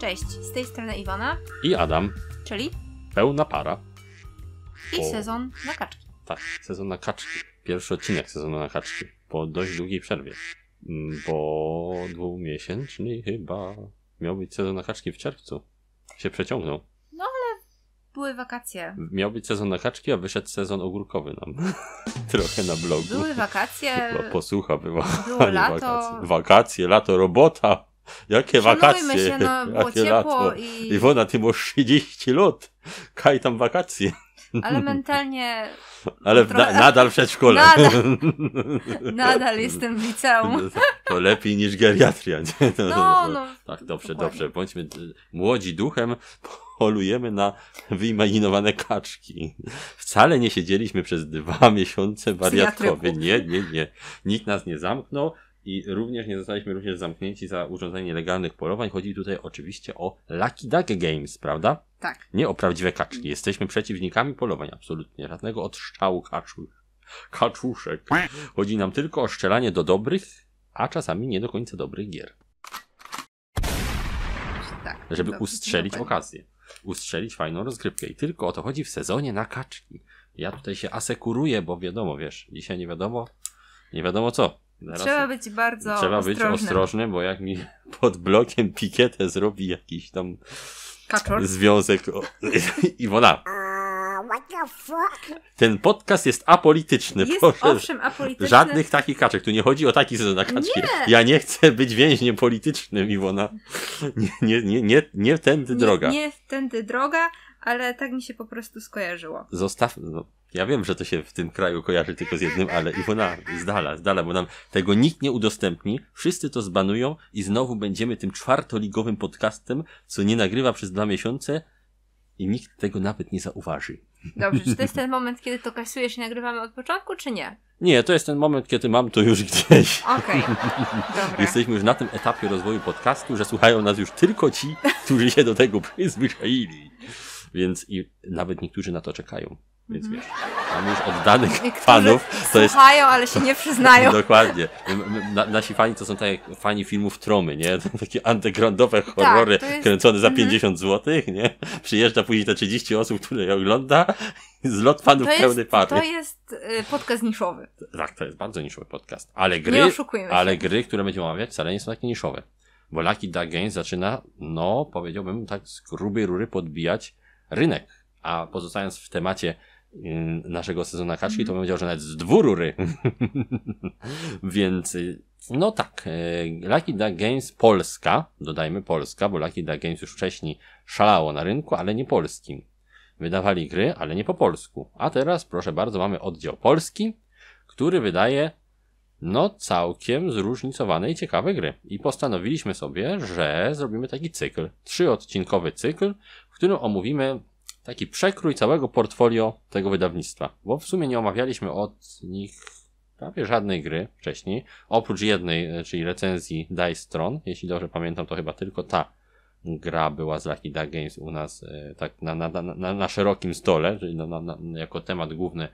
Cześć, z tej strony Iwona. I Adam. Czyli? Pełna para. I po... sezon na kaczki. Tak, sezon na kaczki. Pierwszy odcinek sezonu na kaczki. Po dość długiej przerwie. Bo mm, dwumiesięczny chyba miał być sezon na kaczki w czerwcu. Się przeciągnął. No ale były wakacje. Miał być sezon na kaczki, a wyszedł sezon ogórkowy nam. Trochę na blogu. Były wakacje. Chyba posłucha była. Było lato. Wakacje, wakacje lato, robota. Jakie wakacje? Się, no, było jakie ciepło i... Iwona, ty masz 30 lat. Kaj tam wakacje. Ale mentalnie. Ale trochę... na, nadal w przedszkole. Nadal, nadal jestem w liceum. To lepiej niż geriatria. Nie? No no, no, no, no, tak, dobrze, dobrze. Bądźmy y, młodzi duchem, polujemy na wyimaginowane kaczki. Wcale nie siedzieliśmy przez dwa miesiące wariatkowie. Nie, nie, nie. Nikt nas nie zamknął i również nie zostaliśmy również zamknięci za urządzenie nielegalnych polowań. Chodzi tutaj oczywiście o Lucky Duck Games, prawda? Tak. Nie o prawdziwe kaczki. Jesteśmy przeciwnikami polowań, absolutnie. Żadnego odszczału kaczu, kaczuszek. Chodzi nam tylko o szczelanie do dobrych, a czasami nie do końca dobrych gier. Tak, żeby dobrze, no, ustrzelić dobrze. No tak. okazję. Ustrzelić fajną rozgrywkę. I tylko o to chodzi w sezonie na kaczki. Ja tutaj się asekuruję, bo wiadomo, wiesz, dzisiaj nie wiadomo, nie wiadomo co. Teraz trzeba być bardzo Trzeba ostrożny. być ostrożny, bo jak mi pod blokiem pikietę zrobi jakiś tam Kaczor. związek Iwona. Ten podcast jest apolityczny. Jest Boże, owszem apolityczny. Żadnych takich kaczek. Tu nie chodzi o taki sezon na kaczki. Nie. Ja nie chcę być więźniem politycznym, Iwona. Nie, nie, nie, nie, nie tędy nie, droga. Nie tędy droga ale tak mi się po prostu skojarzyło. Zostaw, no, ja wiem, że to się w tym kraju kojarzy tylko z jednym, ale Iwona, z dala, z dala, bo nam tego nikt nie udostępni, wszyscy to zbanują i znowu będziemy tym czwartoligowym podcastem, co nie nagrywa przez dwa miesiące i nikt tego nawet nie zauważy. Dobrze, czy to jest ten moment, kiedy to kasujesz i nagrywamy od początku, czy nie? Nie, to jest ten moment, kiedy mam to już gdzieś. Okej. Okay. Jesteśmy już na tym etapie rozwoju podcastu, że słuchają nas już tylko ci, którzy się do tego przyzwyczaili. Więc i nawet niektórzy na to czekają. Więc mm. wiesz, mam już od Niektórzy fanów to słuchają, jest... ale się nie przyznają. Dokładnie. Na, nasi fani to są tak jak fani filmów Tromy, nie? Takie undergroundowe tak, horrory tak, jest... kręcone za 50 mm. zł, nie? Przyjeżdża później te 30 osób, które je ogląda Zlot fanów jest, pełny pary. To jest y, podcast niszowy. Tak, to jest bardzo niszowy podcast. Ale gry, ale się. gry które będziemy omawiać, wcale nie są takie niszowe. Bo Lucky Duck Games zaczyna, no, powiedziałbym, tak z grubej rury podbijać rynek. A pozostając w temacie y, naszego sezona kaczki, to bym powiedział, że nawet z dwurury, Więc y, no tak, y, Lucky Duck Games Polska, dodajmy Polska, bo Lucky Duck Games już wcześniej szalało na rynku, ale nie polskim. Wydawali gry, ale nie po polsku. A teraz, proszę bardzo, mamy oddział polski, który wydaje no całkiem zróżnicowane i ciekawe gry. I postanowiliśmy sobie, że zrobimy taki cykl, trzyodcinkowy cykl, w którym omówimy taki przekrój całego portfolio tego wydawnictwa, bo w sumie nie omawialiśmy od nich prawie żadnej gry wcześniej, oprócz jednej, e, czyli recenzji Dice Tron, jeśli dobrze pamiętam, to chyba tylko ta gra była z Lucky Duck Games u nas e, tak na, na, na, na szerokim stole, czyli jako temat główny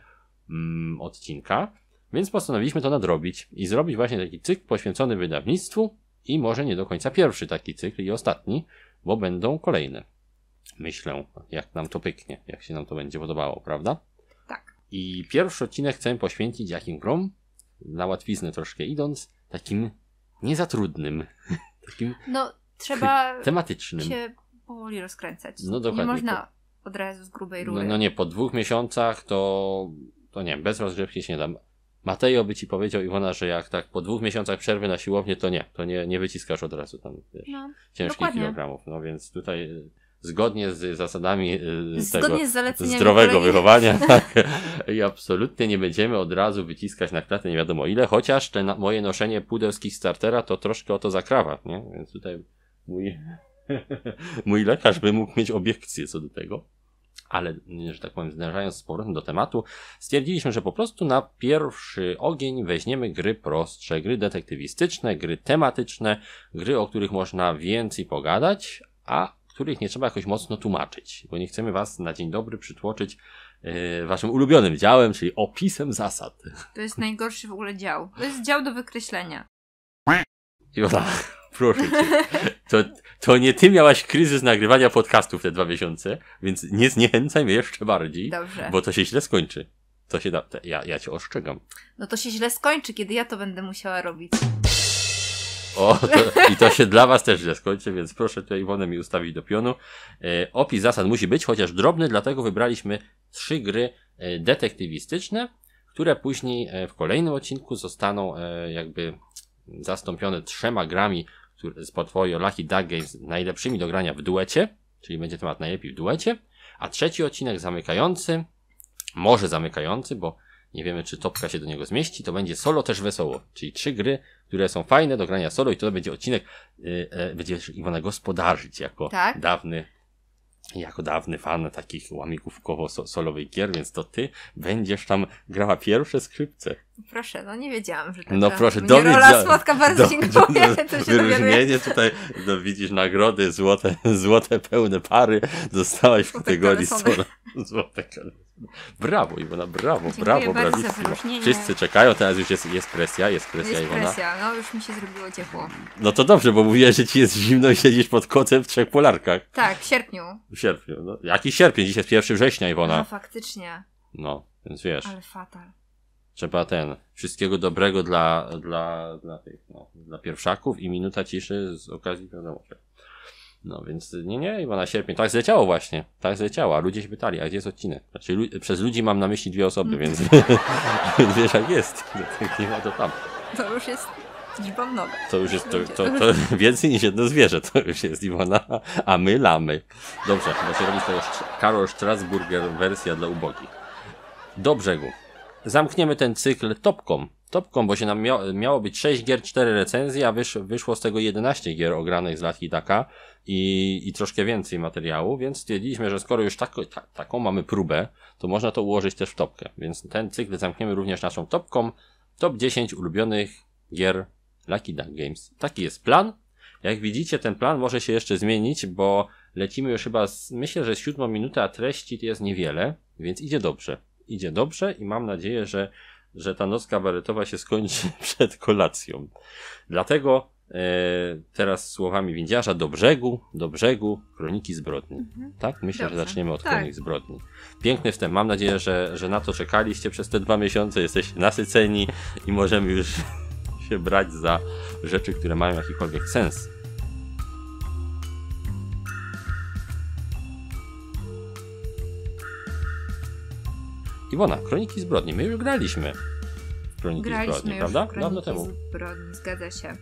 mm, odcinka. Więc postanowiliśmy to nadrobić i zrobić właśnie taki cykl poświęcony wydawnictwu i może nie do końca pierwszy taki cykl i ostatni, bo będą kolejne. Myślę, jak nam to pyknie, jak się nam to będzie podobało, prawda? Tak. I pierwszy odcinek chcemy poświęcić jakim grom? Na łatwiznę troszkę idąc, takim niezatrudnym, takim no, trzeba tematycznym. się powoli rozkręcać. No dokładnie. Nie można od razu z grubej rury. No, no nie, po dwóch miesiącach to, to nie wiem, bez rozgrzewki się nie da. Matejo by ci powiedział, Iwona, że jak tak po dwóch miesiącach przerwy na siłownię, to nie, to nie, nie wyciskasz od razu tam wiesz, no, ciężkich dokładnie. kilogramów. No więc tutaj e, zgodnie z zasadami e, zgodnie z zdrowego wychowania tak, i absolutnie nie będziemy od razu wyciskać na klatę nie wiadomo ile, chociaż te na, moje noszenie pudełskich startera to troszkę o to zakrawa, nie? Więc tutaj mój, mój lekarz by mógł mieć obiekcję co do tego ale, że tak powiem, zderzając z powrotem do tematu, stwierdziliśmy, że po prostu na pierwszy ogień weźmiemy gry prostsze, gry detektywistyczne, gry tematyczne, gry, o których można więcej pogadać, a których nie trzeba jakoś mocno tłumaczyć, bo nie chcemy Was na dzień dobry przytłoczyć yy, Waszym ulubionym działem, czyli opisem zasad. To jest najgorszy w ogóle dział. To jest dział do wykreślenia. Jola, tak. proszę cię. To, to nie ty miałaś kryzys nagrywania podcastów te dwa miesiące, więc nie zniechęcaj mnie jeszcze bardziej, Dobrze. bo to się źle skończy. To się da, to ja, ja cię ostrzegam. No to się źle skończy, kiedy ja to będę musiała robić. O, to, i to się dla was też źle skończy, więc proszę tutaj Iwonę mi ustawić do pionu. E, opis zasad musi być, chociaż drobny, dlatego wybraliśmy trzy gry e, detektywistyczne, które później e, w kolejnym odcinku zostaną e, jakby zastąpione trzema grami z portfolio Lucky Duck Games najlepszymi do grania w duecie, czyli będzie temat najlepiej w duecie, a trzeci odcinek zamykający, może zamykający, bo nie wiemy czy topka się do niego zmieści, to będzie solo też wesoło, czyli trzy gry, które są fajne do grania solo i to będzie odcinek, yy, yy, będzie Iwona gospodarzyć jako tak? dawny jako dawny fan takich łamików kowo-solowych gier, więc to ty będziesz tam grała pierwsze skrzypce. Proszę, no nie wiedziałam, że tak. no proszę, do mnie rola słodka bardzo do, dziękuję. Do, do, wyróżnienie tutaj, no widzisz nagrody złote, złote pełne pary dostałaś w kategorii słowa. Złote Brawo Iwona, brawo, dziękuję brawo, brawissimo. Wszyscy czekają, teraz już jest, jest presja, jest presja jest Iwona. presja, no już mi się zrobiło ciepło. No to dobrze, bo mówiłeś, że ci jest zimno i siedzisz pod kocem w trzech polarkach. Tak, w sierpniu. W sierpniu, no jaki sierpień? Dzisiaj jest 1 września Iwona. No faktycznie. No, więc wiesz. Ale fatal. Trzeba ten, wszystkiego dobrego dla, dla, dla tych, no, dla pierwszaków i minuta ciszy z okazji wiadomości. No więc nie, nie, Iwona Sierpień. Tak zleciało właśnie. Tak zleciało. Ludzie się pytali, a gdzie jest odcinek? Znaczy, lu przez ludzi mam na myśli dwie osoby, więc, więc wiesz jak jest. nie ma to tam. To już jest liczba mnoga. To już jest to, to, to, więcej niż jedno zwierzę. To już jest Iwona, a my lamy. Dobrze, się robić to Karol Strasburger wersja dla ubogich. Do brzegu zamkniemy ten cykl topką. Topką, bo się nam miało, miało być 6 gier, 4 recenzje, a wysz, wyszło z tego 11 gier ogranych z lat Hitaka i, i troszkę więcej materiału, więc stwierdziliśmy, że skoro już tako, ta, taką mamy próbę, to można to ułożyć też w topkę. Więc ten cykl zamkniemy również naszą topką. Top 10 ulubionych gier Lucky Duck Games. Taki jest plan. Jak widzicie, ten plan może się jeszcze zmienić, bo lecimy już chyba, z, myślę, że siódmą minutę, a treści jest niewiele, więc idzie dobrze idzie dobrze i mam nadzieję, że, że ta noc kabaretowa się skończy przed kolacją. Dlatego e, teraz słowami Windziarza do brzegu, do brzegu, kroniki zbrodni. Mhm. Tak? Myślę, dobrze. że zaczniemy od tak. kronik zbrodni. Piękny w tym. Mam nadzieję, że, że na to czekaliście przez te dwa miesiące, jesteście nasyceni i możemy już się brać za rzeczy, które mają jakikolwiek sens. Iwona, Kroniki Zbrodni. My już graliśmy. Kroniki graliśmy Zbrodni, prawda? Kroniki Dawno temu. Zbrodni, zgadza się.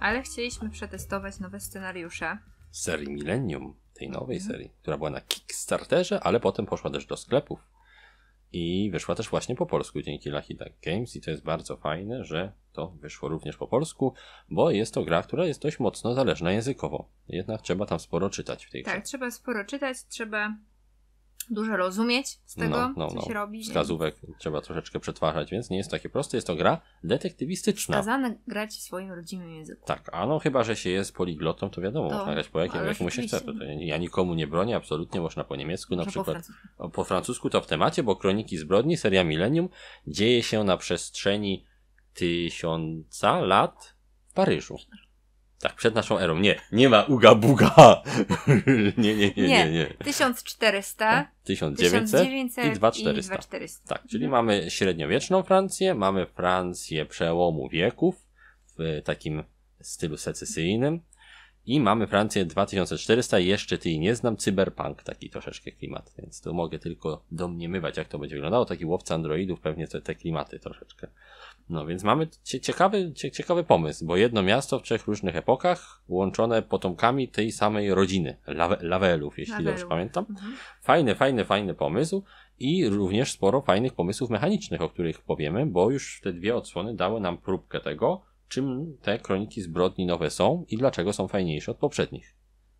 Ale chcieliśmy przetestować nowe scenariusze. Z serii Millennium, tej nowej mhm. serii, która była na Kickstarterze, ale potem poszła też do sklepów. I wyszła też właśnie po polsku dzięki Lachida Games i to jest bardzo fajne, że to wyszło również po polsku, bo jest to gra, która jest dość mocno zależna językowo. Jednak trzeba tam sporo czytać w tej chwili. Tak, trzeba sporo czytać, trzeba dużo rozumieć z tego, no, no, co no. się robi. Wskazówek trzeba troszeczkę przetwarzać, więc nie jest takie proste. Jest to gra detektywistyczna. Kazane grać w swoim rodzimym języku. Tak, a no chyba, że się jest poliglotą, to wiadomo, to, można grać po jakim, jak się Ja nikomu nie bronię, absolutnie można po niemiecku na przykład. Po francusku. po francusku to w temacie, bo Kroniki Zbrodni, seria Millennium dzieje się na przestrzeni tysiąca lat w Paryżu. Tak, przed naszą erą. Nie, nie ma uga buga. nie, nie, nie, nie, nie. 1400, 1900, 1900 i 2400. I 2400. Tak, czyli mamy średniowieczną Francję, mamy Francję przełomu wieków w takim stylu secesyjnym, i mamy Francję 2400, jeszcze ty nie znam, cyberpunk, taki troszeczkę klimat, więc tu mogę tylko domniemywać, jak to będzie wyglądało. Taki łowca androidów, pewnie te, te klimaty troszeczkę. No więc mamy ciekawy, ciekawy pomysł, bo jedno miasto w trzech różnych epokach, łączone potomkami tej samej rodziny, Lawelów, jeśli dobrze pamiętam. Mhm. Fajny, fajny, fajny pomysł i również sporo fajnych pomysłów mechanicznych, o których powiemy, bo już te dwie odsłony dały nam próbkę tego, czym te kroniki zbrodni nowe są i dlaczego są fajniejsze od poprzednich.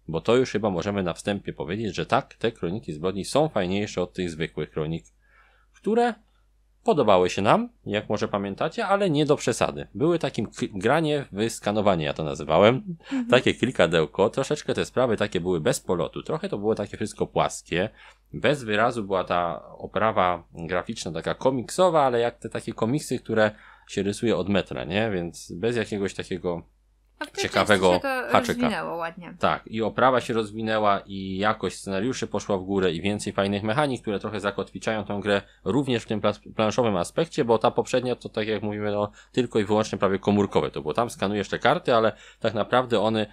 Bo to już chyba możemy na wstępie powiedzieć, że tak, te kroniki zbrodni są fajniejsze od tych zwykłych kronik, które podobały się nam, jak może pamiętacie, ale nie do przesady. Były takim granie w skanowanie, ja to nazywałem. Mhm. Takie kilkadełko, troszeczkę te sprawy takie były bez polotu, trochę to było takie wszystko płaskie. Bez wyrazu była ta oprawa graficzna, taka komiksowa, ale jak te takie komiksy, które się rysuje od metra, nie? Więc bez jakiegoś takiego ciekawego się to haczyka. ładnie. Tak, i oprawa się rozwinęła, i jakość scenariuszy poszła w górę, i więcej fajnych mechanik, które trochę zakotwiczają tą grę również w tym planszowym aspekcie, bo ta poprzednia to tak jak mówimy, no, tylko i wyłącznie prawie komórkowe to było. Tam skanujesz te karty, ale tak naprawdę one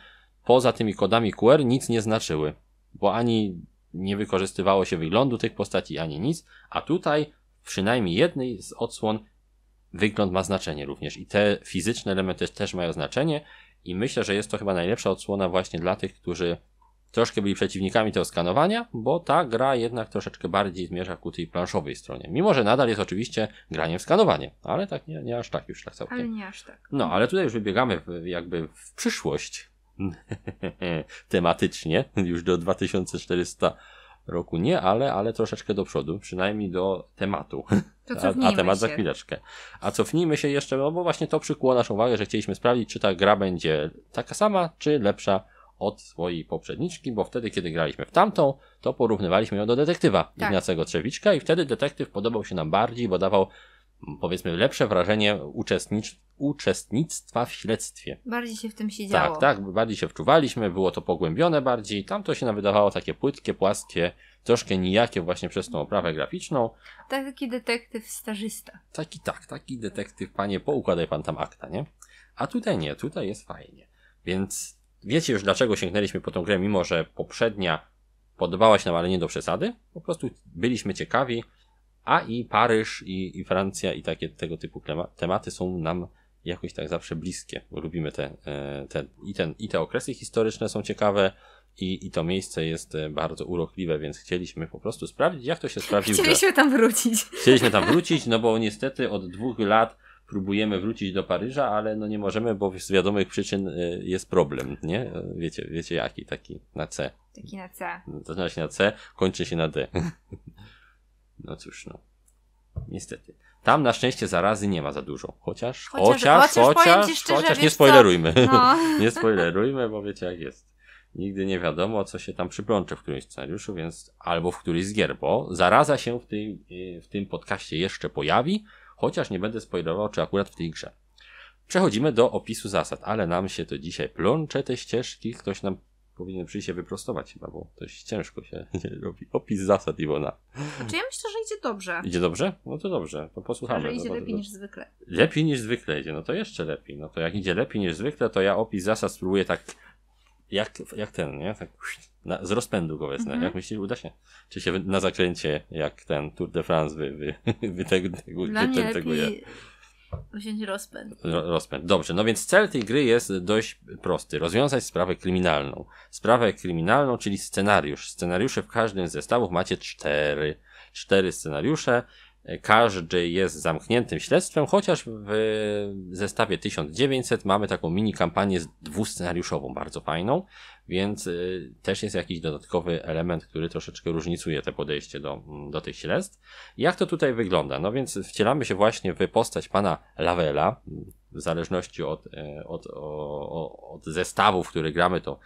poza tymi kodami QR nic nie znaczyły, bo ani nie wykorzystywało się wyglądu tych postaci, ani nic, a tutaj przynajmniej jednej z odsłon wygląd ma znaczenie również i te fizyczne elementy też mają znaczenie i myślę, że jest to chyba najlepsza odsłona właśnie dla tych, którzy troszkę byli przeciwnikami tego skanowania, bo ta gra jednak troszeczkę bardziej zmierza ku tej planszowej stronie. Mimo, że nadal jest oczywiście graniem w skanowanie, ale tak nie, nie aż tak już tak całkiem. Ale nie aż tak. No, ale tutaj już wybiegamy w, jakby w przyszłość tematycznie, już do 2400 roku nie, ale, ale troszeczkę do przodu, przynajmniej do tematu. A, a, temat się. za chwileczkę. A cofnijmy się jeszcze, no bo właśnie to przykuło naszą uwagę, że chcieliśmy sprawdzić, czy ta gra będzie taka sama, czy lepsza od swojej poprzedniczki, bo wtedy, kiedy graliśmy w tamtą, to porównywaliśmy ją do detektywa tak. Ignacego Trzewiczka i wtedy detektyw podobał się nam bardziej, bo dawał powiedzmy, lepsze wrażenie uczestnicz, uczestnictwa w śledztwie. Bardziej się w tym siedziało. Tak, tak, bardziej się wczuwaliśmy, było to pogłębione bardziej, tam to się nam wydawało takie płytkie, płaskie, troszkę nijakie właśnie przez tą oprawę graficzną. taki detektyw starzysta. Taki tak, taki detektyw, panie, poukładaj pan tam akta, nie? A tutaj nie, tutaj jest fajnie. Więc wiecie już dlaczego sięgnęliśmy po tą grę, mimo że poprzednia podobała się nam, ale nie do przesady. Po prostu byliśmy ciekawi, a i Paryż, i, i Francja, i takie tego typu tematy są nam jakoś tak zawsze bliskie. Lubimy te, e, te, i, ten, i te okresy historyczne są ciekawe, i, i to miejsce jest e, bardzo urokliwe, więc chcieliśmy po prostu sprawdzić, jak to się sprawdziło. Chcieliśmy tam wrócić. Chcieliśmy tam wrócić, no bo niestety od dwóch lat próbujemy wrócić do Paryża, ale no nie możemy, bo z wiadomych przyczyn e, jest problem, nie? Wiecie, wiecie jaki, taki na C. Taki na C. Zaczyna się na C, kończy się na D. No cóż, no. Niestety. Tam na szczęście zarazy nie ma za dużo. Chociaż, chociaż, chociaż, chociaż, chociaż, szczerze, chociaż nie spoilerujmy. No. nie spoilerujmy, bo wiecie jak jest. Nigdy nie wiadomo, co się tam przyplącze w którymś scenariuszu, więc albo w któryś z gier, bo zaraza się w, tym y, w tym podcaście jeszcze pojawi, chociaż nie będę spoilerował, czy akurat w tej grze. Przechodzimy do opisu zasad, ale nam się to dzisiaj plącze te ścieżki, ktoś nam powinien przyjść się wyprostować chyba, bo dość ciężko się robi. Opis zasad Iwona. Czy ja myślę, że idzie dobrze. Idzie dobrze? No to dobrze, to posłuchamy. Że no idzie no, lepiej to, to... niż zwykle. Lepiej niż zwykle idzie, no to jeszcze lepiej. No to jak idzie lepiej niż zwykle, to ja opis zasad spróbuję tak jak, jak ten, nie? Tak na, z rozpędu go wezmę. Mhm. Jak myślisz, uda się? Czy się na zakręcie, jak ten Tour de France wy, wy, wy, wy, wy, wy, wy, wy, wy, wy, Wziąć rozpęd. Ro rozpęd. Dobrze, no więc cel tej gry jest dość prosty. Rozwiązać sprawę kryminalną. Sprawę kryminalną, czyli scenariusz. Scenariusze w każdym z zestawów macie cztery. Cztery scenariusze każdy jest zamkniętym śledztwem, chociaż w zestawie 1900 mamy taką mini kampanię dwuscenariuszową, bardzo fajną, więc y, też jest jakiś dodatkowy element, który troszeczkę różnicuje te podejście do, mm, do tych śledztw. Jak to tutaj wygląda? No więc wcielamy się właśnie w postać pana Lavella w zależności od, y, od, od, od zestawów, które gramy, to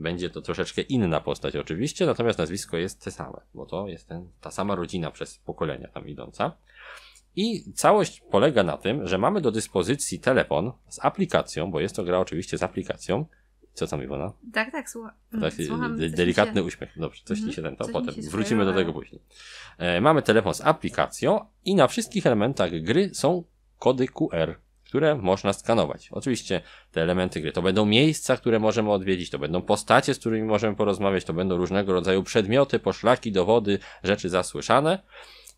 będzie to troszeczkę inna postać oczywiście, natomiast nazwisko jest te same, bo to jest ten, ta sama rodzina przez pokolenia tam idąca. I całość polega na tym, że mamy do dyspozycji telefon z aplikacją, bo jest to gra oczywiście z aplikacją. Co tam Iwona? Tak, tak, słucham. Tak, mhm, słucham delikatny się... uśmiech. Dobrze, coś mhm, się ten, to potem wrócimy do tak. tego później. E, mamy telefon z aplikacją i na wszystkich elementach gry są kody QR które można skanować. Oczywiście te elementy gry to będą miejsca, które możemy odwiedzić, to będą postacie, z którymi możemy porozmawiać, to będą różnego rodzaju przedmioty, poszlaki, dowody, rzeczy zasłyszane.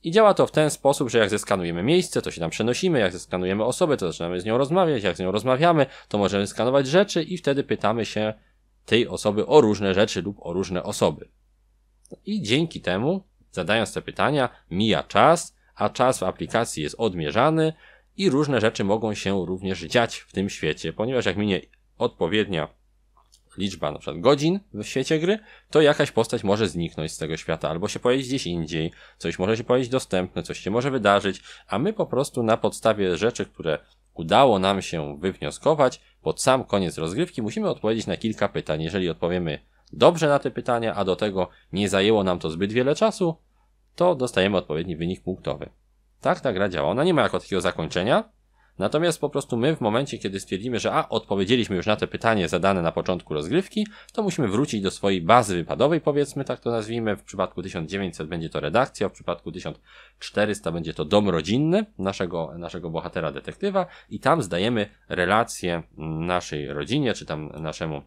I działa to w ten sposób, że jak zeskanujemy miejsce, to się tam przenosimy, jak zeskanujemy osobę, to zaczynamy z nią rozmawiać, jak z nią rozmawiamy, to możemy skanować rzeczy i wtedy pytamy się tej osoby o różne rzeczy lub o różne osoby. I dzięki temu, zadając te pytania, mija czas, a czas w aplikacji jest odmierzany, i różne rzeczy mogą się również dziać w tym świecie, ponieważ jak minie odpowiednia liczba na przykład godzin w świecie gry, to jakaś postać może zniknąć z tego świata, albo się pojawić gdzieś indziej, coś może się pojawić dostępne, coś się może wydarzyć, a my po prostu na podstawie rzeczy, które udało nam się wywnioskować, pod sam koniec rozgrywki musimy odpowiedzieć na kilka pytań. Jeżeli odpowiemy dobrze na te pytania, a do tego nie zajęło nam to zbyt wiele czasu, to dostajemy odpowiedni wynik punktowy. Tak ta gra działa. Ona nie ma jako takiego zakończenia, natomiast po prostu my w momencie, kiedy stwierdzimy, że a, odpowiedzieliśmy już na te pytanie zadane na początku rozgrywki, to musimy wrócić do swojej bazy wypadowej, powiedzmy, tak to nazwijmy. W przypadku 1900 będzie to redakcja, w przypadku 1400 będzie to dom rodzinny naszego, naszego bohatera detektywa i tam zdajemy relację naszej rodzinie, czy tam naszemu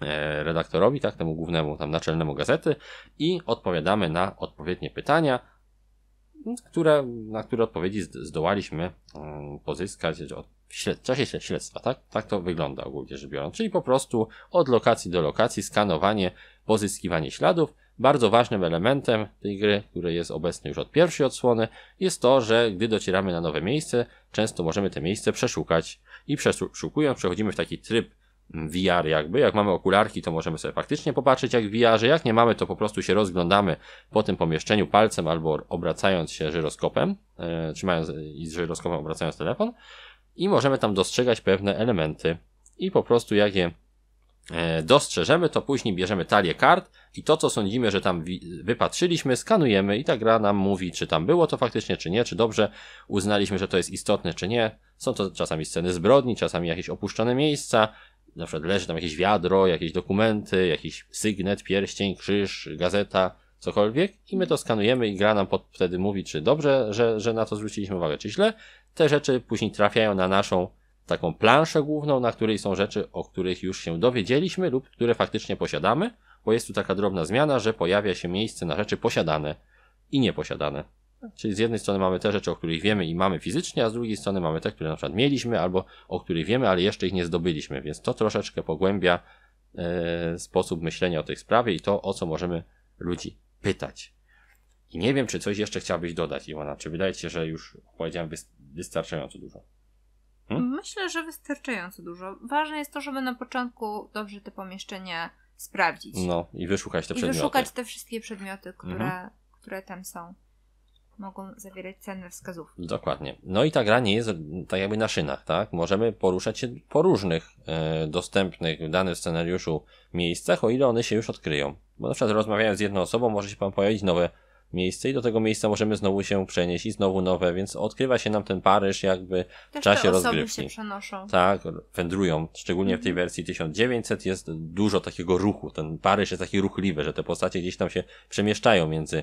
e, redaktorowi, tak, temu głównemu, tam naczelnemu gazety i odpowiadamy na odpowiednie pytania, które, na które odpowiedzi zdołaliśmy mm, pozyskać w czasie śledztwa, tak? Tak to wygląda ogólnie rzecz biorąc. Czyli po prostu od lokacji do lokacji skanowanie, pozyskiwanie śladów. Bardzo ważnym elementem tej gry, który jest obecny już od pierwszej odsłony, jest to, że gdy docieramy na nowe miejsce, często możemy to miejsce przeszukać i przeszukując przechodzimy w taki tryb VR jakby. Jak mamy okularki, to możemy sobie faktycznie popatrzeć jak w vr Jak nie mamy, to po prostu się rozglądamy po tym pomieszczeniu palcem albo obracając się żyroskopem, e, trzymając i z żyroskopem obracając telefon i możemy tam dostrzegać pewne elementy i po prostu jak je e, dostrzeżemy, to później bierzemy talię kart i to, co sądzimy, że tam wypatrzyliśmy, skanujemy i ta gra nam mówi, czy tam było to faktycznie, czy nie, czy dobrze uznaliśmy, że to jest istotne, czy nie. Są to czasami sceny zbrodni, czasami jakieś opuszczone miejsca, na przykład leży tam jakieś wiadro, jakieś dokumenty, jakiś sygnet, pierścień, krzyż, gazeta, cokolwiek i my to skanujemy i gra nam pod, wtedy mówi, czy dobrze, że, że na to zwróciliśmy uwagę, czy źle. Te rzeczy później trafiają na naszą taką planszę główną, na której są rzeczy, o których już się dowiedzieliśmy lub które faktycznie posiadamy, bo jest tu taka drobna zmiana, że pojawia się miejsce na rzeczy posiadane i nieposiadane. Czyli z jednej strony mamy te rzeczy, o których wiemy i mamy fizycznie, a z drugiej strony mamy te, które na przykład mieliśmy albo o których wiemy, ale jeszcze ich nie zdobyliśmy, więc to troszeczkę pogłębia e, sposób myślenia o tej sprawie i to, o co możemy ludzi pytać. I nie wiem, czy coś jeszcze chciałabyś dodać, Iwona, czy wydaje ci się, że już powiedziałem wystarczająco dużo? Hmm? Myślę, że wystarczająco dużo. Ważne jest to, żeby na początku dobrze te pomieszczenia sprawdzić. No i wyszukać te I przedmioty. I wyszukać te wszystkie przedmioty, które, mhm. które tam są mogą zawierać cenne wskazówki. Dokładnie. No i ta gra nie jest tak jakby na szynach, tak? Możemy poruszać się po różnych e, dostępnych w danym scenariuszu miejscach, o ile one się już odkryją. Bo na przykład rozmawiając z jedną osobą, może się pan pojawić nowe miejsce i do tego miejsca możemy znowu się przenieść i znowu nowe, więc odkrywa się nam ten Paryż jakby Też w czasie te osoby rozgrywki. się przenoszą. Tak, wędrują. Szczególnie w tej mhm. wersji 1900 jest dużo takiego ruchu. Ten Paryż jest taki ruchliwy, że te postacie gdzieś tam się przemieszczają między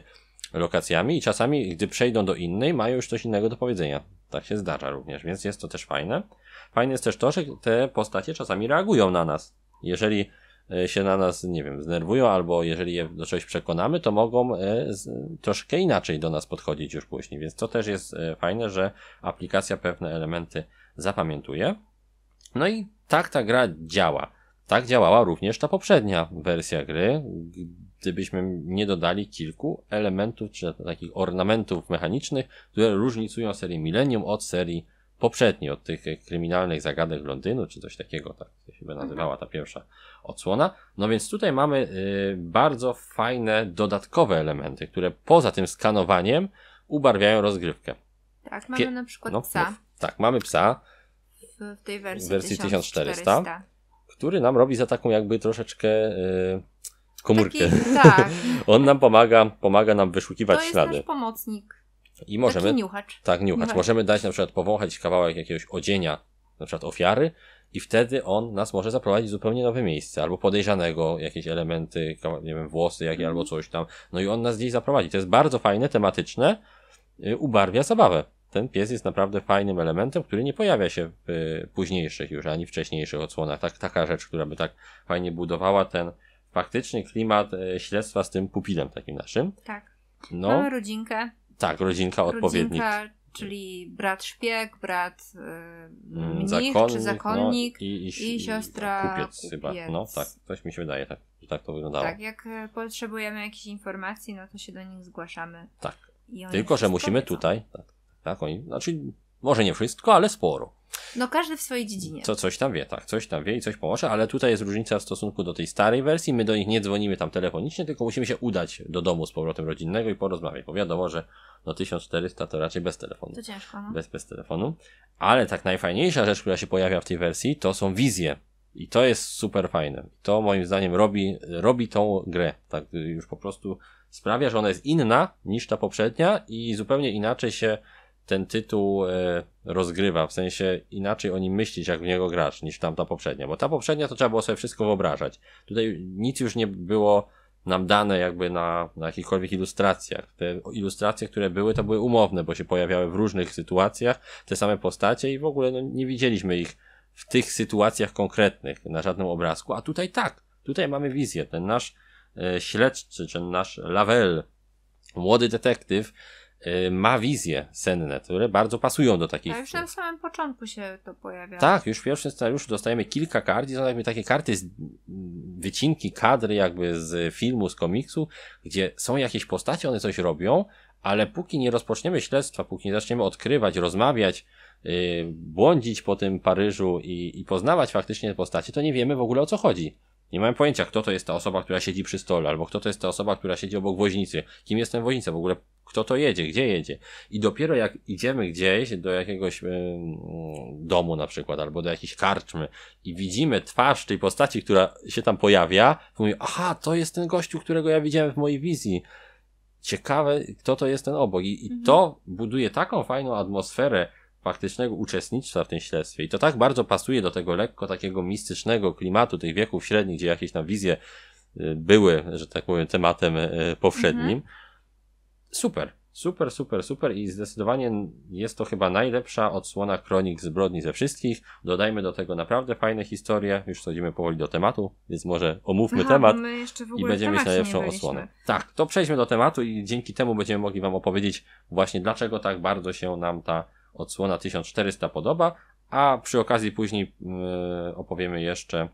lokacjami i czasami, gdy przejdą do innej, mają już coś innego do powiedzenia. Tak się zdarza również, więc jest to też fajne. Fajne jest też to, że te postacie czasami reagują na nas. Jeżeli e, się na nas, nie wiem, znerwują, albo jeżeli je do czegoś przekonamy, to mogą e, troszkę inaczej do nas podchodzić już później. Więc to też jest e, fajne, że aplikacja pewne elementy zapamiętuje. No i tak ta gra działa. Tak działała również ta poprzednia wersja gry, gdybyśmy nie dodali kilku elementów, czy takich ornamentów mechanicznych, które różnicują serię Millennium od serii poprzedniej, od tych kryminalnych zagadek Londynu, czy coś takiego, tak się by mhm. nazywała ta pierwsza odsłona. No więc tutaj mamy y, bardzo fajne dodatkowe elementy, które poza tym skanowaniem ubarwiają rozgrywkę. Tak, mamy na przykład no, psa. No, tak, mamy psa. W, tej wersji, wersji 1400, 1400, który nam robi za taką jakby troszeczkę y, komórkę. Taki, tak. On nam pomaga, pomaga nam wyszukiwać ślady. To jest ślady. nasz pomocnik. I możemy, Taki niuchacz. Tak, niuchacz. niuchacz. Możemy dać na przykład powąchać kawałek jakiegoś odzienia, na przykład ofiary, i wtedy on nas może zaprowadzić w zupełnie nowe miejsce, albo podejrzanego, jakieś elementy, nie wiem, włosy jakieś, mm. albo mhm. coś tam. No i on nas gdzieś zaprowadzi. To jest bardzo fajne, tematyczne, y, ubarwia zabawę. Ten pies jest naprawdę fajnym elementem, który nie pojawia się w y, późniejszych już, ani wcześniejszych odsłonach. Tak, taka rzecz, która by tak fajnie budowała ten, faktycznie klimat e, śledztwa z tym pupilem takim naszym. Tak. No, Mamy rodzinkę. Tak, rodzinka, rodzinka odpowiednik. Czyli brat szpieg, brat yy, mnich, zakonnik, czy zakonnik no, i, i, i, siostra kupiec, tak, kupiec, chyba. No tak, coś mi się wydaje, tak, tak to wyglądało. Tak, jak e, potrzebujemy jakichś informacji, no to się do nich zgłaszamy. Tak. Tylko, że musimy powiedzą. tutaj, tak, tak, oni, znaczy może nie wszystko, ale sporo. No każdy w swojej dziedzinie. Co coś tam wie, tak, coś tam wie i coś pomoże, ale tutaj jest różnica w stosunku do tej starej wersji. My do nich nie dzwonimy tam telefonicznie, tylko musimy się udać do domu z powrotem rodzinnego i porozmawiać, bo wiadomo, że no 1400 to raczej bez telefonu. To ciężko, no. Bez, bez telefonu. Ale tak najfajniejsza rzecz, która się pojawia w tej wersji, to są wizje. I to jest super fajne. To moim zdaniem robi, robi tą grę. Tak y, już po prostu sprawia, że ona jest inna niż ta poprzednia i zupełnie inaczej się ten tytuł e, rozgrywa, w sensie inaczej o nim myślisz, jak w niego grasz, niż tamta poprzednia, bo ta poprzednia to trzeba było sobie wszystko wyobrażać. Tutaj nic już nie było nam dane jakby na, na jakichkolwiek ilustracjach. Te ilustracje, które były, to były umowne, bo się pojawiały w różnych sytuacjach, te same postacie i w ogóle no, nie widzieliśmy ich w tych sytuacjach konkretnych na żadnym obrazku, a tutaj tak, tutaj mamy wizję, ten nasz e, śledczy, ten nasz Lavel, młody detektyw, Y, ma wizje senne, które bardzo pasują do takich. A już na samym początku się to pojawia. Tak, już w pierwszym scenariuszu dostajemy kilka kart i są jakby takie karty, z, wycinki, kadry jakby z filmu, z komiksu, gdzie są jakieś postacie, one coś robią, ale póki nie rozpoczniemy śledztwa, póki nie zaczniemy odkrywać, rozmawiać, yy, błądzić po tym Paryżu i, i poznawać faktycznie postacie, to nie wiemy w ogóle o co chodzi. Nie mam pojęcia, kto to jest ta osoba, która siedzi przy stole, albo kto to jest ta osoba, która siedzi obok woźnicy, kim jest ten woźnica, w ogóle kto to jedzie, gdzie jedzie. I dopiero jak idziemy gdzieś do jakiegoś y, domu na przykład, albo do jakiejś karczmy i widzimy twarz tej postaci, która się tam pojawia, to mówię, aha, to jest ten gościu, którego ja widziałem w mojej wizji. Ciekawe, kto to jest ten obok. I, i mhm. to buduje taką fajną atmosferę, faktycznego uczestnictwa w tym śledztwie. I to tak bardzo pasuje do tego lekko takiego mistycznego klimatu tych wieków średnich, gdzie jakieś tam wizje y, były, że tak powiem, tematem y, powszednim. Mhm. Super. Super, super, super i zdecydowanie jest to chyba najlepsza odsłona kronik zbrodni ze wszystkich. Dodajmy do tego naprawdę fajne historie. Już schodzimy powoli do tematu, więc może omówmy Aha, temat i będziemy mieć najlepszą odsłonę. Tak, to przejdźmy do tematu i dzięki temu będziemy mogli Wam opowiedzieć właśnie dlaczego tak bardzo się nam ta odsłona 1400 podoba, a przy okazji później e, opowiemy jeszcze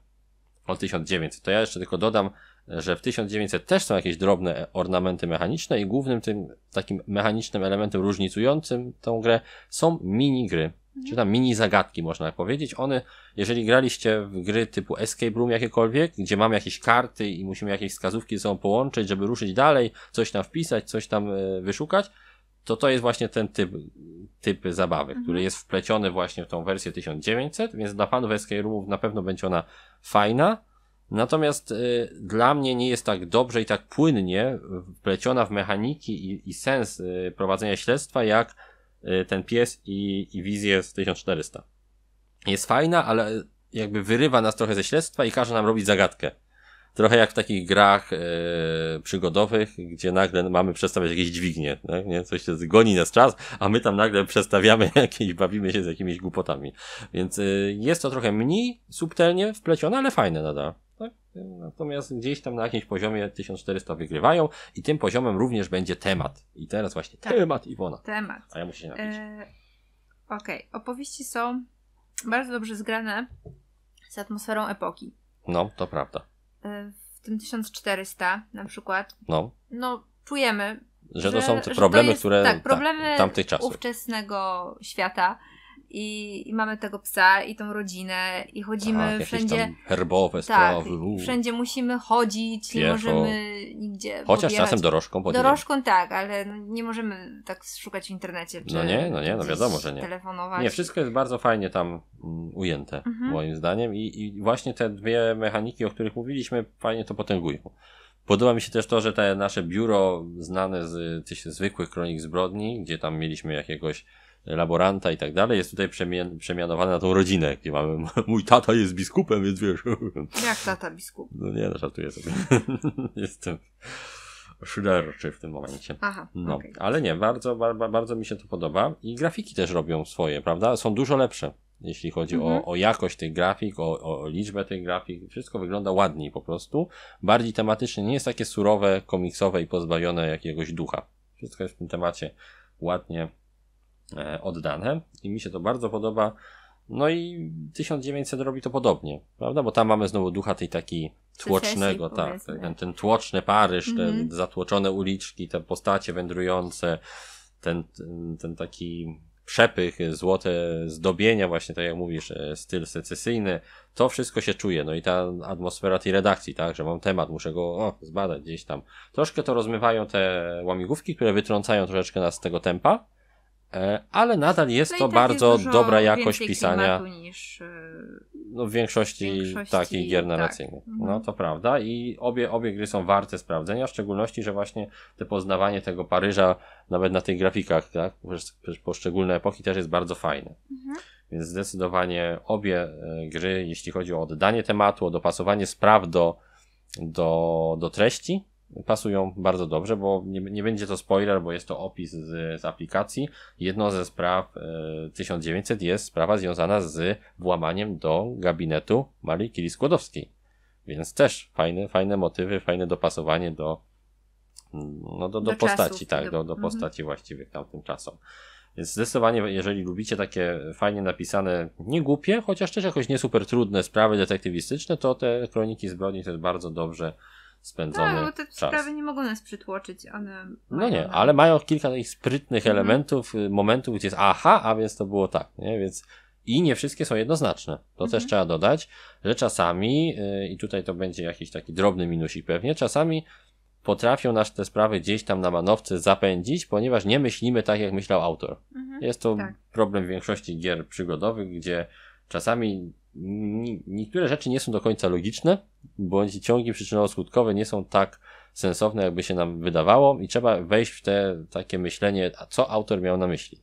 o 1900. To ja jeszcze tylko dodam, że w 1900 też są jakieś drobne ornamenty mechaniczne i głównym tym takim mechanicznym elementem różnicującym tą grę są mini gry, mhm. Czy tam mini zagadki, można tak powiedzieć. One, jeżeli graliście w gry typu Escape Room jakiekolwiek, gdzie mamy jakieś karty i musimy jakieś wskazówki ze sobą połączyć, żeby ruszyć dalej, coś tam wpisać, coś tam e, wyszukać, to to jest właśnie ten typ, typ zabawy, mhm. który jest wpleciony właśnie w tą wersję 1900, więc dla fanów escape roomów na pewno będzie ona fajna. Natomiast y, dla mnie nie jest tak dobrze i tak płynnie wpleciona w mechaniki i, i sens y, prowadzenia śledztwa jak y, ten pies i, i wizję z 1400. Jest fajna, ale jakby wyrywa nas trochę ze śledztwa i każe nam robić zagadkę. Trochę jak w takich grach e, przygodowych, gdzie nagle mamy przestawiać jakieś dźwignie, tak? nie? coś się goni nas czas, a my tam nagle przestawiamy jakieś, bawimy się z jakimiś głupotami. Więc e, jest to trochę mniej subtelnie wplecione, ale fajne nadal. Tak? Natomiast gdzieś tam na jakimś poziomie 1400 wygrywają i tym poziomem również będzie temat. I teraz właśnie tak. temat Iwona. Temat. A ja muszę się napić. E, Okej, okay. opowieści są bardzo dobrze zgrane z atmosferą epoki. No, to prawda. E, w tym 1400 na przykład, no, no czujemy, że, że to są te problemy, jest, które tak, problemy tak, tamtych czasów. ówczesnego świata i, i, mamy tego psa i tą rodzinę i chodzimy tak, wszędzie. herbowe tak, sprawy. Tak, wszędzie musimy chodzić, Pieszo. nie możemy nigdzie. Chociaż pobierać. czasem dorożką bo Dorożką tak, ale no nie możemy tak szukać w internecie. no nie, no nie, no wiadomo, że nie. Telefonować. Nie, wszystko jest bardzo fajnie tam mm, ujęte, mhm. moim zdaniem. I, I właśnie te dwie mechaniki, o których mówiliśmy, fajnie to potęgują. Podoba mi się też to, że te nasze biuro znane z tych zwykłych kronik zbrodni, gdzie tam mieliśmy jakiegoś laboranta i tak dalej, jest tutaj przemian przemianowane na tą rodzinę, gdzie mamy, mój tata jest biskupem, więc wiesz. No jak tata biskup? No nie, no żartuję sobie. Jestem szyderczy w tym momencie. Aha, no, okay. Ale nie, bardzo, bardzo, bardzo mi się to podoba i grafiki też robią swoje, prawda? Są dużo lepsze, jeśli chodzi mhm. o, o jakość tych grafik, o, o liczbę tych grafik. Wszystko wygląda ładniej po prostu, bardziej tematycznie, nie jest takie surowe, komiksowe i pozbawione jakiegoś ducha. Wszystko jest w tym temacie ładnie E, oddane i mi się to bardzo podoba. No i 1900 robi to podobnie, prawda? Bo tam mamy znowu ducha tej takiej tłocznego, tak, ten, ten tłoczny Paryż, mm -hmm. te mhm. zatłoczone uliczki, te postacie wędrujące, ten, ten, ten taki przepych, złote zdobienia, właśnie tak jak mówisz, e, styl secesyjny, to wszystko się czuje. No i ta atmosfera tej redakcji, tak, że mam temat, muszę go o, zbadać gdzieś tam. Troszkę to rozmywają te łamigłówki, które wytrącają troszeczkę nas z tego tempa, E, ale nadal jest no to tak bardzo jest dobra jakość pisania. Niż, e, no, w większości, większości takich gier tak. narracyjnych. Tak. No to prawda i obie, obie gry są warte sprawdzenia, w szczególności, że właśnie te poznawanie tego Paryża nawet na tych grafikach, tak, przez poszczególne epoki też jest bardzo fajne. Mhm. Więc zdecydowanie obie e, gry, jeśli chodzi o oddanie tematu, o dopasowanie spraw do, do, do treści, pasują bardzo dobrze, bo nie, nie, będzie to spoiler, bo jest to opis z, z aplikacji. Jedną ze spraw e, y, 1900 jest sprawa związana z włamaniem do gabinetu Marii Kili Skłodowskiej. Więc też fajne, fajne motywy, fajne dopasowanie do, no, do, do, do postaci, czasów, tak, do, do mhm. postaci właściwie tamtym czasom. Więc zdecydowanie, jeżeli lubicie takie fajnie napisane, nie głupie, chociaż też jakoś nie super trudne sprawy detektywistyczne, to te kroniki zbrodni to jest bardzo dobrze spędzony tak, bo te czas. sprawy nie mogą nas przytłoczyć. One no nie, ale mają kilka takich sprytnych mhm. elementów, y, momentów, gdzie jest aha, a więc to było tak, nie? Więc i nie wszystkie są jednoznaczne. To też mhm. trzeba dodać, że czasami, y, i tutaj to będzie jakiś taki drobny minusik pewnie, czasami potrafią nas te sprawy gdzieś tam na manowce zapędzić, ponieważ nie myślimy tak, jak myślał autor. Mhm. Jest to tak. problem większości gier przygodowych, gdzie czasami niektóre rzeczy nie są do końca logiczne, bądź ciągi przyczynowo-skutkowe nie są tak sensowne, jakby się nam wydawało, i trzeba wejść w te takie myślenie, a co autor miał na myśli.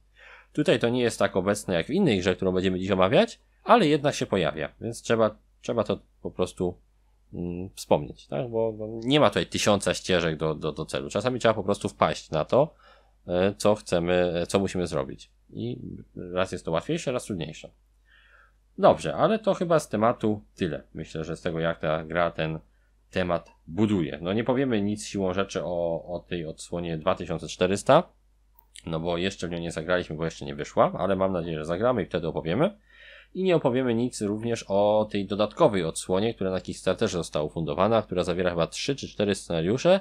Tutaj to nie jest tak obecne jak w innej grze, którą będziemy dziś omawiać, ale jednak się pojawia, więc trzeba, trzeba to po prostu mm, wspomnieć, tak? Bo, bo, nie ma tutaj tysiąca ścieżek do, do, do celu. Czasami trzeba po prostu wpaść na to, e, co chcemy, e, co musimy zrobić. I raz jest to łatwiejsze, raz trudniejsze. Dobrze, ale to chyba z tematu tyle. Myślę, że z tego jak ta gra ten temat buduje. No nie powiemy nic siłą rzeczy o, o tej odsłonie 2400, no bo jeszcze w nią nie zagraliśmy, bo jeszcze nie wyszła, ale mam nadzieję, że zagramy i wtedy opowiemy. I nie opowiemy nic również o tej dodatkowej odsłonie, która na Kickstarterze została ufundowana, która zawiera chyba 3 czy 4 scenariusze,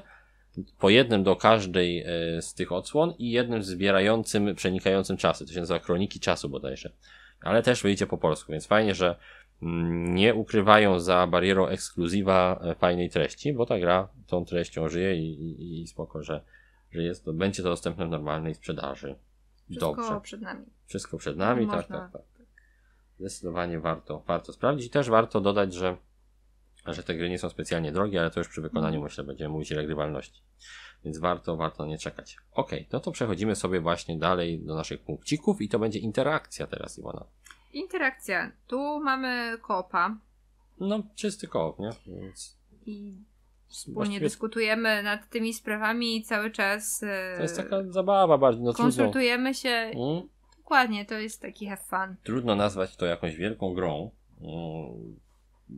po jednym do każdej e, z tych odsłon i jednym zbierającym, przenikającym czasy. To się nazywa Kroniki Czasu bodajże ale też wyjdzie po polsku, więc fajnie, że mm, nie ukrywają za barierą ekskluzywa e, fajnej treści, bo ta gra tą treścią żyje i, i, i spoko, że, że jest, to, będzie to dostępne w normalnej sprzedaży. Wszystko Dobrze. przed nami. Wszystko przed nami, tak, tak, tak. Zdecydowanie warto, warto sprawdzić i też warto dodać, że, że te gry nie są specjalnie drogie, ale to już przy wykonaniu mm. myślę będziemy mówić o regrywalności więc warto, warto nie czekać. Ok, no to przechodzimy sobie właśnie dalej do naszych punkcików i to będzie interakcja teraz, Iwona. Interakcja. Tu mamy koopa. No, czysty koop, nie? Więc... I wspólnie Właściwie... dyskutujemy nad tymi sprawami i cały czas. Yy... To jest taka zabawa bardziej. No, konsultujemy się. Mm. Dokładnie, to jest taki have fun. Trudno nazwać to jakąś wielką grą. Mm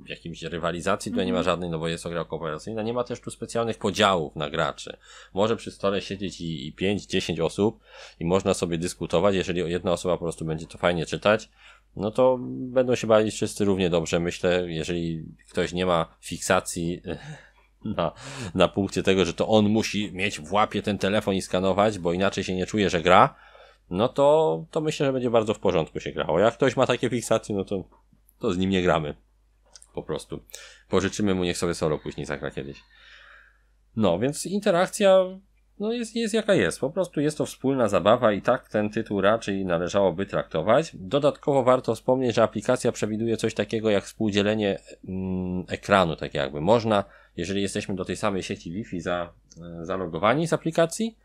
jakiejś rywalizacji, tutaj mm. nie ma mhm. żadnej, no bo jest to gra kooperacyjna, nie ma też tu specjalnych podziałów na graczy. Może przy stole siedzieć i, i 5-10 osób i można sobie dyskutować, jeżeli jedna osoba po prostu będzie to fajnie czytać, no to będą się bali wszyscy równie dobrze, myślę, jeżeli ktoś nie ma fiksacji na, na punkcie tego, że to on musi mieć w łapie ten telefon i skanować, bo inaczej się nie czuje, że gra, no to, to myślę, że będzie bardzo w porządku się grało. Jak ktoś ma takie fiksacje, no to, to z nim nie gramy po prostu. Pożyczymy mu, niech sobie solo później zagra kiedyś. No, więc interakcja no jest, jest jaka jest. Po prostu jest to wspólna zabawa i tak ten tytuł raczej należałoby traktować. Dodatkowo warto wspomnieć, że aplikacja przewiduje coś takiego jak współdzielenie mm, ekranu, tak jakby. Można, jeżeli jesteśmy do tej samej sieci Wi-Fi za, e, zalogowani z aplikacji,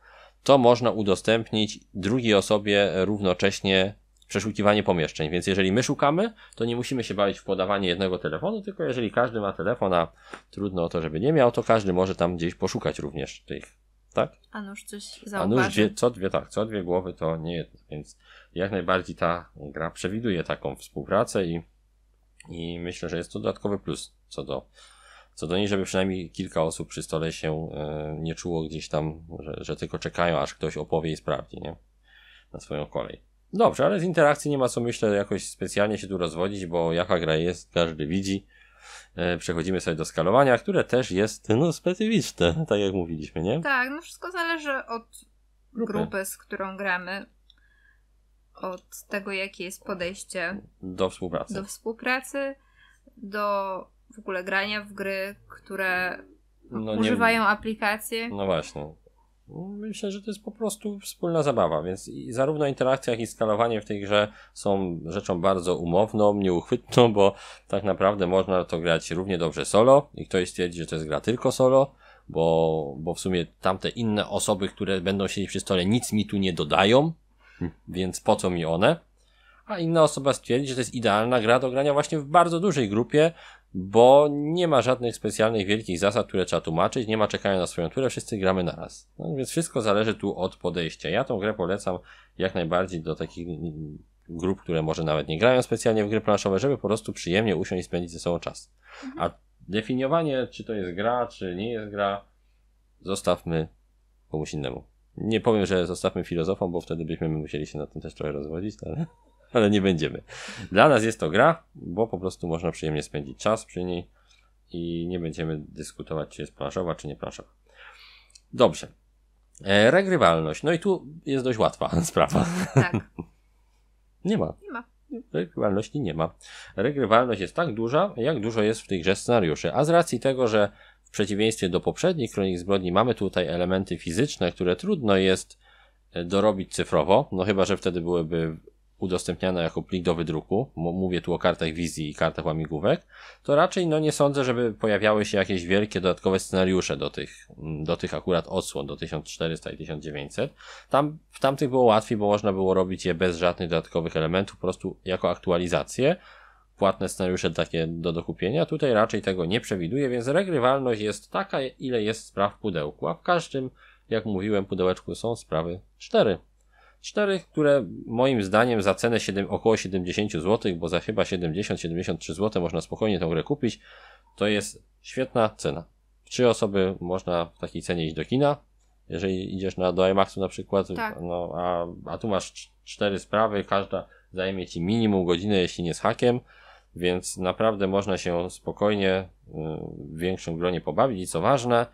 to można udostępnić drugiej osobie równocześnie przeszukiwanie pomieszczeń. Więc jeżeli my szukamy, to nie musimy się bawić w podawanie jednego telefonu, tylko jeżeli każdy ma telefon, a trudno o to, żeby nie miał, to każdy może tam gdzieś poszukać również tych, tak? A nuż coś zauważy. A nuż dwie, co dwie, tak, co dwie głowy to nie jedno, więc jak najbardziej ta gra przewiduje taką współpracę i, i myślę, że jest to dodatkowy plus co do co do niej, żeby przynajmniej kilka osób przy stole się e, nie czuło gdzieś tam, że, że tylko czekają, aż ktoś opowie i sprawdzi, nie? Na swoją kolej. Dobrze, ale z interakcji nie ma co myślę jakoś specjalnie się tu rozwodzić, bo jaka gra jest, każdy widzi. E, przechodzimy sobie do skalowania, które też jest no, specyficzne, tak jak mówiliśmy, nie? Tak, no wszystko zależy od grupy, grupy z którą gramy, od tego, jakie jest podejście do współpracy. Do współpracy, do w ogóle grania w gry, które no, używają nie... aplikacji. No właśnie. No, myślę, że to jest po prostu wspólna zabawa, więc zarówno interakcja, jak i skalowanie w tej grze są rzeczą bardzo umowną, nieuchwytną, bo tak naprawdę można to grać równie dobrze solo i ktoś stwierdzi, że to jest gra tylko solo, bo, bo w sumie tamte inne osoby, które będą siedzieć przy stole, nic mi tu nie dodają, hmm. więc po co mi one? A inna osoba stwierdzi, że to jest idealna gra do grania właśnie w bardzo dużej grupie, bo nie ma żadnych specjalnych wielkich zasad, które trzeba tłumaczyć, nie ma czekania na swoją turę, wszyscy gramy naraz. No, więc wszystko zależy tu od podejścia. Ja tą grę polecam jak najbardziej do takich grup, które może nawet nie grają specjalnie w gry planszowe, żeby po prostu przyjemnie usiąść i spędzić ze sobą czas. A definiowanie, czy to jest gra, czy nie jest gra, zostawmy komuś innemu. Nie powiem, że zostawmy filozofom, bo wtedy byśmy musieli się na tym też trochę rozwodzić, ale ale nie będziemy. Dla nas jest to gra, bo po prostu można przyjemnie spędzić czas przy niej i nie będziemy dyskutować, czy jest planszowa, czy nie planszowa. Dobrze. E, regrywalność. No i tu jest dość łatwa sprawa. Tak. nie ma. Nie ma. Regrywalności nie ma. Regrywalność jest tak duża, jak dużo jest w tej grze scenariuszy. A z racji tego, że w przeciwieństwie do poprzednich Kronik Zbrodni mamy tutaj elementy fizyczne, które trudno jest e, dorobić cyfrowo, no chyba, że wtedy byłyby udostępniana jako plik do wydruku, mówię tu o kartach wizji i kartach łamigłówek, to raczej no nie sądzę, żeby pojawiały się jakieś wielkie dodatkowe scenariusze do tych, do tych akurat odsłon, do 1400 i 1900. Tam, w tamtych było łatwiej, bo można było robić je bez żadnych dodatkowych elementów, po prostu jako aktualizację. Płatne scenariusze takie do dokupienia. Tutaj raczej tego nie przewiduję, więc regrywalność jest taka, ile jest spraw w pudełku, a w każdym, jak mówiłem, pudełeczku są sprawy 4. Czterech, które moim zdaniem za cenę 7, około 70 zł, bo za chyba 70-73 zł można spokojnie tą grę kupić, to jest świetna cena. Trzy osoby można w takiej cenie iść do kina, jeżeli idziesz na, do IMAX-u na przykład, tak. no, a, a tu masz cztery sprawy, każda zajmie ci minimum godzinę, jeśli nie z hakiem, więc naprawdę można się spokojnie w y, większym gronie pobawić i co ważne,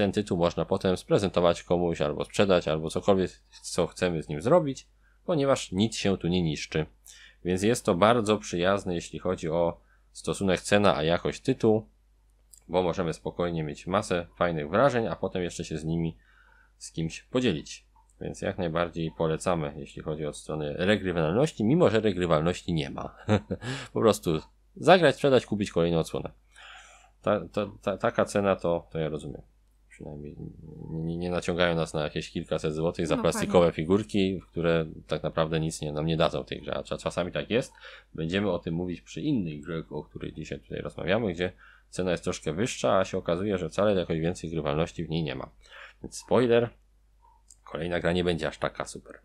ten tytuł można potem sprezentować komuś albo sprzedać, albo cokolwiek, co chcemy z nim zrobić, ponieważ nic się tu nie niszczy. Więc jest to bardzo przyjazne, jeśli chodzi o stosunek cena a jakość tytuł, bo możemy spokojnie mieć masę fajnych wrażeń, a potem jeszcze się z nimi z kimś podzielić. Więc jak najbardziej polecamy, jeśli chodzi o strony regrywalności, mimo że regrywalności nie ma. po prostu zagrać, sprzedać, kupić kolejną odsłonę. Ta, ta, ta, taka cena to, to ja rozumiem przynajmniej nie, nie naciągają nas na jakieś kilkaset złotych za no plastikowe fajnie. figurki, które tak naprawdę nic nie, nam nie dadzą tej grze, a czasami tak jest. Będziemy o tym mówić przy innej grze, o której dzisiaj tutaj rozmawiamy, gdzie cena jest troszkę wyższa, a się okazuje, że wcale jakoś więcej grywalności w niej nie ma. Więc spoiler, kolejna gra nie będzie aż taka super.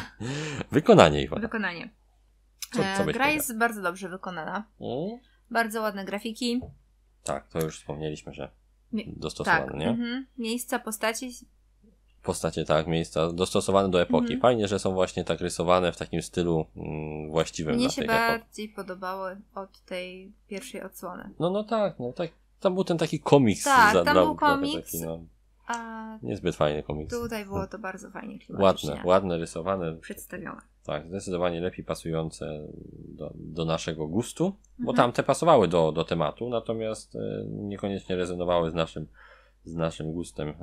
Wykonanie, Iwona. Wykonanie. Co, co e, gra powiedział? jest bardzo dobrze wykonana. Mm? Bardzo ładne grafiki. Tak, to już wspomnieliśmy, że dostosowane, tak. nie? Mhm. Miejsca, postaci. Postacie, tak, miejsca dostosowane do epoki. Mhm. Fajnie, że są właśnie tak rysowane w takim stylu mm, właściwym Mnie dla się tej bardziej epoki. podobały od tej pierwszej odsłony. No, no tak, no tak. Tam był ten taki komiks. Tak, za, tam dla, był komiks. Taki, no, a... Niezbyt fajny komiks. Tutaj było no. to bardzo fajnie klimatycznie. Ładne, ładne, rysowane. Przedstawione. Tak, zdecydowanie lepiej pasujące do, do naszego gustu, mhm. bo tamte pasowały do, do tematu, natomiast e, niekoniecznie rezonowały z naszym, z naszym gustem e,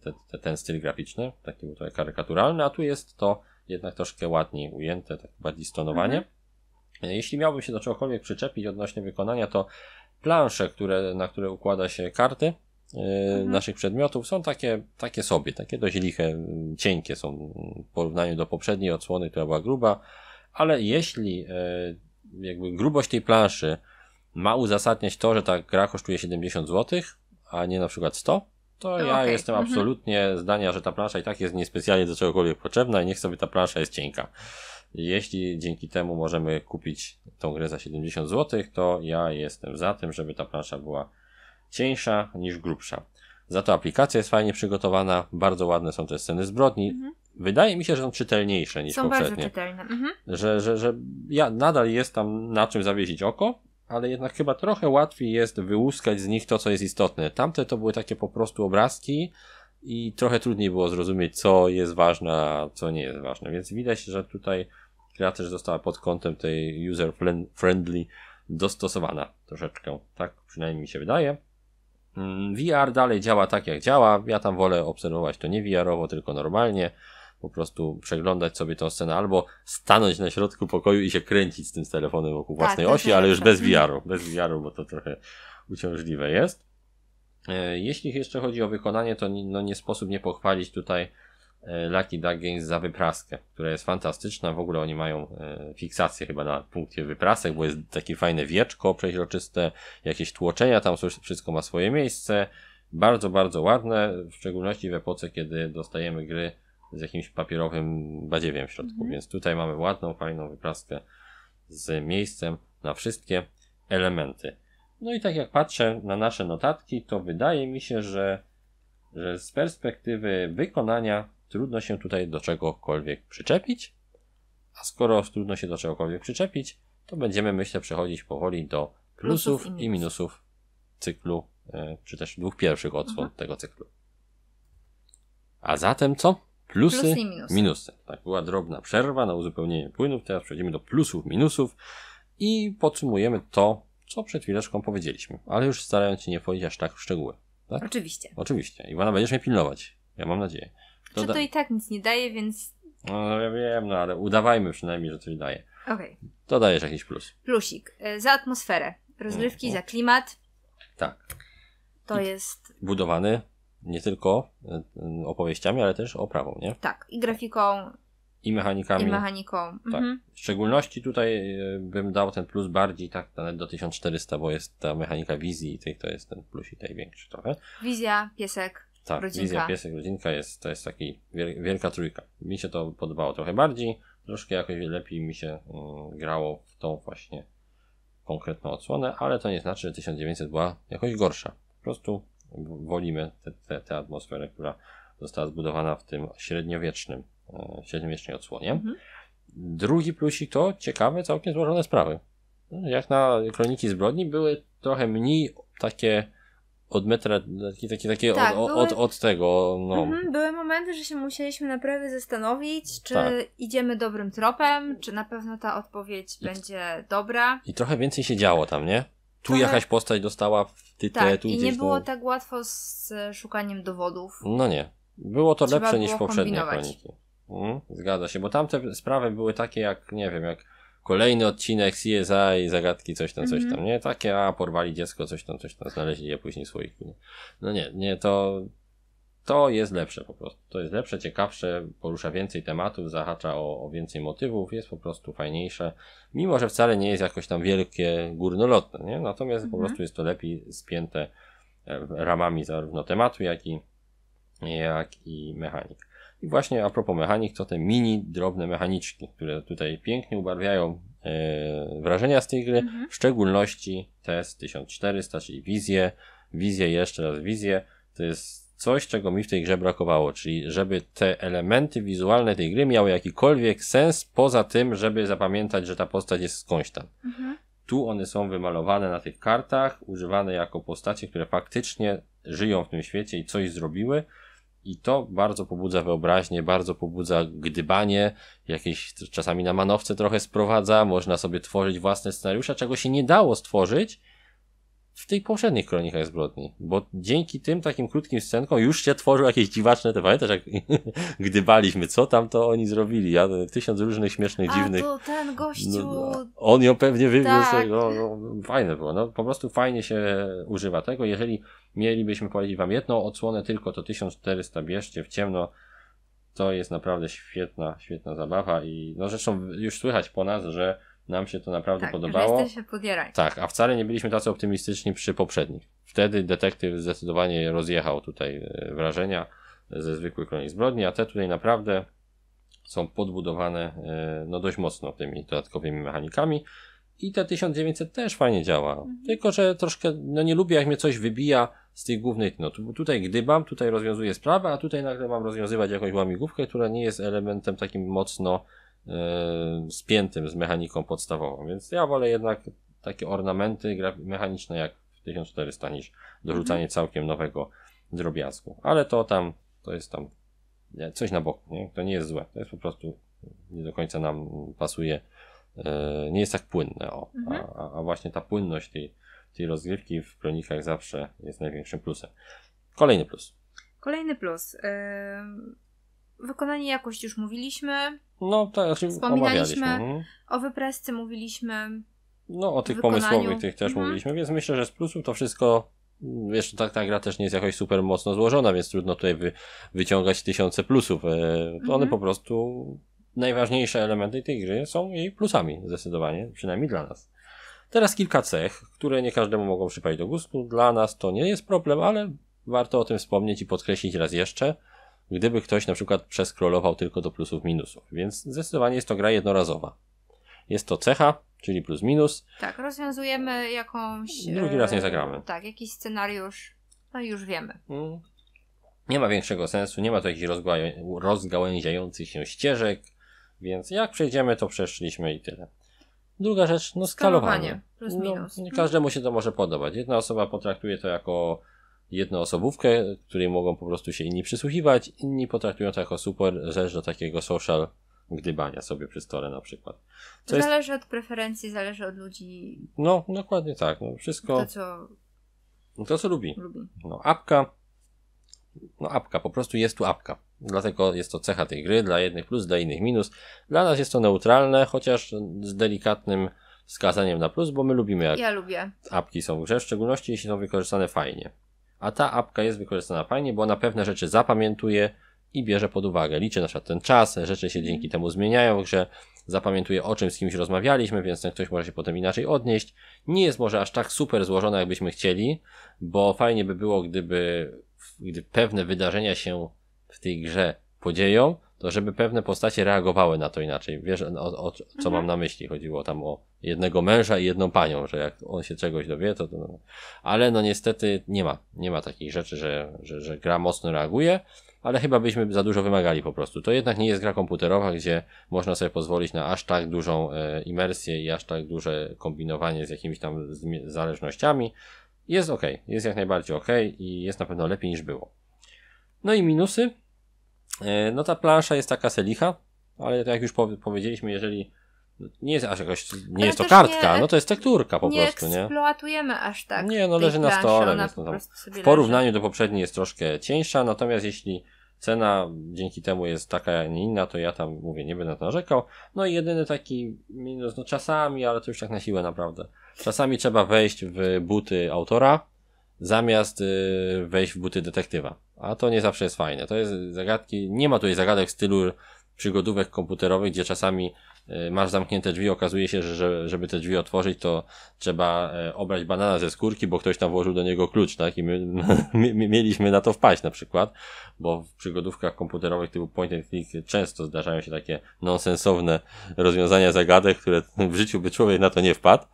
te, te, ten styl graficzny, taki był tutaj karykaturalny, a tu jest to jednak troszkę ładniej ujęte, tak bardziej stonowanie. Mhm. E, jeśli miałbym się do czegokolwiek przyczepić odnośnie wykonania, to plansze, które, na które układa się karty, E, mhm. naszych przedmiotów są takie, takie sobie, takie dość liche, cienkie są w porównaniu do poprzedniej odsłony, która była gruba, ale jeśli e, jakby grubość tej planszy ma uzasadniać to, że ta gra kosztuje 70 zł, a nie na przykład 100, to no ja jestem mhm. absolutnie zdania, że ta plansza i tak jest niespecjalnie do czegokolwiek potrzebna i niech sobie ta plansza jest cienka. Jeśli dzięki temu możemy kupić tą grę za 70 zł, to ja jestem za tym, żeby ta plansza była cieńsza niż grubsza. Za to aplikacja jest fajnie przygotowana, bardzo ładne są te sceny zbrodni. Mhm. Wydaje mi się, że są czytelniejsze niż są poprzednie. Są bardzo czytelne. Mhm. Że, że, że ja, nadal jest tam na czym zawiesić oko, ale jednak chyba trochę łatwiej jest wyłuskać z nich to, co jest istotne. Tamte to były takie po prostu obrazki i trochę trudniej było zrozumieć, co jest ważne, a co nie jest ważne. Więc widać, że tutaj gra też została pod kątem tej user-friendly dostosowana troszeczkę. Tak przynajmniej mi się wydaje. Mm, VR dalej działa tak jak działa. Ja tam wolę obserwować to nie VR-owo, tylko normalnie. Po prostu przeglądać sobie tą scenę albo stanąć na środku pokoju i się kręcić z tym telefonem wokół tak, własnej osi, ale już bez VR-u. Bez VR-u, bo to trochę uciążliwe jest. E, jeśli jeszcze chodzi o wykonanie, to no nie sposób nie pochwalić tutaj E, Lucky Duck Games za wypraskę, która jest fantastyczna. W ogóle oni mają e, fiksację chyba na punkcie wyprasek, bo jest takie fajne wieczko przeźroczyste, jakieś tłoczenia, tam wszystko ma swoje miejsce. Bardzo, bardzo ładne, w szczególności w epoce, kiedy dostajemy gry z jakimś papierowym badziewiem w środku. Mhm. Więc tutaj mamy ładną, fajną wypraskę z miejscem na wszystkie elementy. No i tak jak patrzę na nasze notatki, to wydaje mi się, że, że z perspektywy wykonania trudno się tutaj do czegokolwiek przyczepić. A skoro trudno się do czegokolwiek przyczepić, to będziemy, myślę, przechodzić powoli do plusów, plusów i, minusów cyklu, e, czy też dwóch pierwszych odsłon mhm. tego cyklu. A zatem co? Plusy, plusy i minusy. minusy. Tak, była drobna przerwa na uzupełnienie płynów, teraz przejdziemy do plusów, minusów i podsumujemy to, co przed chwileczką powiedzieliśmy, ale już starając się nie wchodzić aż tak w szczegóły. Tak? Oczywiście. Oczywiście. Iwana, będziesz mnie pilnować. Ja mam nadzieję. Czy to i tak nic nie daje, więc... No ja wiem, no ale udawajmy przynajmniej, że coś daje. Okej. Okay. To dajesz jakiś plus. Plusik. E, za atmosferę. Rozrywki, mm. za klimat. Tak. To I jest... Budowany nie tylko e, opowieściami, ale też oprawą, nie? Tak. I grafiką. I mechanikami. I mechaniką. Tak. Mhm. W szczególności tutaj e, bym dał ten plus bardziej tak nawet do 1400, bo jest ta mechanika wizji i to jest ten plus i tej większy trochę. Wizja, piesek. Tak, rodzinka. wizja piesek, rodzinka jest, to jest taki wielka trójka. Mi się to podobało trochę bardziej, troszkę jakoś lepiej mi się um, grało w tą właśnie konkretną odsłonę, ale to nie znaczy, że 1900 była jakoś gorsza. Po prostu wolimy tę atmosferę, która została zbudowana w tym średniowiecznym, e, średniowiecznej odsłonie. Mhm. Drugi plusik to ciekawe, całkiem złożone sprawy. Jak na Kroniki Zbrodni były trochę mniej takie od metra, taki taki taki tak, od, były, od, od, tego. No. Mhm, były momenty, że się musieliśmy naprawdę zastanowić, czy tak. idziemy dobrym tropem, czy na pewno ta odpowiedź I, będzie dobra. I trochę więcej się działo tam, nie? Tu trochę... jakaś postać dostała w tytule, tak, tu i nie było tak łatwo z szukaniem dowodów. No nie. Było to Trzeba lepsze było niż poprzednie kombinować. kroniki. Mhm, zgadza się, bo tamte sprawy były takie jak, nie wiem, jak Kolejny odcinek CSI, zagadki, coś tam, coś mhm. tam, nie? Takie, a, porwali dziecko, coś tam, coś tam, znaleźli je później swoich, nie? No nie, nie, to, to jest lepsze po prostu. To jest lepsze, ciekawsze, porusza więcej tematów, zahacza o, o więcej motywów, jest po prostu fajniejsze, mimo że wcale nie jest jakoś tam wielkie, górnolotne, nie? Natomiast mhm. po prostu jest to lepiej spięte e, ramami zarówno tematu, jak i, jak i mechanik. I właśnie a propos mechanik, to te mini, drobne mechaniczki, które tutaj pięknie ubarwiają e, wrażenia z tej gry, mhm. w szczególności test 1400, czyli wizję, wizję, jeszcze raz wizję, to jest coś, czego mi w tej grze brakowało, czyli żeby te elementy wizualne tej gry miały jakikolwiek sens, poza tym, żeby zapamiętać, że ta postać jest skądś tam. Mhm. Tu one są wymalowane na tych kartach, używane jako postacie, które faktycznie żyją w tym świecie i coś zrobiły, i to bardzo pobudza wyobraźnię, bardzo pobudza gdybanie, jakieś czasami na manowce trochę sprowadza, można sobie tworzyć własne scenariusze, czego się nie dało stworzyć w tych poprzednich kronikach zbrodni, bo dzięki tym takim krótkim scenkom już się tworzył jakieś dziwaczne, te pamiętasz jak gdybaliśmy, co tam to oni zrobili, ja, tysiąc różnych śmiesznych, A, dziwnych. to ten no, gościu. No, on ją pewnie wywiózł, tak. no, no, fajne było, no po prostu fajnie się używa tego, jeżeli Mielibyśmy polecić Wam jedną odsłonę, tylko to 1400 bierzcie w ciemno. To jest naprawdę świetna, świetna zabawa i no zresztą już słychać po nas, że nam się to naprawdę tak, podobało. Że się podierać. Tak, a wcale nie byliśmy tacy optymistyczni przy poprzednich. Wtedy detektyw zdecydowanie rozjechał tutaj e, wrażenia ze zwykłych kronik zbrodni, a te tutaj naprawdę są podbudowane e, no dość mocno tymi dodatkowymi mechanikami. I te 1900 też fajnie działa. Mhm. Tylko, że troszkę, no nie lubię, jak mnie coś wybija z tej głównej, no tutaj gdybam, tutaj rozwiązuję sprawę, a tutaj nagle mam rozwiązywać jakąś łamigłówkę, która nie jest elementem takim mocno e, spiętym z mechaniką podstawową. Więc ja wolę jednak takie ornamenty mechaniczne jak w 1400 niż dorzucanie mhm. całkiem nowego drobiazgu. Ale to tam, to jest tam coś na boku, nie? To nie jest złe. To jest po prostu nie do końca nam pasuje E, nie jest tak płynne. O. Mhm. A, a, właśnie ta płynność tej, tej rozgrywki w kronikach zawsze jest największym plusem. Kolejny plus. Kolejny plus. E, wykonanie jakości już mówiliśmy. No tak, wspominaliśmy mhm. o wypresce, mówiliśmy. No o tych pomysłowych tych też mhm. mówiliśmy, więc myślę, że z plusów to wszystko Wiesz, ta, ta gra też nie jest jakoś super mocno złożona, więc trudno tutaj wy, wyciągać tysiące plusów. E, one mhm. po prostu najważniejsze elementy tej gry są jej plusami, zdecydowanie, przynajmniej dla nas. Teraz kilka cech, które nie każdemu mogą przypaść do gustu. Dla nas to nie jest problem, ale warto o tym wspomnieć i podkreślić raz jeszcze, gdyby ktoś na przykład przeskrolował tylko do plusów minusów. Więc zdecydowanie jest to gra jednorazowa. Jest to cecha, czyli plus minus. Tak, rozwiązujemy jakąś. Drugi raz nie zagramy. E, tak, jakiś scenariusz, no już wiemy. Mm. Nie ma większego sensu, nie ma to jakichś rozgałęziających się ścieżek, więc jak przejdziemy, to przeszliśmy i tyle. Druga rzecz, no skalowanie. skalowanie no, każdemu się to może podobać. Jedna osoba potraktuje to jako osobówkę, której mogą po prostu się inni przysłuchiwać, inni potraktują to jako super rzecz do takiego social gdybania sobie przy stole na przykład. Co to zależy jest... od preferencji, zależy od ludzi. No, dokładnie tak. No, wszystko. To, co. To, co lubi. lubi. No, apka. No, apka, po prostu jest tu apka. Dlatego jest to cecha tej gry, dla jednych plus, dla innych minus. Dla nas jest to neutralne, chociaż z delikatnym wskazaniem na plus, bo my lubimy jak ja lubię. apki są w grze, w szczególności jeśli są wykorzystane fajnie. A ta apka jest wykorzystana fajnie, bo na pewne rzeczy zapamiętuje i bierze pod uwagę. Liczy na przykład ten czas, rzeczy się dzięki mhm. temu zmieniają w grze, zapamiętuje o czym z kimś rozmawialiśmy, więc ten ktoś może się potem inaczej odnieść. Nie jest może aż tak super złożona, jakbyśmy chcieli, bo fajnie by było, gdyby pewne wydarzenia się w tej grze podzieją, to żeby pewne postacie reagowały na to inaczej. Wiesz, o, o co mhm. mam na myśli? Chodziło tam o jednego męża i jedną panią, że jak on się czegoś dowie, to. to... No. Ale no niestety nie ma. Nie ma takich rzeczy, że, że, że gra mocno reaguje, ale chyba byśmy za dużo wymagali po prostu. To jednak nie jest gra komputerowa, gdzie można sobie pozwolić na aż tak dużą e, imersję i aż tak duże kombinowanie z jakimiś tam zależnościami. Jest ok, jest jak najbardziej ok i jest na pewno lepiej niż było. No i minusy. E, no ta plansza jest taka selicha, ale tak jak już powiedzieliśmy, jeżeli nie jest aż jakoś, nie jest to kartka, nie, no to jest tekturka po nie prostu, nie? Nie eksploatujemy aż tak. Nie, no leży na stole. No po no w porównaniu leży. do poprzedniej jest troszkę cieńsza, natomiast jeśli cena dzięki temu jest taka, a nie inna, to ja tam mówię, nie będę to narzekał. No i jedyny taki minus, no czasami, ale to już tak na siłę naprawdę. Czasami trzeba wejść w buty autora, zamiast y, wejść w buty detektywa. A to nie zawsze jest fajne. To jest zagadki, nie ma tutaj zagadek w stylu przygodówek komputerowych, gdzie czasami y, masz zamknięte drzwi, okazuje się, że żeby te drzwi otworzyć, to trzeba e, obrać banana ze skórki, bo ktoś tam włożył do niego klucz, tak? I my, my mieliśmy na to wpaść na przykład, bo w przygodówkach komputerowych typu point and click często zdarzają się takie nonsensowne rozwiązania zagadek, które w życiu by człowiek na to nie wpadł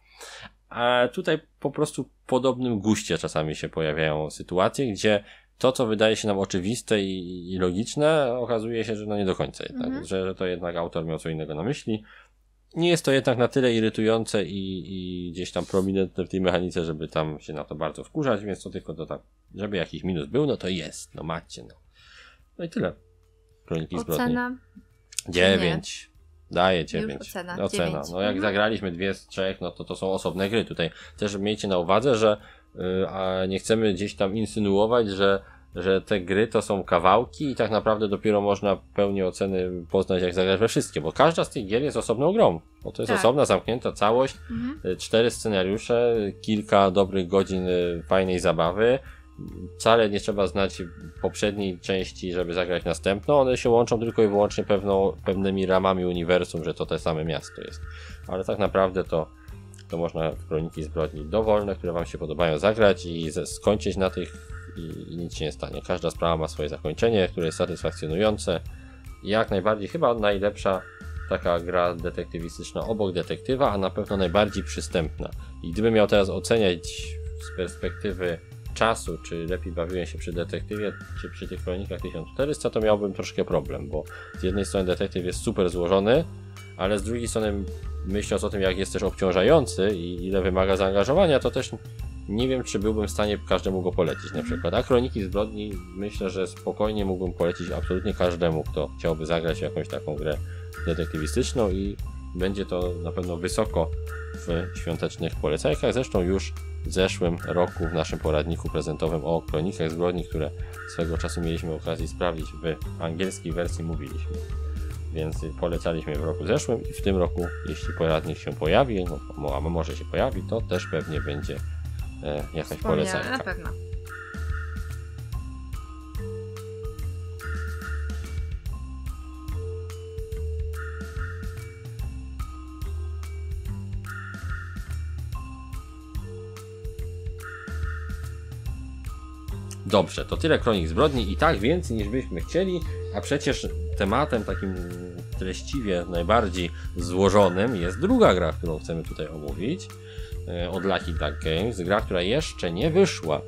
a tutaj po prostu w podobnym guście czasami się pojawiają sytuacje, gdzie to, co wydaje się nam oczywiste i, i logiczne, okazuje się, że no nie do końca jednak, mhm. że, że to jednak autor miał co innego na myśli. Nie jest to jednak na tyle irytujące i, i gdzieś tam prominentne w tej mechanice, żeby tam się na to bardzo wkurzać, więc to tylko to tak, żeby jakiś minus był, no to jest, no macie, no. No i tyle. Kroniki Ocena? zbrodni. Dziewięć daje 9. Już ocena. ocena. 9. No jak mhm. zagraliśmy dwie z trzech, no to to są osobne gry. Tutaj też miejcie na uwadze, że y, a nie chcemy gdzieś tam insynuować, że, że te gry to są kawałki i tak naprawdę dopiero można pełni oceny poznać, jak zagrać we wszystkie, bo każda z tych gier jest osobną grą. Bo to jest tak. osobna, zamknięta całość, mhm. Y, cztery scenariusze, kilka dobrych godzin y, fajnej zabawy wcale nie trzeba znać poprzedniej części, żeby zagrać następną. One się łączą tylko i wyłącznie pewną, pewnymi ramami uniwersum, że to te same miasto jest. Ale tak naprawdę to, to można w Kroniki Zbrodni dowolne, które Wam się podobają, zagrać i ze, skończyć na tych i, i, nic się nie stanie. Każda sprawa ma swoje zakończenie, które jest satysfakcjonujące. Jak najbardziej chyba najlepsza taka gra detektywistyczna obok detektywa, a na pewno najbardziej przystępna. I gdybym miał teraz oceniać z perspektywy czasu, czy lepiej bawiłem się przy detektywie, czy przy tych kronikach 1400, to miałbym troszkę problem, bo z jednej strony detektyw jest super złożony, ale z drugiej strony myśląc o tym, jak jest też obciążający i ile wymaga zaangażowania, to też nie wiem, czy byłbym w stanie każdemu go polecić na przykład. A Kroniki Zbrodni myślę, że spokojnie mógłbym polecić absolutnie każdemu, kto chciałby zagrać jakąś taką grę detektywistyczną i będzie to na pewno wysoko w świątecznych polecajkach. Zresztą już w zeszłym roku w naszym poradniku prezentowym o kronikach zbrodni, które swego czasu mieliśmy okazję sprawdzić w angielskiej wersji mówiliśmy. Więc polecaliśmy w roku zeszłym i w tym roku, jeśli poradnik się pojawi, no, a może się pojawi, to też pewnie będzie e, jakaś Wspomniałem, Na pewno. Dobrze, to tyle Kronik Zbrodni i tak więcej niż byśmy chcieli, a przecież tematem takim treściwie najbardziej złożonym jest druga gra, którą chcemy tutaj omówić e, od Lucky Duck Games, gra, która jeszcze nie wyszła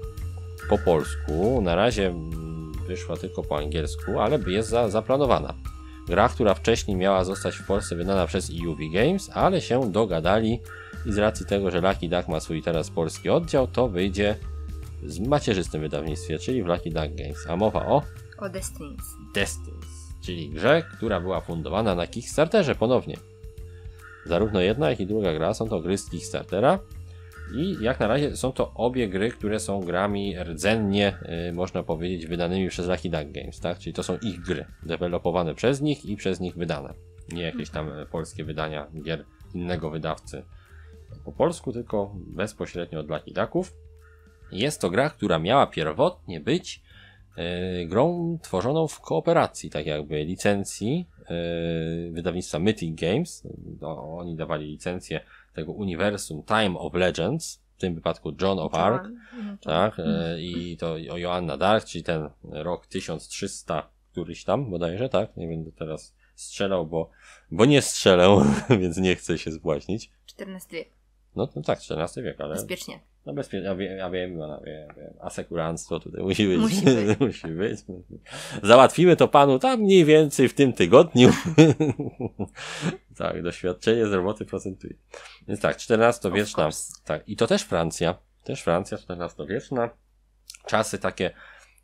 po polsku, na razie mm, wyszła tylko po angielsku, ale jest za, zaplanowana. Gra, która wcześniej miała zostać w Polsce wydana przez EUV Games, ale się dogadali i z racji tego, że Lucky Duck ma swój teraz polski oddział, to wyjdzie w macierzystym wydawnictwie, czyli w Lucky Duck Games. A mowa o? O Destinies. Destinies, czyli grze, która była fundowana na Kickstarterze ponownie. Zarówno jedna, jak i druga gra są to gry z Kickstartera. I jak na razie są to obie gry, które są grami rdzennie, yy, można powiedzieć, wydanymi przez Lucky Duck Games, tak? Czyli to są ich gry, dewelopowane przez nich i przez nich wydane. Nie jakieś tam e, polskie wydania gier innego wydawcy po polsku, tylko bezpośrednio od Lucky Ducków. Jest to gra, która miała pierwotnie być yy, grą tworzoną w kooperacji, tak jakby licencji yy, wydawnictwa Mythic Games. No, oni dawali licencję tego uniwersum Time of Legends, w tym wypadku John of Arc, John. tak, tak e, i to Joanna Dark, czyli ten rok 1300 któryś tam bodajże, tak, nie będę teraz strzelał, bo, bo nie strzelę, więc nie chcę się zbłaźnić. 14 wiek. No, no tak, 14 wiek, ale... Bezpiecznie. No bezpiecznie, ja wiem, ja no, wiem, ja wiem, wiem. Asekuranstwo tutaj musi być. Musi być. musi być. Załatwimy to panu tam mniej więcej w tym tygodniu. tak, doświadczenie z roboty procentuje. Więc tak, XIV-wieczna. Tak, i to też Francja. Też Francja XIV-wieczna. Czasy takie,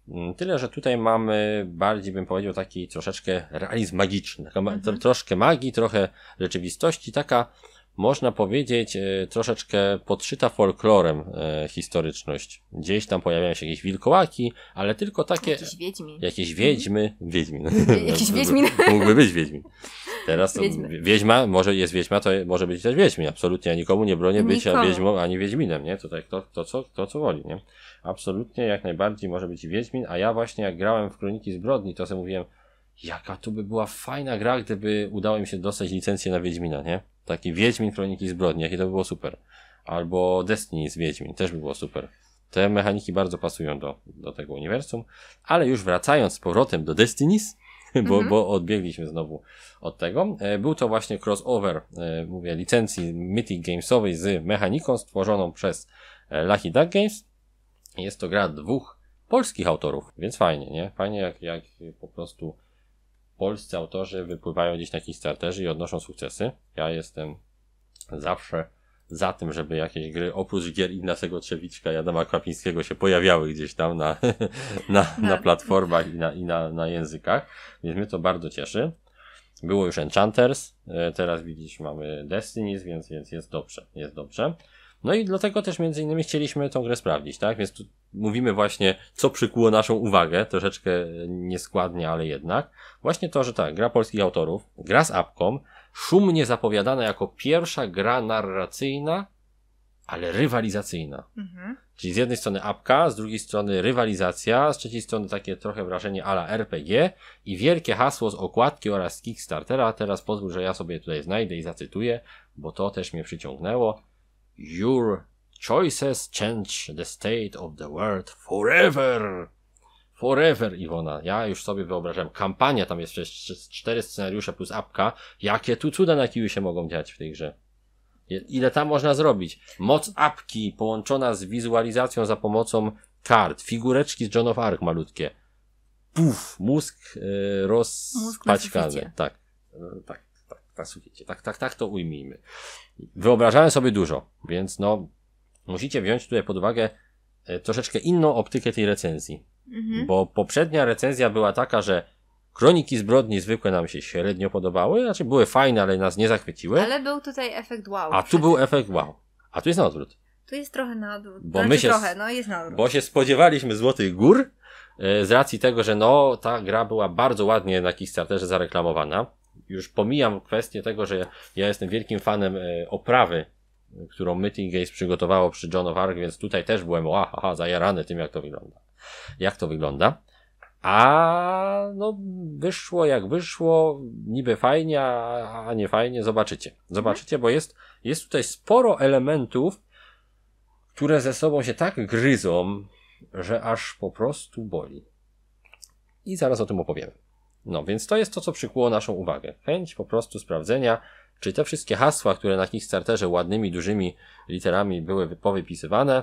mm, tyle, że tutaj mamy bardziej bym powiedział taki troszeczkę realizm magiczny. mhm. Troszkę magii, trochę rzeczywistości, taka można powiedzieć, e, troszeczkę podszyta folklorem e, historyczność. Gdzieś tam pojawiają się jakieś wilkołaki, ale tylko takie... Jakieś wiedźmi. Jakieś wiedźmy. Wiedźmin. No. Jakiś wiedźmin. Mógłby być wiedźmin. Teraz to wiedźma, może jest wiedźma, to może być też wiedźmin, absolutnie. Ja nikomu nie bronię być wiedźmą ani wiedźminem, nie? Tutaj to, to, co, to co woli, nie? Absolutnie, jak najbardziej może być wiedźmin, a ja właśnie jak grałem w Kroniki Zbrodni, to sobie mówiłem, jaka tu by była fajna gra, gdyby udało im się dostać licencję na Wiedźmina, nie? Taki Wiedźmin Kroniki Zbrodni, jakie to by było super. Albo Destiny z Wiedźmin, też by było super. Te mechaniki bardzo pasują do, do tego uniwersum, ale już wracając z powrotem do Destiny's, bo, mhm. bo odbiegliśmy znowu od tego. E, był to właśnie crossover, e, mówię, licencji Mythic Gamesowej z mechaniką stworzoną przez e, Lucky Duck Games. Jest to gra dwóch polskich autorów, więc fajnie, nie? Fajnie jak, jak po prostu polscy autorzy wypływają gdzieś na jakichś strategii i odnoszą sukcesy. Ja jestem zawsze za tym, żeby jakieś gry oprócz gier Ignacego Trzewiczka i Adama Krapińskiego się pojawiały gdzieś tam na, na, na tak. platformach i, na, i na, na językach, więc mnie to bardzo cieszy. Było już Enchanters, e, teraz widzisz mamy Destiny, więc, więc jest dobrze, jest dobrze. No i dlatego też między innymi chcieliśmy tą grę sprawdzić, tak? Więc tu mówimy właśnie, co przykuło naszą uwagę, troszeczkę nieskładnie, ale jednak. Właśnie to, że tak, gra polskich autorów, gra z apką, szumnie zapowiadana jako pierwsza gra narracyjna, ale rywalizacyjna. Mhm. Czyli z jednej strony apka, z drugiej strony rywalizacja, z trzeciej strony takie trochę wrażenie ala RPG i wielkie hasło z okładki oraz Kickstartera. Teraz pozwól, że ja sobie tutaj znajdę i zacytuję, bo to też mnie przyciągnęło. Your choices change the state of the world forever. Forever, Iwona. Ja już sobie wyobrażam. Kampania tam jest przez cztery scenariusze plus apka. Jakie tu cuda na kiju się mogą dziać w tej grze? Ile tam można zrobić? Moc apki połączona z wizualizacją za pomocą kart, figureczki z John of Arc malutkie. Puf, mózg yy, rozpaćkany. Tak, e, tak tak, słuchajcie, tak, tak, tak to ujmijmy. Wyobrażałem sobie dużo, więc no, musicie wziąć tutaj pod uwagę e, troszeczkę inną optykę tej recenzji. Mhm. Bo poprzednia recenzja była taka, że Kroniki zbrodni zwykłe nam się średnio podobały, znaczy były fajne, ale nas nie zachwyciły. Ale był tutaj efekt wow. A tu był efekt wow. A tu jest na odwrót. Tu jest trochę na odwrót. Bo znaczy my się, trochę, no jest na odwrót. Bo się spodziewaliśmy Złotych Gór, e, z racji tego, że no, ta gra była bardzo ładnie na Kickstarterze zareklamowana już pomijam kwestię tego, że ja jestem wielkim fanem e, oprawy, którą Meeting Gaze przygotowało przy John of Arc, więc tutaj też byłem, o, aha, zajarany tym, jak to wygląda. Jak to wygląda. A no, wyszło jak wyszło, niby fajnie, a, a nie fajnie, zobaczycie. Zobaczycie, bo jest, jest tutaj sporo elementów, które ze sobą się tak gryzą, że aż po prostu boli. I zaraz o tym opowiemy. No więc to jest to, co przykuło naszą uwagę. Chęć po prostu sprawdzenia, czy te wszystkie hasła, które na Kickstarterze ładnymi, dużymi literami były powypisywane,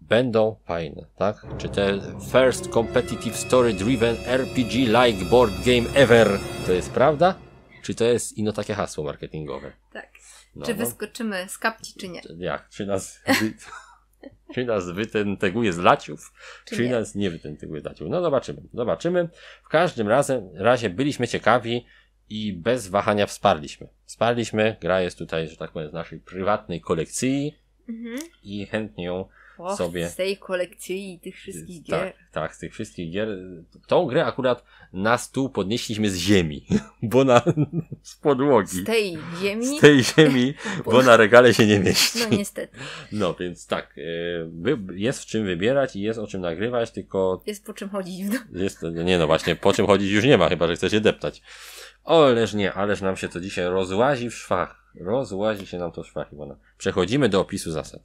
będą fajne, tak? Czy te First Competitive Story Driven RPG-like board game ever to jest prawda? Czy to jest ino takie hasło marketingowe? Tak. No, czy no. wyskoczymy z kapci, czy nie? Jak? Czy nas Czy nas wytenteguje z laciów, czy, czy nas nie wytenteguje z laciów. No zobaczymy, zobaczymy. W każdym razie, razie byliśmy ciekawi i bez wahania wsparliśmy. Wsparliśmy, gra jest tutaj, że tak powiem, z naszej prywatnej kolekcji mhm. i chętnie ją Och, sobie. Z tej kolekcji i tych wszystkich gier. Tak, tak, z tych wszystkich gier. Tą grę akurat na stół podnieśliśmy z ziemi, bo na, z podłogi. Z tej ziemi? Z tej ziemi, bo na regale się nie mieści. No niestety. No więc tak, e, jest w czym wybierać i jest o czym nagrywać, tylko... Jest po czym chodzić w domu. Jest, nie no właśnie, po czym chodzić już nie ma, chyba że chce się deptać. Oleż nie, ależ nam się to dzisiaj rozłazi w szwach. Rozłazi się nam to w szwach, Iwona. Przechodzimy do opisu zasad.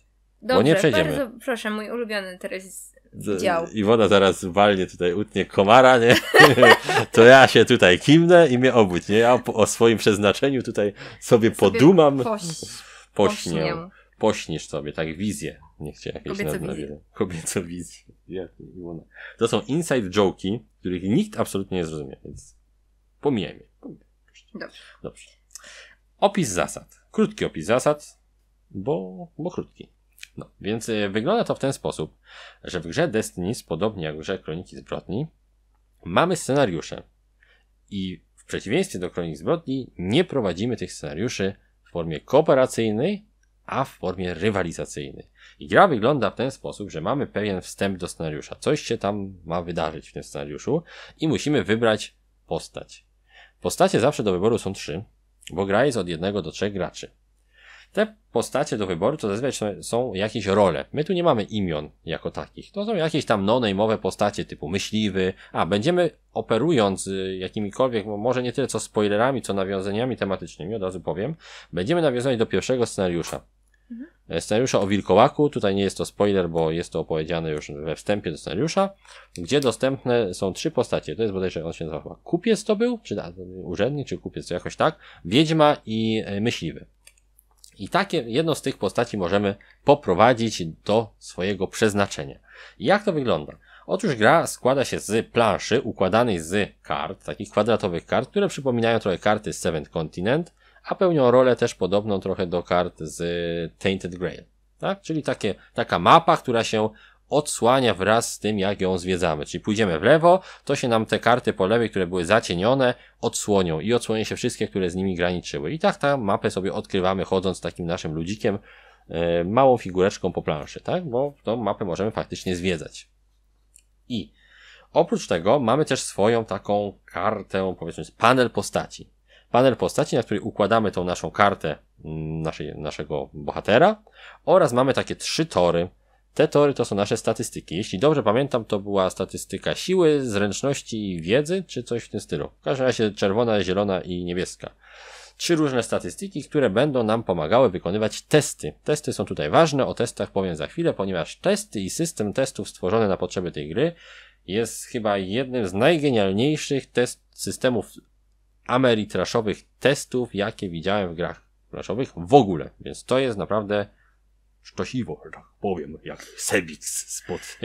Dobrze, bo nie przejdziemy. bardzo proszę, mój ulubiony teraz dział. I woda zaraz walnie tutaj utnie komara, nie? to ja się tutaj kimnę i mnie obudź, nie? Ja o swoim przeznaczeniu tutaj sobie, sobie podumam. Poś... Pośnię. Pośnisz sobie, tak, wizję. Niech cię jakieś nawiedzą. Kobieco wizję. Ja, to są inside joke'i, których nikt absolutnie nie zrozumie, więc pomijajmy. Dobrze. Dobrze. Opis zasad. Krótki opis zasad, bo, bo krótki. No, więc e, wygląda to w ten sposób, że w grze Destiny, podobnie jak w grze Kroniki Zbrodni, mamy scenariusze. I w przeciwieństwie do Kroniki Zbrodni, nie prowadzimy tych scenariuszy w formie kooperacyjnej, a w formie rywalizacyjnej. I gra wygląda w ten sposób, że mamy pewien wstęp do scenariusza. Coś się tam ma wydarzyć w tym scenariuszu i musimy wybrać postać. Postacie zawsze do wyboru są trzy, bo gra jest od jednego do trzech graczy. Te postacie do wyboru to zazwyczaj są jakieś role. My tu nie mamy imion jako takich. To są jakieś tam nonejmowe postacie typu myśliwy. A, będziemy operując y, jakimikolwiek, może nie tyle co spoilerami, co nawiązaniami tematycznymi, od razu powiem, będziemy nawiązani do pierwszego scenariusza. Mhm. Scenariusza o wilkołaku, tutaj nie jest to spoiler, bo jest to opowiedziane już we wstępie do scenariusza, gdzie dostępne są trzy postacie. To jest bodajże, on się nazywa kupiec to był, czy urzędnik, czy kupiec, to jakoś tak, wiedźma i e, myśliwy. I takie, jedno z tych postaci możemy poprowadzić do swojego przeznaczenia. I jak to wygląda? Otóż gra składa się z planszy układanej z kart, takich kwadratowych kart, które przypominają trochę karty Seventh Continent, a pełnią rolę też podobną trochę do kart z Tainted Grail. Tak? Czyli takie, taka mapa, która się odsłania wraz z tym, jak ją zwiedzamy. Czyli pójdziemy w lewo, to się nam te karty po lewej, które były zacienione, odsłonią i odsłonią się wszystkie, które z nimi graniczyły. I tak tę mapę sobie odkrywamy, chodząc takim naszym ludzikiem, e, małą figureczką po planszy, tak? Bo tą mapę możemy faktycznie zwiedzać. I oprócz tego mamy też swoją taką kartę, powiedzmy, panel postaci. Panel postaci, na której układamy tą naszą kartę mm, naszej, naszego bohatera oraz mamy takie trzy tory, te tory to są nasze statystyki. Jeśli dobrze pamiętam, to była statystyka siły, zręczności i wiedzy, czy coś w tym stylu. W każdym razie czerwona, zielona i niebieska. Trzy różne statystyki, które będą nam pomagały wykonywać testy. Testy są tutaj ważne, o testach powiem za chwilę, ponieważ testy i system testów stworzony na potrzeby tej gry jest chyba jednym z najgenialniejszych test systemów ameritraszowych testów, jakie widziałem w grach traszowych w ogóle. Więc to jest naprawdę szczosiwo, że tak powiem, jak sebic spod,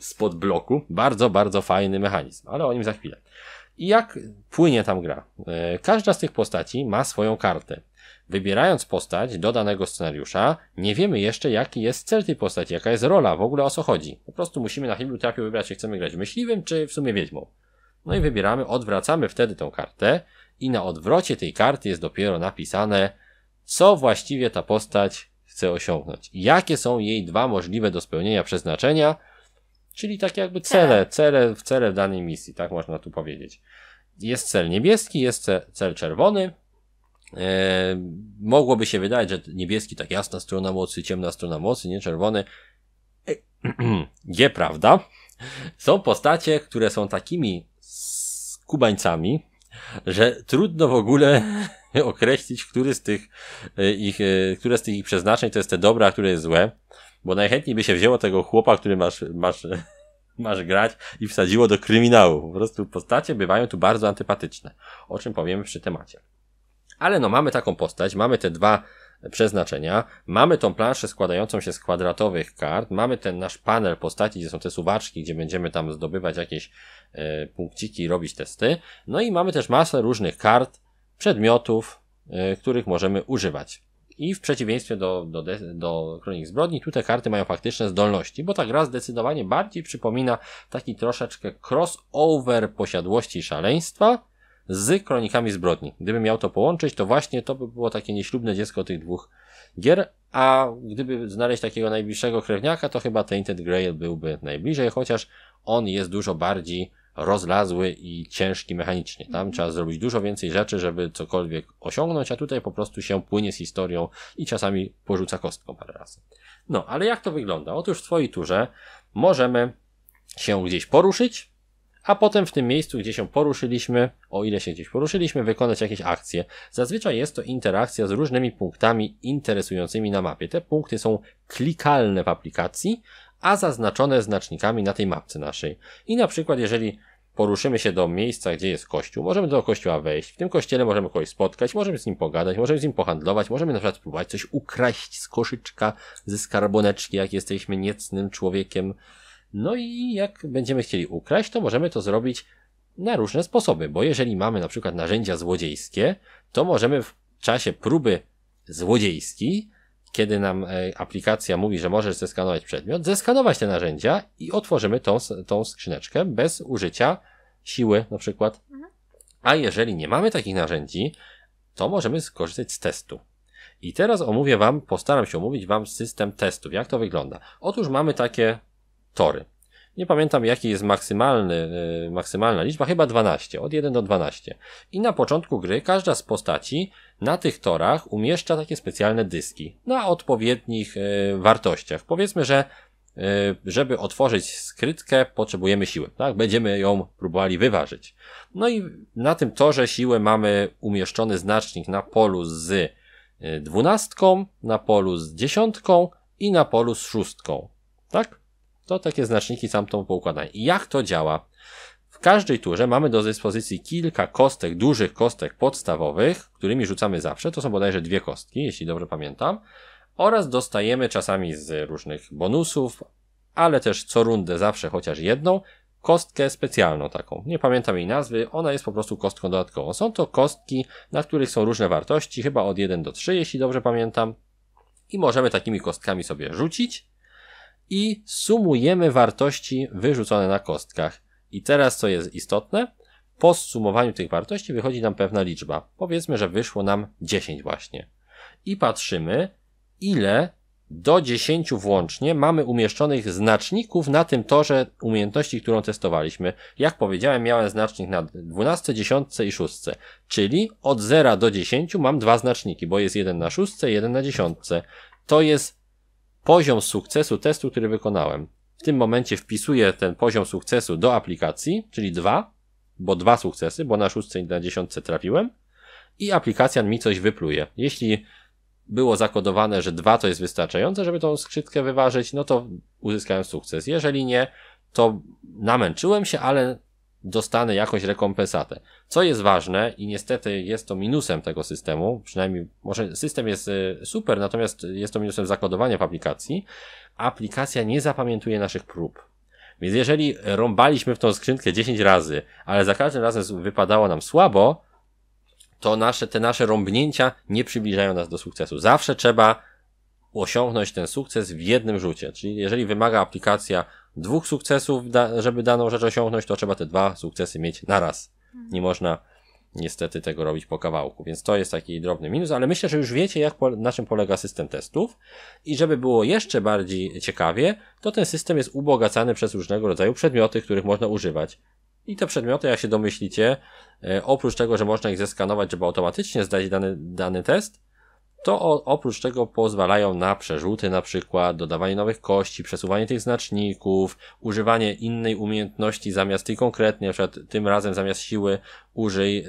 spod bloku. Bardzo, bardzo fajny mechanizm, ale o nim za chwilę. I jak płynie tam gra? E, każda z tych postaci ma swoją kartę. Wybierając postać do danego scenariusza, nie wiemy jeszcze, jaki jest cel tej postaci, jaka jest rola, w ogóle o co chodzi. Po prostu musimy na chwilę trafiu wybrać, czy chcemy grać myśliwym, czy w sumie wiedźmą. No i wybieramy, odwracamy wtedy tą kartę i na odwrocie tej karty jest dopiero napisane, co właściwie ta postać chce osiągnąć. Jakie są jej dwa możliwe do spełnienia przeznaczenia, czyli takie jakby cele, tak. cele, cele w danej misji, tak można tu powiedzieć. Jest cel niebieski, jest cel czerwony. Eee, mogłoby się wydać, że niebieski tak jasna strona mocy, ciemna strona mocy, nie czerwony. Nie, prawda? Są postacie, które są takimi skubańcami, że trudno w ogóle określić, który z tych e, ich, e, które z tych ich przeznaczeń to jest te dobre, a które jest złe, bo najchętniej by się wzięło tego chłopa, który masz, masz, masz grać i wsadziło do kryminału. Po prostu postacie bywają tu bardzo antypatyczne, o czym powiemy przy temacie. Ale no, mamy taką postać, mamy te dwa przeznaczenia. Mamy tą planszę składającą się z kwadratowych kart, mamy ten nasz panel postaci, gdzie są te suwaczki, gdzie będziemy tam zdobywać jakieś e, punkciki, robić testy. No i mamy też masę różnych kart, przedmiotów, y, których możemy używać. I w przeciwieństwie do, do, do Kronik Zbrodni, tutaj karty mają faktyczne zdolności, bo ta gra zdecydowanie bardziej przypomina taki troszeczkę crossover posiadłości szaleństwa z Kronikami Zbrodni. Gdybym miał to połączyć, to właśnie to by było takie nieślubne dziecko tych dwóch gier, a gdyby znaleźć takiego najbliższego krewniaka, to chyba Tainted Grail byłby najbliżej, chociaż on jest dużo bardziej rozlazły i ciężki mechanicznie. Tam mhm. trzeba zrobić dużo więcej rzeczy, żeby cokolwiek osiągnąć, a tutaj po prostu się płynie z historią i czasami porzuca kostką parę razy. No, ale jak to wygląda? Otóż w Twojej turze możemy się gdzieś poruszyć, a potem w tym miejscu, gdzie się poruszyliśmy, o ile się gdzieś poruszyliśmy, wykonać jakieś akcje. Zazwyczaj jest to interakcja z różnymi punktami interesującymi na mapie. Te punkty są klikalne w aplikacji, a zaznaczone znacznikami na tej mapce naszej. I na przykład, jeżeli poruszymy się do miejsca, gdzie jest kościół, możemy do kościoła wejść, w tym kościele możemy kogoś spotkać, możemy z nim pogadać, możemy z nim pohandlować, możemy na przykład spróbować coś ukraść z koszyczka, ze skarboneczki, jak jesteśmy niecnym człowiekiem. No i jak będziemy chcieli ukraść, to możemy to zrobić na różne sposoby, bo jeżeli mamy na przykład narzędzia złodziejskie, to możemy w czasie próby złodziejskiej kiedy nam e, aplikacja mówi, że możesz zeskanować przedmiot, zeskanować te narzędzia i otworzymy tą, tą skrzyneczkę bez użycia siły na przykład. Mhm. A jeżeli nie mamy takich narzędzi, to możemy skorzystać z testu. I teraz omówię Wam, postaram się omówić Wam system testów, jak to wygląda. Otóż mamy takie tory. Nie pamiętam, jaki jest maksymalny, yy, maksymalna liczba, chyba 12, od 1 do 12. I na początku gry każda z postaci na tych torach umieszcza takie specjalne dyski na odpowiednich yy, wartościach. Powiedzmy, że Y, żeby otworzyć skrytkę, potrzebujemy siły, tak? Będziemy ją próbowali wyważyć. No i na tym torze siły mamy umieszczony znacznik na polu z y, dwunastką, na polu z dziesiątką i na polu z szóstką, tak? To takie znaczniki sam tą poukładanie. I jak to działa? W każdej turze mamy do dyspozycji kilka kostek, dużych kostek podstawowych, którymi rzucamy zawsze. To są bodajże dwie kostki, jeśli dobrze pamiętam oraz dostajemy czasami z różnych bonusów, ale też co rundę zawsze chociaż jedną, kostkę specjalną taką. Nie pamiętam jej nazwy, ona jest po prostu kostką dodatkową. Są to kostki, na których są różne wartości, chyba od 1 do 3, jeśli dobrze pamiętam. I możemy takimi kostkami sobie rzucić i sumujemy wartości wyrzucone na kostkach. I teraz co jest istotne? Po zsumowaniu tych wartości wychodzi nam pewna liczba. Powiedzmy, że wyszło nam 10 właśnie. I patrzymy, ile do 10 włącznie mamy umieszczonych znaczników na tym torze umiejętności, którą testowaliśmy. Jak powiedziałem, miałem znacznik na 12, 10 i 6, czyli od 0 do 10 mam dwa znaczniki, bo jest 1 na 6, 1 na 10. To jest poziom sukcesu testu, który wykonałem. W tym momencie wpisuję ten poziom sukcesu do aplikacji, czyli 2, bo dwa sukcesy, bo na 6 i na 10 trafiłem i aplikacja mi coś wypluje. Jeśli było zakodowane, że dwa to jest wystarczające, żeby tą skrzydkę wyważyć, no to uzyskałem sukces. Jeżeli nie, to namęczyłem się, ale dostanę jakąś rekompensatę. Co jest ważne i niestety jest to minusem tego systemu, przynajmniej może system jest y, super, natomiast jest to minusem zakodowania w aplikacji. Aplikacja nie zapamiętuje naszych prób. Więc jeżeli rąbaliśmy w tą skrzynkę 10 razy, ale za każdym razem wypadało nam słabo, to nasze, te nasze rąbnięcia nie przybliżają nas do sukcesu. Zawsze trzeba osiągnąć ten sukces w jednym rzucie. Czyli jeżeli wymaga aplikacja dwóch sukcesów, żeby daną rzecz osiągnąć, to trzeba te dwa sukcesy mieć naraz. Mhm. Nie można niestety tego robić po kawałku, więc to jest taki drobny minus, ale myślę, że już wiecie, jak, na czym polega system testów i żeby było jeszcze bardziej ciekawie, to ten system jest ubogacany przez różnego rodzaju przedmioty, których można używać. I te przedmioty, jak się domyślicie, e, oprócz tego, że można ich zeskanować, żeby automatycznie zdać dany, dany test, to oprócz tego pozwalają na przerzuty, na przykład dodawanie nowych kości, przesuwanie tych znaczników, używanie innej umiejętności zamiast tej konkretnie, na przykład tym razem zamiast siły użyj yy,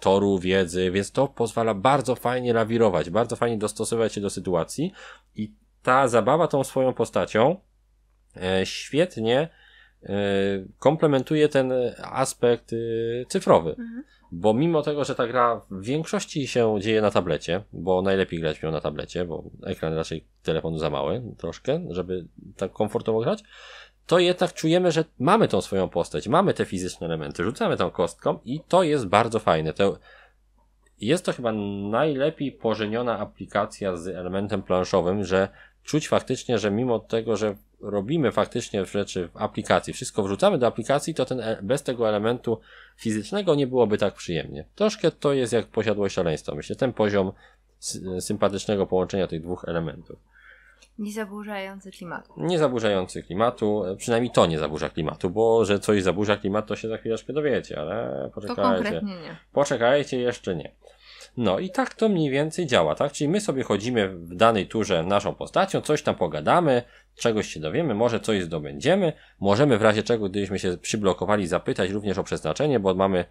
toru wiedzy, więc to pozwala bardzo fajnie lawirować, bardzo fajnie dostosowywać się do sytuacji i ta zabawa tą swoją postacią yy, świetnie Y, komplementuje ten aspekt y, cyfrowy. Mhm. Bo mimo tego, że ta gra w większości się dzieje na tablecie, bo najlepiej grać ją na tablecie, bo ekran raczej telefonu za mały troszkę, żeby tak komfortowo grać, to jednak czujemy, że mamy tą swoją postać, mamy te fizyczne elementy, rzucamy tą kostką i to jest bardzo fajne. To jest to chyba najlepiej pożeniona aplikacja z elementem planszowym, że czuć faktycznie, że mimo tego, że robimy faktycznie rzeczy w aplikacji, wszystko wrzucamy do aplikacji, to ten, e, bez tego elementu fizycznego nie byłoby tak przyjemnie. Troszkę to jest jak posiadłość szaleństwo, myślę, ten poziom e, sympatycznego połączenia tych dwóch elementów. Nie zaburzający klimatu. Nie zaburzający klimatu, e, przynajmniej to nie zaburza klimatu, bo że coś zaburza klimat, to się za chwileczkę dowiecie, ale poczekajcie. To konkretnie nie. Poczekajcie, jeszcze nie. No i tak to mniej więcej działa, tak? Czyli my sobie chodzimy w danej turze naszą postacią, coś tam pogadamy, czegoś się dowiemy, może coś zdobędziemy, możemy w razie czego, gdybyśmy się przyblokowali, zapytać również o przeznaczenie, bo mamy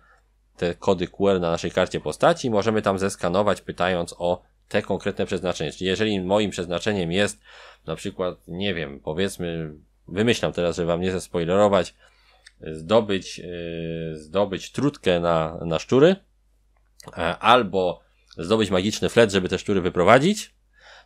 te kody QR na naszej karcie postaci, możemy tam zeskanować pytając o te konkretne przeznaczenie. Czyli jeżeli moim przeznaczeniem jest na przykład, nie wiem, powiedzmy, wymyślam teraz, żeby wam nie zespoilerować, zdobyć, yy, zdobyć trutkę na, na szczury, E, albo zdobyć magiczny flet, żeby te szczury wyprowadzić,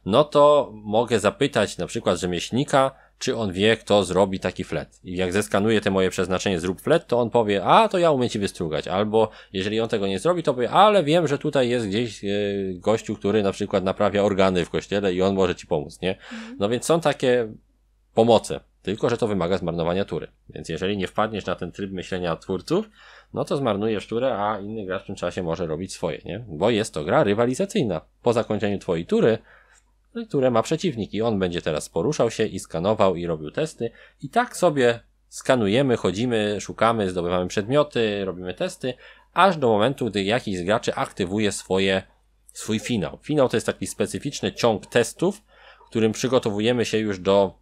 no to mogę zapytać na przykład rzemieślnika, czy on wie, kto zrobi taki flet. I jak zeskanuje te moje przeznaczenie zrób flet, to on powie, a to ja umiem ci wystrugać. Albo jeżeli on tego nie zrobi, to powie, ale wiem, że tutaj jest gdzieś yy, gościu, który na przykład naprawia organy w kościele i on może ci pomóc, nie? Mhm. No więc są takie pomoce, tylko że to wymaga zmarnowania tury. Więc jeżeli nie wpadniesz na ten tryb myślenia twórców, no to zmarnujesz turę, a inny gracz w tym czasie może robić swoje, nie? Bo jest to gra rywalizacyjna. Po zakończeniu twojej tury, które no ma przeciwnik i on będzie teraz poruszał się i skanował i robił testy i tak sobie skanujemy, chodzimy, szukamy, zdobywamy przedmioty, robimy testy, aż do momentu, gdy jakiś z graczy aktywuje swoje, swój finał. Finał to jest taki specyficzny ciąg testów, którym przygotowujemy się już do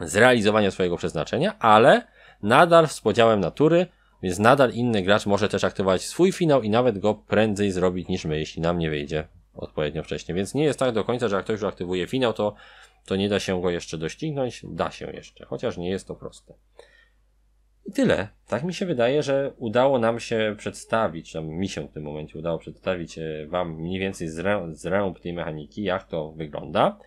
zrealizowania swojego przeznaczenia, ale nadal z podziałem natury więc nadal inny gracz może też aktywować swój finał i nawet go prędzej zrobić niż my, jeśli nam nie wyjdzie odpowiednio wcześnie. Więc nie jest tak do końca, że jak ktoś już aktywuje finał, to, to nie da się go jeszcze doścignąć. Da się jeszcze, chociaż nie jest to proste. I tyle. Tak mi się wydaje, że udało nam się przedstawić, że no, mi się w tym momencie udało przedstawić e, Wam mniej więcej z, rę, z rąb tej mechaniki, jak to wygląda.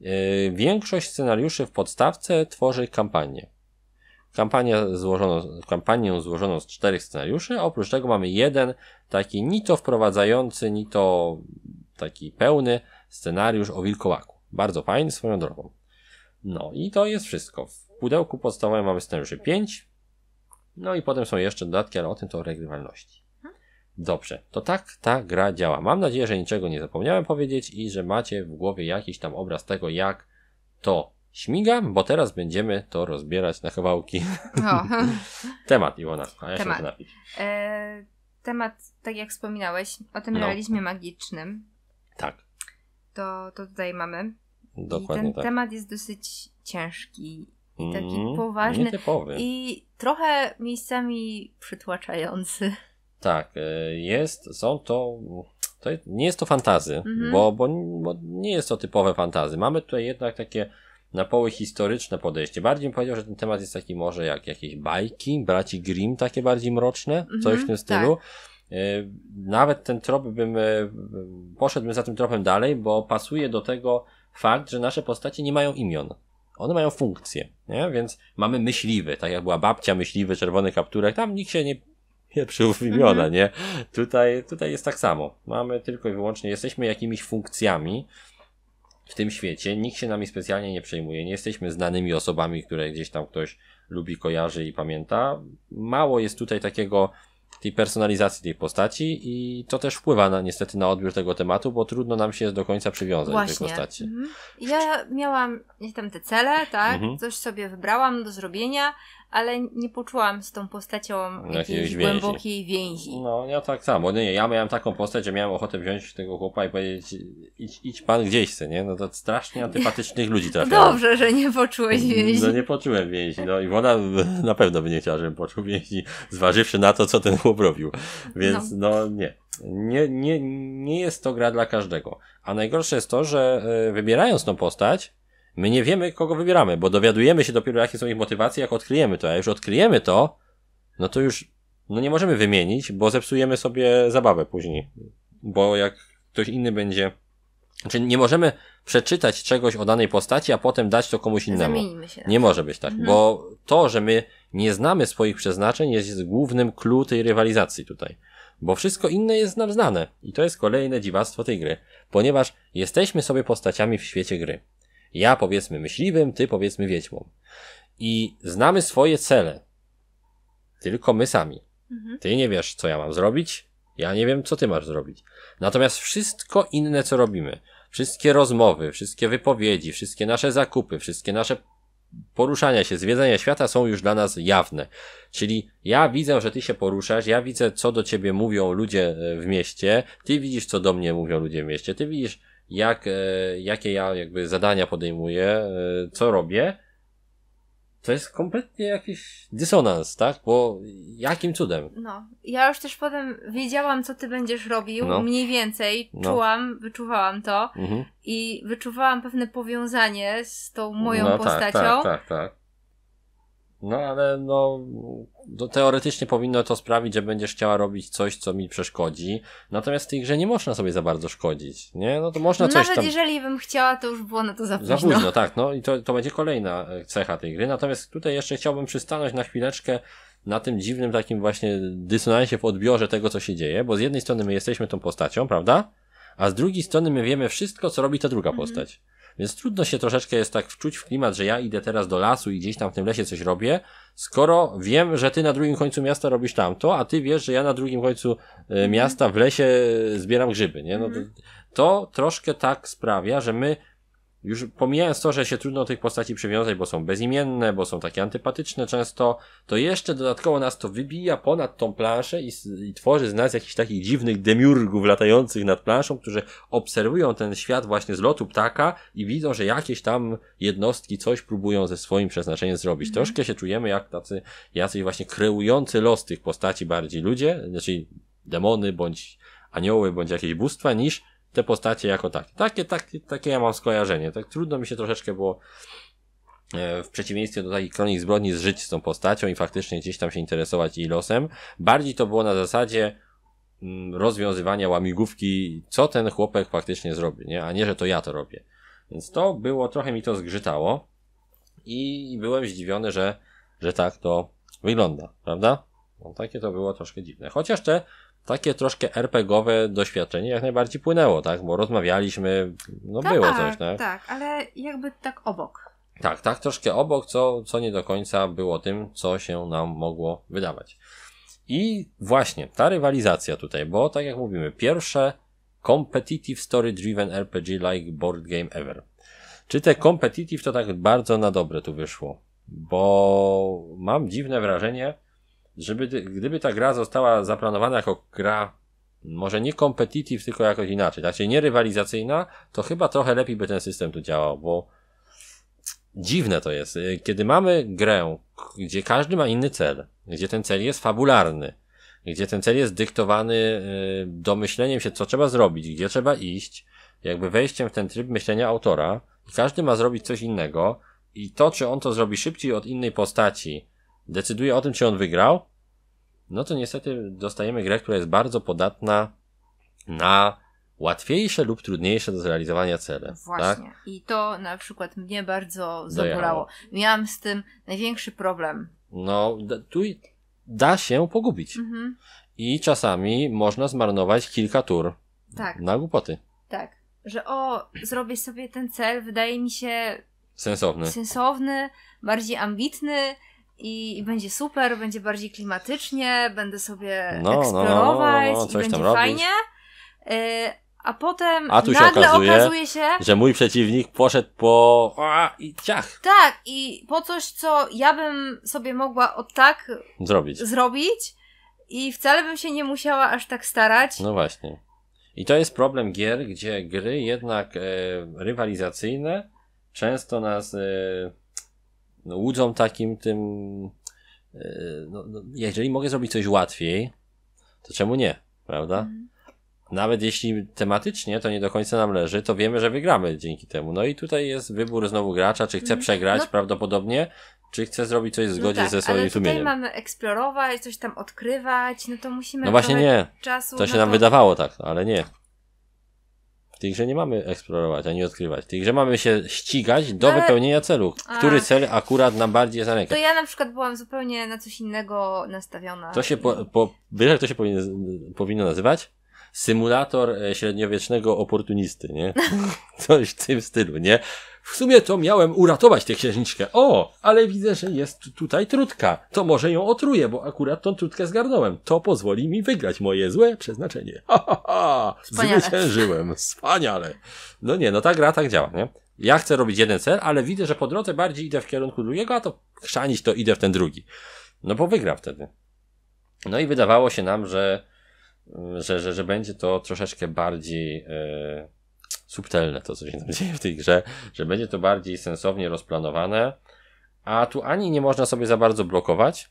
E, większość scenariuszy w podstawce tworzy kampanię. Kampanię złożono, kampanię złożono z czterech scenariuszy, oprócz tego mamy jeden taki ni to wprowadzający, ni to taki pełny scenariusz o wilkołaku. Bardzo fajny swoją drogą. No i to jest wszystko. W pudełku podstawowym mamy scenariusze 5, no i potem są jeszcze dodatki, ale o tym to o regrywalności. Dobrze, to tak ta gra działa. Mam nadzieję, że niczego nie zapomniałem powiedzieć i że macie w głowie jakiś tam obraz tego, jak to śmiga, bo teraz będziemy to rozbierać na kawałki. O. temat, Iwona, a ja temat. się E, temat, tak jak wspominałeś, o tym no. realizmie magicznym. Tak. To, to tutaj mamy. Dokładnie I ten tak. temat jest dosyć ciężki i taki mm, poważny. Nietypowy. I trochę miejscami przytłaczający. Tak, e, jest, są to to nie jest to fantazy, mm -hmm. bo, bo, bo, nie jest to typowe fantazy. Mamy tutaj jednak takie na poły historyczne podejście. Bardziej bym powiedział, że ten temat jest taki może jak jakieś bajki, braci Grimm, takie bardziej mroczne, coś w mhm, tym tak. stylu. Tak. Nawet ten trop bym, e, poszedłbym za tym tropem dalej, bo pasuje do tego fakt, że nasze postacie nie mają imion. One mają funkcje, nie? więc mamy myśliwy, tak jak była babcia, myśliwy, czerwony kapturek, tam nikt się nie pierwszy w imiona, mhm. nie? Tutaj, tutaj jest tak samo. Mamy tylko i wyłącznie, jesteśmy jakimiś funkcjami, w tym świecie nikt się nami specjalnie nie przejmuje. Nie jesteśmy znanymi osobami, które gdzieś tam ktoś lubi, kojarzy i pamięta. Mało jest tutaj takiego tej personalizacji tej postaci i to też wpływa na, niestety na odbiór tego tematu, bo trudno nam się do końca przywiązać Właśnie. do tej postaci. Mhm. Ja miałam tam te cele, tak? Mhm. Coś sobie wybrałam do zrobienia, ale nie poczułam z tą postacią jakiejś, więzi. głębokiej więzi. No, ja tak samo. Nie, ja miałem taką postać, że miałem ochotę wziąć tego chłopa i powiedzieć, idź, idź pan gdzieś chce, nie? No to strasznie antypatycznych ludzi no trafiało. Dobrze, że nie poczułeś więzi. No nie poczułem więzi, no i ona na pewno by nie chciała, żebym poczuł więzi, zważywszy na to, co ten chłop robił. Więc no, no nie. Nie, nie, nie jest to gra dla każdego. A najgorsze jest to, że e, wybierając tą postać, My nie wiemy, kogo wybieramy, bo dowiadujemy się dopiero, jakie są ich motywacje, jak odkryjemy to. A już odkryjemy to, no to już no nie możemy wymienić, bo zepsujemy sobie zabawę później. Bo jak ktoś inny będzie. Czy nie możemy przeczytać czegoś o danej postaci, a potem dać to komuś innemu. się. Nie może być tak, mhm. bo to, że my nie znamy swoich przeznaczeń, jest głównym clue tej rywalizacji tutaj. Bo wszystko inne jest nam znane. I to jest kolejne dziwactwo tej gry, ponieważ jesteśmy sobie postaciami w świecie gry. Ja powiedzmy myśliwym, ty powiedzmy wiedźmą. I znamy swoje cele. Tylko my sami. Mhm. Ty nie wiesz, co ja mam zrobić, ja nie wiem, co ty masz zrobić. Natomiast wszystko inne, co robimy, wszystkie rozmowy, wszystkie wypowiedzi, wszystkie nasze zakupy, wszystkie nasze poruszania się, zwiedzania świata są już dla nas jawne. Czyli ja widzę, że ty się poruszasz, ja widzę, co do ciebie mówią ludzie e, w mieście, ty widzisz, co do mnie mówią ludzie w mieście, ty widzisz, jak, e, jakie ja jakby zadania podejmuję, e, co robię, to jest kompletnie jakiś dysonans, tak? Bo jakim cudem? No, ja już też potem wiedziałam, co ty będziesz robił, no. mniej więcej, no. czułam, wyczuwałam to mhm. i wyczuwałam pewne powiązanie z tą moją no, tak, postacią. Tak, tak, tak, tak. No ale no, teoretycznie powinno to sprawić, że będziesz chciała robić coś, co mi przeszkodzi. Natomiast w tej grze nie można sobie za bardzo szkodzić, nie? No to można no Nawet coś tam... Nawet jeżeli bym chciała, to już było na to za późno. Za późno, tak. No i to, to będzie kolejna e, cecha tej gry. Natomiast tutaj jeszcze chciałbym przystanąć na chwileczkę na tym dziwnym takim właśnie dysonansie w odbiorze tego, co się dzieje, bo z jednej strony my jesteśmy tą postacią, prawda? A z drugiej strony my wiemy wszystko, co robi ta druga mhm. postać. Więc trudno się troszeczkę jest tak wczuć w klimat, że ja idę teraz do lasu i gdzieś tam w tym lesie coś robię, skoro wiem, że ty na drugim końcu miasta robisz tamto, a ty wiesz, że ja na drugim końcu e, miasta w lesie zbieram grzyby, nie? No to, mhm. to troszkę tak sprawia, że my już pomijając to, że się trudno tych postaci przywiązać, bo są bezimienne, bo są takie antypatyczne często, to jeszcze dodatkowo nas to wybija ponad tą planszę i, i tworzy z nas jakichś takich dziwnych demiurgów latających nad planszą, którzy obserwują ten świat właśnie z lotu ptaka i widzą, że jakieś tam jednostki coś próbują ze swoim przeznaczeniem zrobić. Mhm. Troszkę się czujemy jak tacy, jacyś właśnie kreujący los tych postaci bardziej ludzie, znaczy demony bądź anioły bądź jakieś bóstwa, niż te postacie jako takie Takie, takie, takie ja mam skojarzenie. Tak trudno mi się troszeczkę było e, w przeciwieństwie do takich kronik zbrodni zżyć z tą postacią i faktycznie gdzieś tam się interesować jej losem. Bardziej to było na zasadzie mm, rozwiązywania łamigłówki, co ten chłopek faktycznie zrobi, nie? a nie, że to ja to robię. Więc to było, trochę mi to zgrzytało i byłem zdziwiony, że, że tak to wygląda, prawda? No, takie to było troszkę dziwne. Chociaż te takie troszkę RPGowe doświadczenie jak najbardziej płynęło, tak? Bo rozmawialiśmy, no tak, było coś, tak? Tak, ale jakby tak obok. Tak, tak, troszkę obok, co, co nie do końca było tym, co się nam mogło wydawać. I właśnie ta rywalizacja tutaj, bo tak jak mówimy, pierwsze competitive story driven RPG like board game ever. Czy te competitive to tak bardzo na dobre tu wyszło? Bo mam dziwne wrażenie, żeby, gdyby ta gra została zaplanowana jako gra, może nie competitive, tylko jakoś inaczej, znaczy nie rywalizacyjna, to chyba trochę lepiej by ten system tu działał, bo dziwne to jest. Y, kiedy mamy grę, gdzie każdy ma inny cel, gdzie ten cel jest fabularny, gdzie ten cel jest dyktowany y, domyśleniem się, co trzeba zrobić, gdzie trzeba iść, jakby wejściem w ten tryb myślenia autora, i każdy ma zrobić coś innego, i to, czy on to zrobi szybciej od innej postaci, decyduje o tym, czy on wygrał, no to niestety dostajemy grę, która jest bardzo podatna na łatwiejsze lub trudniejsze do zrealizowania cele. Tak? Właśnie. Tak? I to na przykład mnie bardzo zabolało. Miałam z tym największy problem. No, tu da się pogubić. Mhm. I czasami można zmarnować kilka tur tak. na głupoty. Tak. Że o, zrobię sobie ten cel, wydaje mi się sensowny. Sensowny, bardziej ambitny i, i, będzie super, będzie bardziej klimatycznie, będę sobie no, no, no eksplorować no, no, i będzie fajnie. Y, a potem a tu nagle okazuje, okazuje, się, że mój przeciwnik poszedł po a, i ciach. Tak, i po coś, co ja bym sobie mogła od tak zrobić. zrobić i wcale bym się nie musiała aż tak starać. No właśnie. I to jest problem gier, gdzie gry jednak e, rywalizacyjne często nas e, no, łudzą takim tym, e, no, no, jeżeli mogę zrobić coś łatwiej, to czemu nie, prawda? Mhm. Nawet jeśli tematycznie to nie do końca nam leży, to wiemy, że wygramy dzięki temu. No i tutaj jest wybór znowu gracza, czy chce mhm. przegrać no. prawdopodobnie, czy chce zrobić coś w no zgodzie no tak, ze swoim ale tutaj sumieniem. mamy eksplorować, coś tam odkrywać, no to musimy No właśnie nie, czasu, to się no nam to... wydawało tak, ale nie tej grze nie mamy eksplorować ani odkrywać. W tej grze mamy się ścigać do Ale... wypełnienia celu. Który A... cel akurat nam bardziej jest To ja na przykład byłam zupełnie na coś innego nastawiona. To się po, po, jak to się powinien, powinno nazywać? Symulator e, średniowiecznego oportunisty, nie? Coś w tym stylu, nie? W sumie to miałem uratować tę księżniczkę. O, ale widzę, że jest tutaj trutka. To może ją otruję, bo akurat tą trutkę zgarnąłem. To pozwoli mi wygrać moje złe przeznaczenie. Ha, ha, ha. Zwyciężyłem. Wspaniale. No nie, no ta gra tak działa, nie? Ja chcę robić jeden cel, ale widzę, że po drodze bardziej idę w kierunku drugiego, a to chrzanić to idę w ten drugi. No bo wygra wtedy. No i wydawało się nam, że, że, że, że będzie to troszeczkę bardziej... Yy subtelne to, co się tam dzieje w tej grze, że będzie to bardziej sensownie rozplanowane, a tu ani nie można sobie za bardzo blokować,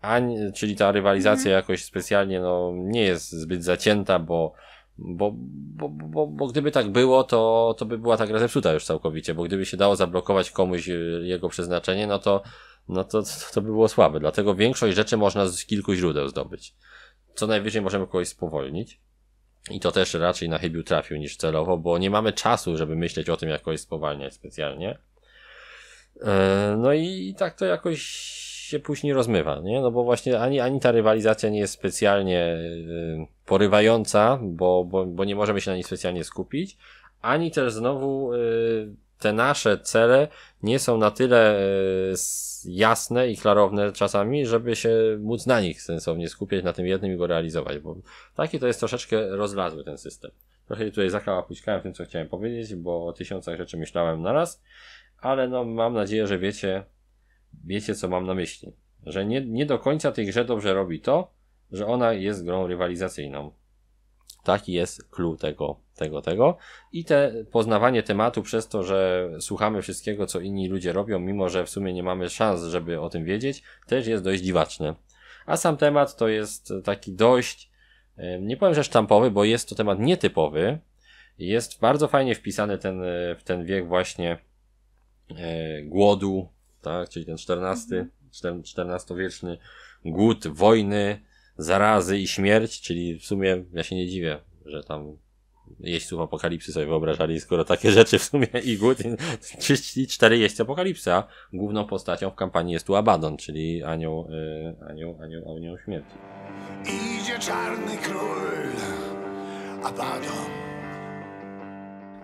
ani, czyli ta rywalizacja mhm. jakoś specjalnie no, nie jest zbyt zacięta, bo bo, bo, bo, bo gdyby tak było, to, to by była ta gra zepsuta już całkowicie, bo gdyby się dało zablokować komuś y, jego przeznaczenie, no to, no to, to by było słabe. Dlatego większość rzeczy można z kilku źródeł zdobyć. Co najwyżej możemy kogoś spowolnić. I to też raczej na chybił trafił niż celowo, bo nie mamy czasu, żeby myśleć o tym, jakoś spowalniać specjalnie. E, no i tak to jakoś się później rozmywa, nie? No bo właśnie ani, ani ta rywalizacja nie jest specjalnie e, porywająca, bo, bo, bo nie możemy się na niej specjalnie skupić, ani też znowu e, te nasze cele nie są na tyle e, jasne i klarowne czasami, żeby się móc na nich sensownie skupiać, na tym jednym i go realizować, bo taki to jest troszeczkę rozlazły ten system. Trochę tutaj zakałapućkałem tym, co chciałem powiedzieć, bo o tysiącach rzeczy myślałem na raz, ale no mam nadzieję, że wiecie, wiecie co mam na myśli. Że nie, nie do końca tej grze dobrze robi to, że ona jest grą rywalizacyjną. Taki jest clue tego tego, tego. I te poznawanie tematu przez to, że słuchamy wszystkiego, co inni ludzie robią, mimo że w sumie nie mamy szans, żeby o tym wiedzieć, też jest dość dziwaczne. A sam temat to jest taki dość, nie powiem, że sztampowy, bo jest to temat nietypowy. Jest bardzo fajnie wpisany ten, e, w ten wiek właśnie e, głodu, tak? czyli ten XIV, XIV-wieczny mhm. głód, wojny, zarazy i śmierć, czyli w sumie ja się nie dziwię, że tam jeźdźców apokalipsy sobie wyobrażali, skoro takie rzeczy w sumie i good, czyli cztery jeźdźcy apokalipsy, główną postacią w kampanii jest tu Abaddon, czyli anioł, y, anioł, anioł, anioł śmierci. Idzie czarny król Abaddon.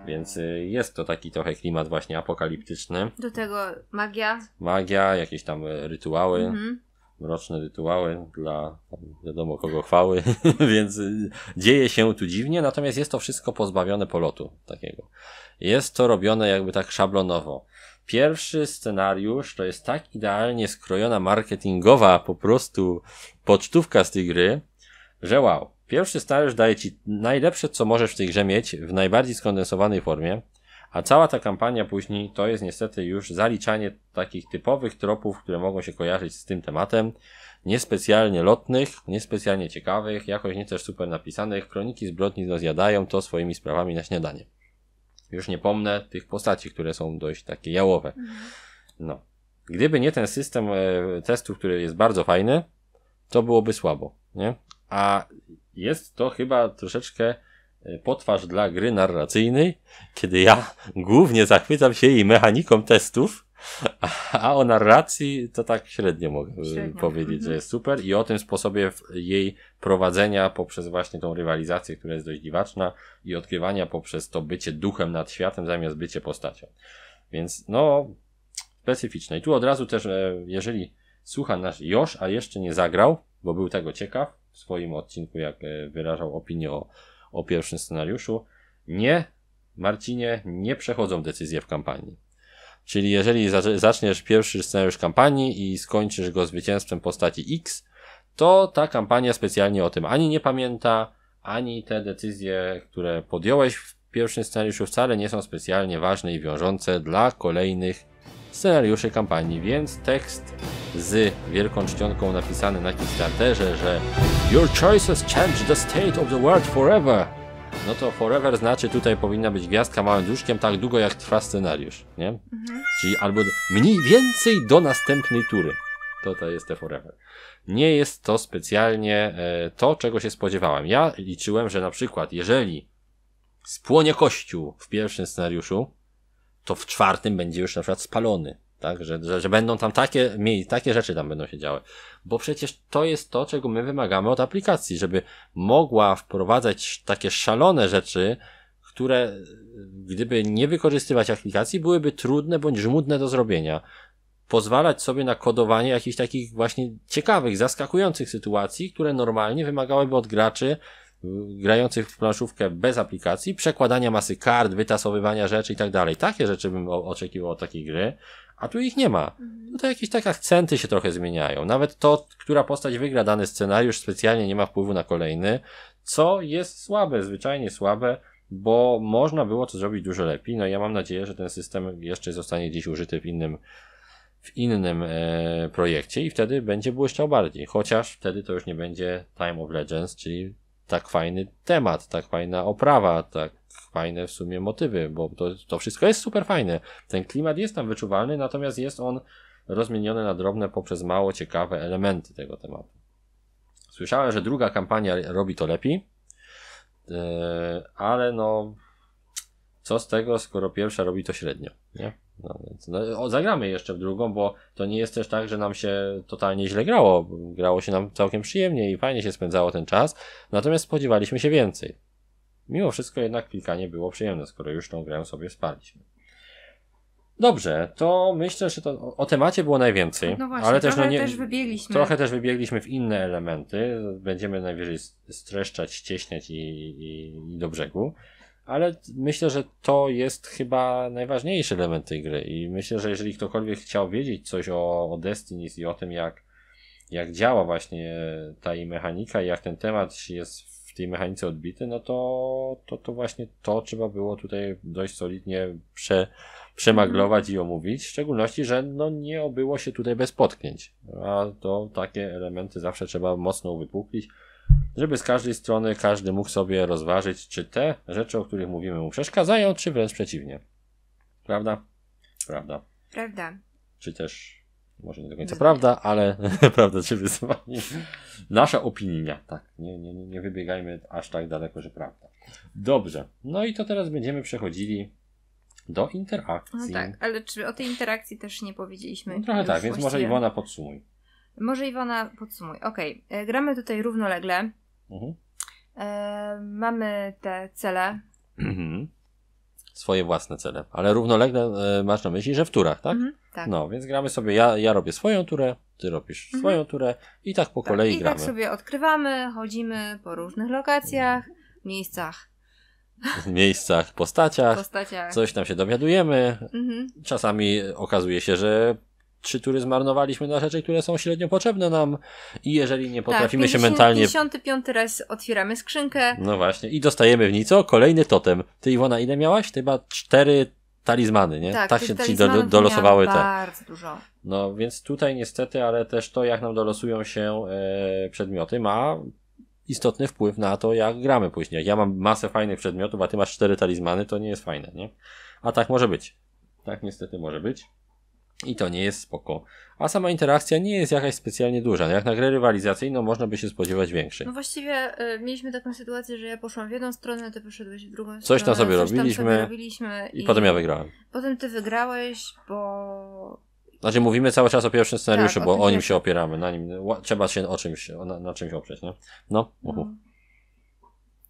Więc y, jest to taki trochę klimat właśnie apokaliptyczny. Do tego magia. Magia, jakieś tam y, rytuały. Mhm mroczne rytuały dla wiadomo kogo chwały, więc y, dzieje się tu dziwnie, natomiast jest to wszystko pozbawione polotu takiego. Jest to robione jakby tak szablonowo. Pierwszy scenariusz to jest tak idealnie skrojona marketingowa po prostu pocztówka z tej gry, że wow. Pierwszy scenariusz daje ci najlepsze, co możesz w tej grze mieć w najbardziej skondensowanej formie. A cała ta kampania później to jest niestety już zaliczanie takich typowych tropów, które mogą się kojarzyć z tym tematem. Niespecjalnie lotnych, niespecjalnie ciekawych, jakoś nie też super napisanych. Kroniki zbrodni zjadają to swoimi sprawami na śniadanie. Już nie pomnę tych postaci, które są dość takie jałowe. Mhm. No. Gdyby nie ten system e, testów, który jest bardzo fajny, to byłoby słabo, nie? A jest to chyba troszeczkę E, potwarz dla gry narracyjnej, kiedy ja głównie zachwycam się jej mechaniką testów, a o narracji to tak średnio mogę e, średnio. powiedzieć, że mhm. jest super i o tym sposobie jej prowadzenia poprzez właśnie tą rywalizację, która jest dość dziwaczna i odkrywania poprzez to bycie duchem nad światem zamiast bycie postacią. Więc no, specyficzne. I tu od razu też, e, jeżeli słucha nasz Josz, a jeszcze nie zagrał, bo był tego ciekaw w swoim odcinku, jak wyrażał opinię o o pierwszym scenariuszu. Nie, Marcinie, nie przechodzą decyzje w kampanii. Czyli jeżeli zaczniesz pierwszy scenariusz kampanii i skończysz go zwycięstwem postaci X, to ta kampania specjalnie o tym ani nie pamięta, ani te decyzje, które podjąłeś w pierwszym scenariuszu wcale nie są specjalnie ważne i wiążące dla kolejnych scenariuszy kampanii, więc tekst z wielką czcionką napisany na Kickstarterze, że Your choices change the state of the world forever. No to forever znaczy tutaj powinna być gwiazdka małym duszkiem tak długo jak trwa scenariusz, nie? Mhm. Czyli albo mniej więcej do następnej tury. To to jest te forever. Nie jest to specjalnie e, to, czego się spodziewałem. Ja liczyłem, że na przykład jeżeli spłonie kościół w pierwszym scenariuszu, to w czwartym będzie już na przykład spalony. Tak, że, że, że będą tam takie, takie rzeczy tam będą się działy. Bo przecież to jest to, czego my wymagamy od aplikacji, żeby mogła wprowadzać takie szalone rzeczy, które gdyby nie wykorzystywać aplikacji, byłyby trudne bądź żmudne do zrobienia. Pozwalać sobie na kodowanie jakichś takich właśnie ciekawych, zaskakujących sytuacji, które normalnie wymagałyby od graczy grających w planszówkę bez aplikacji, przekładania masy kart, wytasowywania rzeczy i tak dalej. Takie rzeczy bym oczekiwał od takiej gry, a tu ich nie ma. No mhm. to jakieś tak akcenty się trochę zmieniają. Nawet to, która postać wygra dany scenariusz, specjalnie nie ma wpływu na kolejny, co jest słabe, zwyczajnie słabe, bo można było to zrobić dużo lepiej. No i ja mam nadzieję, że ten system jeszcze zostanie gdzieś użyty w innym w innym e, projekcie i wtedy będzie błyszczał bardziej. Chociaż wtedy to już nie będzie Time of Legends, czyli tak fajny temat, tak fajna oprawa, tak fajne w sumie motywy, bo to, to wszystko jest super fajne. Ten klimat jest tam wyczuwalny, natomiast jest on rozmieniony na drobne poprzez mało ciekawe elementy tego tematu. Słyszałem, że druga kampania robi to lepiej, e, ale no, co z tego, skoro pierwsza robi to średnio, nie? No więc no, o, zagramy jeszcze w drugą, bo to nie jest też tak, że nam się totalnie źle grało. Grało się nam całkiem przyjemnie i fajnie się spędzało ten czas, natomiast spodziewaliśmy się więcej. Mimo wszystko jednak klikanie było przyjemne, skoro już tą grę sobie spaliśmy. Dobrze, to myślę, że to o, o temacie było najwięcej. No właśnie, ale też, no, trochę no nie, też wybiegliśmy. Trochę też wybiegliśmy w inne elementy. Będziemy najwyżej streszczać, ścieśniać i, i, i do brzegu ale myślę, że to jest chyba najważniejszy element tej gry i myślę, że jeżeli ktokolwiek chciał wiedzieć coś o, o i o tym, jak, jak działa właśnie ta jej mechanika i jak ten temat jest w tej mechanice odbity, no to, to, to właśnie to trzeba było tutaj dość solidnie prze, przemaglować i omówić, w szczególności, że no nie obyło się tutaj bez potknięć, a to takie elementy zawsze trzeba mocno uwypuklić, żeby z każdej strony każdy mógł sobie rozważyć, czy te rzeczy, o których mówimy, mu przeszkadzają, czy wręcz przeciwnie. Prawda? Prawda. Prawda. Czy też, może nie do końca prawda, ale prawda, czy wyzwanie. Nasza opinia, tak. Nie, nie, nie wybiegajmy aż tak daleko, że prawda. Dobrze. No i to teraz będziemy przechodzili do interakcji. No tak, ale czy o tej interakcji też nie powiedzieliśmy? No trochę tak, więc może Iwona podsumuj. Może Iwona, podsumuj. Okej, okay. E, gramy tutaj równolegle. Mhm. E, mamy te cele. Mhm. Swoje własne cele, ale równolegle e, masz na myśli, że w turach, tak? Mhm, tak. No, więc gramy sobie, ja, ja robię swoją turę, ty robisz mhm. swoją turę i tak po tak, kolei i tak gramy. I tak sobie odkrywamy, chodzimy po różnych lokacjach, miejscach miejscach, postaciach, postaciach. Coś tam się dowiadujemy. Mhm. Czasami okazuje się, że trzy tury zmarnowaliśmy na rzeczy, które są średnio potrzebne nam i jeżeli nie tak, potrafimy tak, 50, się mentalnie... 55 raz otwieramy skrzynkę. No właśnie i dostajemy w nico kolejny totem. Ty Iwona ile miałaś? Ty chyba cztery talizmany, nie? Tak, tak się ci do, dolosowały te. Bardzo dużo. No więc tutaj niestety, ale też to jak nam dolosują się e, przedmioty ma istotny wpływ na to, jak gramy później. Jak ja mam masę fajnych przedmiotów, a ty masz cztery talizmany, to nie jest fajne, nie? A tak może być. Tak niestety może być. I to nie jest spoko. A sama interakcja nie jest jakaś specjalnie duża. No jak na grę rywalizacyjną można by się spodziewać większej. No właściwie y, mieliśmy taką sytuację, że ja poszłam w jedną stronę, ty poszedłeś w drugą coś stronę. Tam sobie coś robiliśmy, tam sobie robiliśmy. I, I, potem ja wygrałem. Potem ty wygrałeś, bo... Znaczy mówimy cały czas o pierwszym scenariuszu, tak, bo o, o nim się opieramy. Na nim trzeba się o czymś, na, na czymś oprzeć, nie? No. No, no.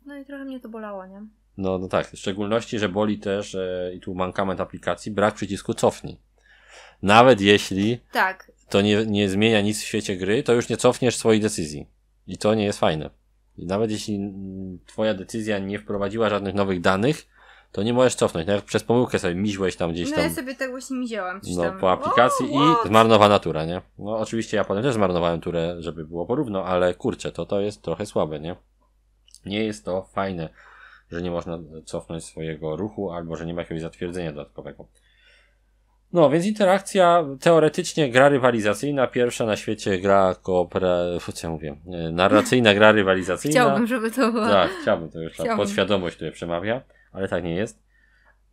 No i trochę mnie to bolało, nie? No, no tak, w szczególności, że boli też, e, i tu mankament aplikacji, brak przycisku cofnij. Nawet jeśli tak. to nie, nie zmienia nic w świecie gry, to już nie cofniesz swojej decyzji. I to nie jest fajne. I nawet jeśli twoja decyzja nie wprowadziła żadnych nowych danych, to nie możesz cofnąć. Nawet przez pomyłkę sobie miźłeś tam gdzieś no, tam. No ja sobie tak właśnie miziałam. no, po aplikacji wow, i zmarnowana natura, tura, nie? No oczywiście ja potem też zmarnowałem turę, żeby było porówno, ale kurczę, to to jest trochę słabe, nie? Nie jest to fajne, że nie można cofnąć swojego ruchu albo że nie ma jakiegoś zatwierdzenia dodatkowego. No, więc interakcja, teoretycznie gra rywalizacyjna, pierwsza na świecie gra koopera, co ja mówię, e, narracyjna gra rywalizacyjna. Chciałbym, żeby to było. Tak, chciałbym, to już ta podświadomość tutaj przemawia, ale tak nie jest.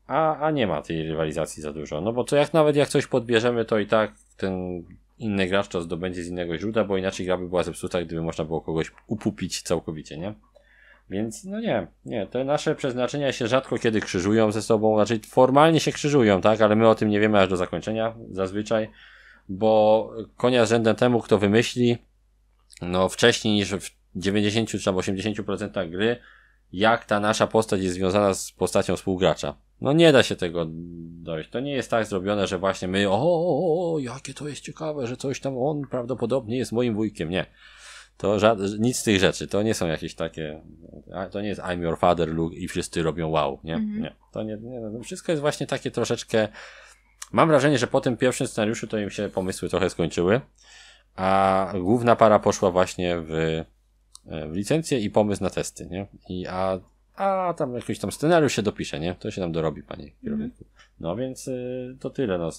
A, a nie ma tej rywalizacji za dużo, no bo to jak nawet jak coś podbierzemy, to i tak ten inny gracz to zdobędzie z innego źródła, bo inaczej gra by była zepsuta, gdyby można było kogoś upupić całkowicie, nie? Więc no nie, nie, te nasze przeznaczenia się rzadko kiedy krzyżują ze sobą, raczej znaczy formalnie się krzyżują, tak, ale my o tym nie wiemy aż do zakończenia zazwyczaj, bo konia z rzędem temu, kto wymyśli, no wcześniej niż w 90 czy 80% gry, jak ta nasza postać jest związana z postacią współgracza. No nie da się tego dojść. To nie jest tak zrobione, że właśnie my, o, o, o jakie to jest ciekawe, że coś tam on prawdopodobnie jest moim wujkiem. Nie to ża- nic z tych rzeczy, to nie są jakieś takie, to nie jest I'm your father, Luke i wszyscy robią wow, nie? Mhm. Nie, to nie, nie no, wszystko jest właśnie takie troszeczkę, mam wrażenie, że po tym pierwszym scenariuszu to im się pomysły trochę skończyły, a główna para poszła właśnie w, e, w licencję i pomysł na testy, nie? I, a, a tam jakiś tam scenariusz się dopisze, nie? To się tam dorobi, panie kierowniku. Mhm. No więc y, to tyle. No.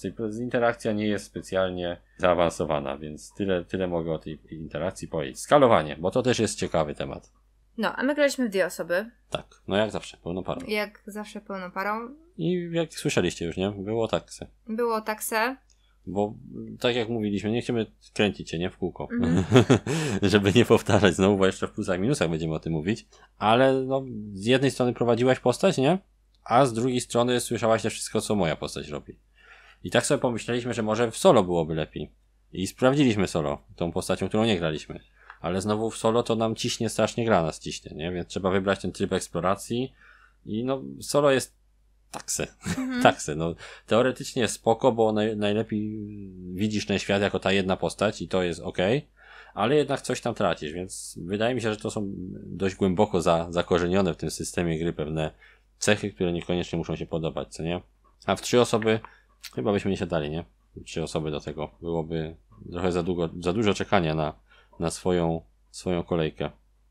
interakcja nie jest specjalnie zaawansowana, więc tyle, tyle mogę o tej interakcji powiedzieć. Skalowanie, bo to też jest ciekawy temat. No, a my graliśmy w dwie osoby. Tak, no jak zawsze, pełną parą. Jak zawsze pełną parą. I jak słyszeliście już, nie? Było takse. Było takse. Bo tak jak mówiliśmy, nie chcemy kręcić się, nie? W kółko. Mm. Żeby nie powtarzać znowu, bo jeszcze w plusach i minusach będziemy o tym mówić. Ale no, z jednej strony prowadziłaś postać, nie? a z drugiej strony słyszałaś też wszystko, co moja postać robi. I tak sobie pomyśleliśmy, że może w solo byłoby lepiej. I sprawdziliśmy solo, tą postacią, którą nie graliśmy. Ale znowu w solo to nam ciśnie, strasznie gra nas ciśnie, nie? Więc trzeba wybrać ten tryb eksploracji i no, solo jest takse, mhm. takse, no. Teoretycznie jest spoko, bo naj, najlepiej widzisz ten świat jako ta jedna postać i to jest ok, ale jednak coś tam tracisz, więc wydaje mi się, że to są dość głęboko za, zakorzenione w tym systemie gry pewne cechy, które niekoniecznie muszą się podobać, co nie? A w trzy osoby chyba byśmy nie siadali, nie? Trzy osoby do tego. Byłoby trochę za, długo, za dużo czekania na, na swoją, swoją kolejkę.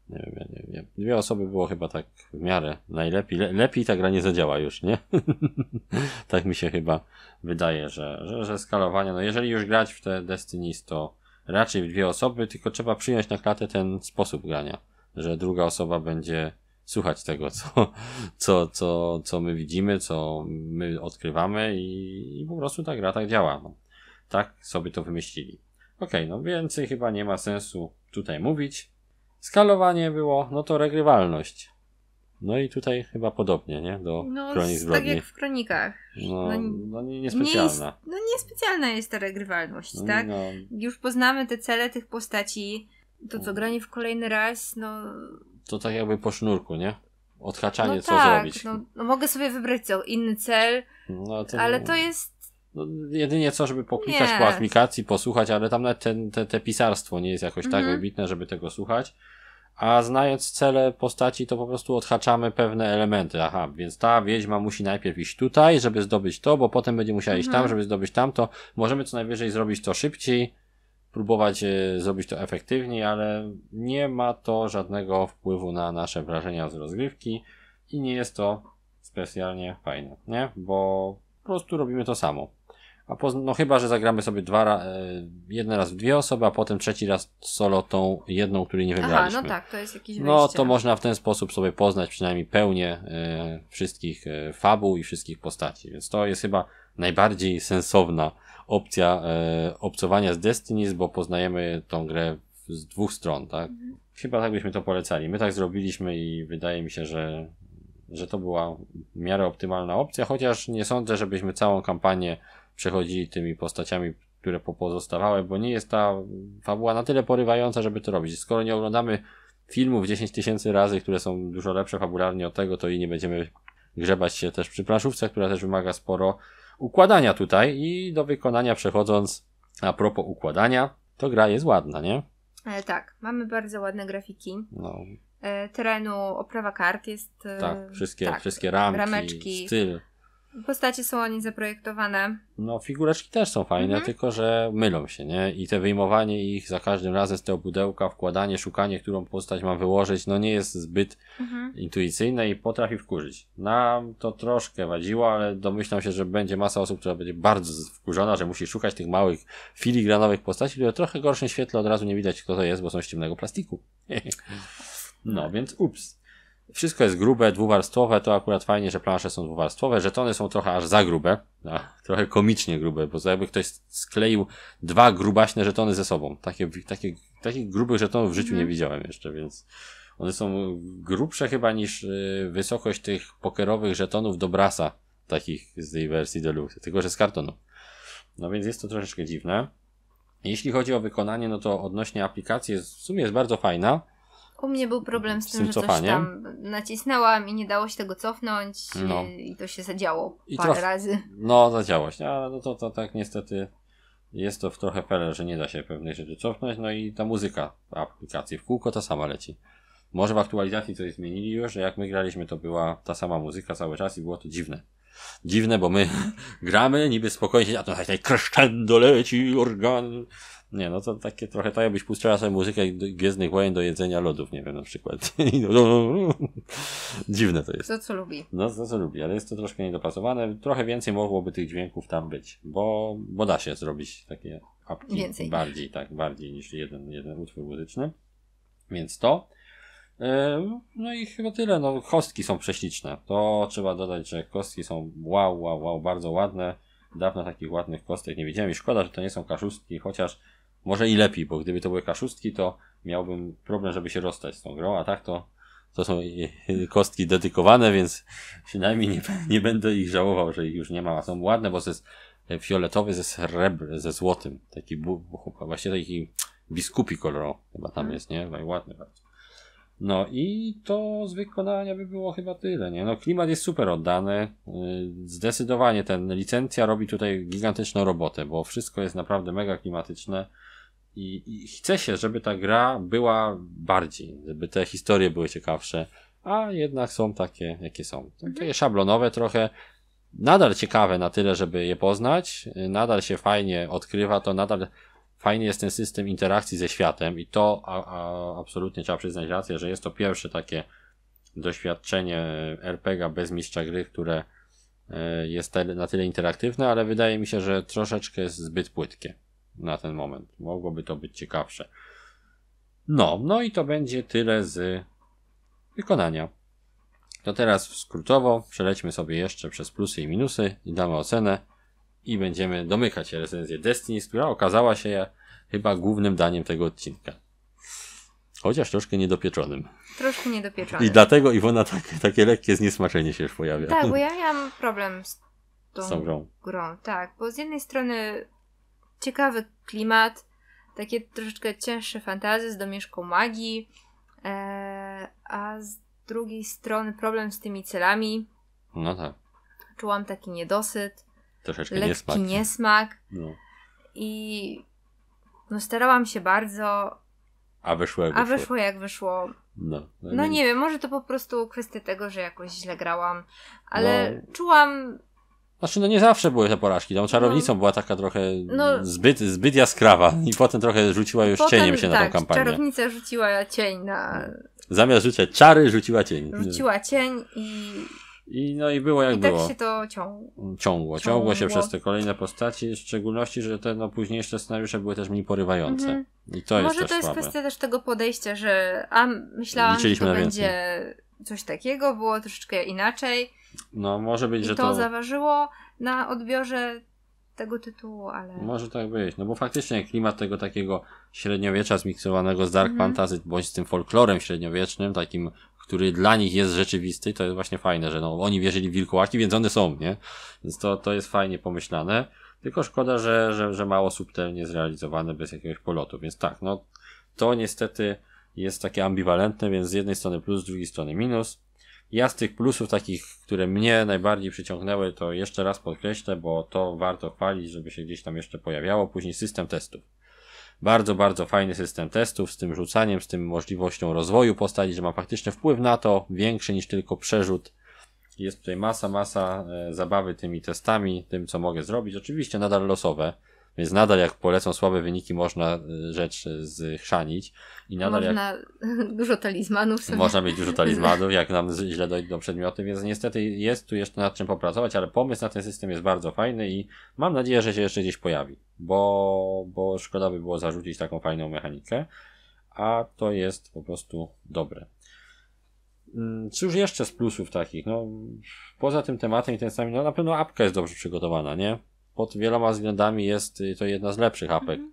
Nie wiem, ja nie wiem. Dwie osoby było chyba tak w miarę najlepiej. Le, lepiej ta gra nie zadziała już, nie? tak mi się chyba wydaje, że, że, że skalowanie, no jeżeli już grać w te Destinies, to raczej w dwie osoby, tylko trzeba przyjąć na klatę ten sposób grania, że druga osoba będzie słuchać tego, co, co, co, co my widzimy, co my odkrywamy i, i po prostu ta gra tak działa. No. Tak sobie to wymyślili. Ok, no więcej chyba nie ma sensu tutaj mówić. Skalowanie było, no to regrywalność. No i tutaj chyba podobnie, nie? Do no, kronik tak zbrodni. tak jak w kronikach. No, no, no niespecjalna. Nie no niespecjalna jest ta regrywalność, no, tak? No. Już poznamy te cele tych postaci. To, co no. granie w kolejny raz, no to tak jakby po sznurku, nie? Odhaczanie, no co tak, zrobić. No, no mogę sobie wybrać co, inny cel, no, to, ale to jest. No, jedynie co, żeby poklikać nie. po aplikacji, posłuchać, ale tam nawet ten, te, te pisarstwo nie jest jakoś tak mhm. tak wybitne, żeby tego słuchać. A znając cele postaci, to po prostu odhaczamy pewne elementy. Aha, więc ta wiedźma musi najpierw iść tutaj, żeby zdobyć to, bo potem będzie musiała iść mhm. tam, żeby zdobyć tamto. Możemy co najwyżej zrobić to szybciej, próbować e, zrobić to efektywniej, ale nie ma to żadnego wpływu na nasze wrażenia z rozgrywki i nie jest to specjalnie fajne, nie? Bo po prostu robimy to samo. A po, no chyba, że zagramy sobie dwa, e, jeden raz w dwie osoby, a potem trzeci raz solo tą jedną, której nie wybraliśmy. Aha, no tak, to jest jakiś wyjście. No to można w ten sposób sobie poznać przynajmniej pełnię y, wszystkich fabuł i wszystkich postaci, więc to jest chyba najbardziej sensowna opcja e, obcowania z Destinies, bo poznajemy tą grę z dwóch stron, tak? Mhm. Chyba tak byśmy to polecali. My tak zrobiliśmy i wydaje mi się, że, że to była w miarę optymalna opcja, chociaż nie sądzę, żebyśmy całą kampanię przechodzili tymi postaciami, które pozostawały, bo nie jest ta fabuła na tyle porywająca, żeby to robić. Skoro nie oglądamy filmów 10 tysięcy razy, które są dużo lepsze fabularnie od tego, to i nie będziemy grzebać się też przy planszówce, która też wymaga sporo układania tutaj i do wykonania przechodząc, a propos układania, to gra jest ładna, nie? E, tak, mamy bardzo ładne grafiki. No. E, terenu, oprawa kart jest... E, tak, wszystkie, tak, wszystkie ramki, rameczki. styl. Postacie są oni zaprojektowane. No, figureczki też są fajne, mhm. tylko że mylą się, nie? I te wyjmowanie ich za każdym razem z tego pudełka, wkładanie, szukanie, którą postać mam wyłożyć, no nie jest zbyt mhm. intuicyjne i potrafi wkurzyć. Nam to troszkę wadziło, ale domyślam się, że będzie masa osób, która będzie bardzo wkurzona, że musi szukać tych małych filigranowych postaci, które trochę gorszym świetle od razu nie widać, kto to jest, bo są z ciemnego plastiku. no, więc ups. Wszystko jest grube, dwuwarstwowe, to akurat fajnie, że plansze są dwuwarstwowe, żetony są trochę aż za grube, a, trochę komicznie grube, bo jakby ktoś skleił dwa grubaśne żetony ze sobą. Takie, takie, takich grubych żetonów w życiu nie mhm. widziałem jeszcze, więc one są grubsze chyba niż y, wysokość tych pokerowych żetonów do brasa, takich z tej wersji Deluxe, tylko że z kartonu. No więc jest to troszeczkę dziwne. Jeśli chodzi o wykonanie, no to odnośnie aplikacji jest, w sumie jest bardzo fajna. U mnie był problem z, z tym, że cofaniem. coś tam nacisnęłam i nie dało się tego cofnąć no. i to się zadziało I parę trof... razy. No, zadziało się, ale no to, to tak niestety jest to w trochę pele, że nie da się pewnej rzeczy cofnąć, no i ta muzyka aplikacji w kółko ta sama leci. Może w aktualizacji coś zmienili już, że jak my graliśmy to była ta sama muzyka cały czas i było to dziwne dziwne, bo my gramy niby spokojnie, a to tak crescendo leci, organ. Nie, no to takie trochę tak, jakbyś puszczała sobie muzykę Gwiezdnych Wojen do jedzenia lodów, nie wiem, na przykład. Dziwne to jest. To co lubi. No, to co lubi, ale jest to troszkę niedopracowane. Trochę więcej mogłoby tych dźwięków tam być, bo, bo da się zrobić takie apki więcej. bardziej, tak, bardziej niż jeden, jeden utwór muzyczny. Więc to. E, no i chyba tyle. No, kostki są prześliczne. To trzeba dodać, że kostki są wow, wow, wow, bardzo ładne. Dawno takich ładnych kostek nie widziałem i szkoda, że to nie są kaszustki, chociaż może i lepiej, bo gdyby to były kaszustki, to miałbym problem, żeby się rozstać z tą grą, a tak to, to są kostki dedykowane, więc przynajmniej nie, nie będę ich żałował, że ich już nie ma. A są ładne, bo to jest fioletowy ze srebr, ze złotym. Taki właśnie taki biskupi kolor, chyba tam mhm. jest, nie? No ładny bardzo. No i to z wykonania by było chyba tyle, nie? No klimat jest super oddany. Y, zdecydowanie ten licencja robi tutaj gigantyczną robotę, bo wszystko jest naprawdę mega klimatyczne i, i chce się, żeby ta gra była bardziej, żeby te historie były ciekawsze, a jednak są takie, jakie są. Takie mhm. szablonowe trochę, nadal ciekawe na tyle, żeby je poznać, y, nadal się fajnie odkrywa to, nadal Fajny jest ten system interakcji ze światem i to a, a, absolutnie trzeba przyznać rację, że jest to pierwsze takie doświadczenie RPGa bez mistrza gry, które e, jest na tyle interaktywne, ale wydaje mi się, że troszeczkę jest zbyt płytkie na ten moment. Mogłoby to być ciekawsze. No, no i to będzie tyle z wykonania. To teraz skrótowo przelećmy sobie jeszcze przez plusy i minusy i damy ocenę i będziemy domykać recenzję Destiny, która okazała się chyba głównym daniem tego odcinka. Chociaż troszkę niedopieczonym. Troszkę niedopieczonym. I dlatego Iwona tak, takie lekkie zniesmaczenie się już pojawia. Tak, bo ja miałam problem z tą, z tą grą. grą. Tak, bo z jednej strony ciekawy klimat, takie troszeczkę cięższe fantazy z domieszką magii, ee, a z drugiej strony problem z tymi celami. No tak. Czułam taki niedosyt. Troszeczkę lekki niesmak. niesmak. No. I no starałam się bardzo. A wyszło jak wyszło. A wyszło jak wyszło. No, no, nie wiem, może to po prostu kwestia tego, że jakoś źle grałam, ale no. czułam znaczy, no nie zawsze były te porażki. Tą czarownicą no, była taka trochę no, zbyt, zbyt jaskrawa i potem trochę rzuciła już potem, cieniem się tak, na tą tak, kampanię. czarownica rzuciła cień na... Zamiast rzucać czary, rzuciła cień. Rzuciła cień i i no i było jak I tak było. I tak się to ciągło. Mm, ciągło, ciągło, się przez te kolejne postaci, w szczególności, że te no, późniejsze scenariusze były też mniej porywające. Mm -hmm. I to jest jest Może to jest słabe. kwestia też tego podejścia, że a myślałam, Liczyliśmy że to będzie coś takiego, było troszeczkę inaczej. No może być, I że to... to zaważyło na odbiorze tego tytułu, ale... Może tak być, no bo faktycznie klimat tego takiego średniowiecza zmiksowanego z dark mm -hmm. fantasy, bądź z tym folklorem średniowiecznym, takim który dla nich jest rzeczywisty, to jest właśnie fajne, że no, oni wierzyli w wilkołaki, więc one są, nie? Więc to, to jest fajnie pomyślane. Tylko szkoda, że, że, że mało subtelnie zrealizowane bez jakiegoś polotu. Więc tak, no to niestety jest takie ambiwalentne, więc z jednej strony plus, z drugiej strony minus. Ja z tych plusów takich, które mnie najbardziej przyciągnęły, to jeszcze raz podkreślę, bo to warto chwalić, żeby się gdzieś tam jeszcze pojawiało. Później system testów bardzo, bardzo fajny system testów z tym rzucaniem, z tym możliwością rozwoju postaci, że ma faktycznie wpływ na to, większy niż tylko przerzut. Jest tutaj masa, masa e, zabawy tymi testami, tym co mogę zrobić. Oczywiście nadal losowe, więc nadal jak polecą słabe wyniki, można y, rzecz zchrzanić. Y, I nadal można jak... dużo talizmanów sobie. Można mieć dużo talizmanów, jak nam źle dojdą przedmioty, więc niestety jest tu jeszcze nad czym popracować, ale pomysł na ten system jest bardzo fajny i mam nadzieję, że się jeszcze gdzieś pojawi, bo, bo szkoda by było zarzucić taką fajną mechanikę, a to jest po prostu dobre. Mm, cóż jeszcze z plusów takich? No, poza tym tematem i ten sami, no na pewno apka jest dobrze przygotowana, nie? pod wieloma względami jest y, to jedna z lepszych apek mhm.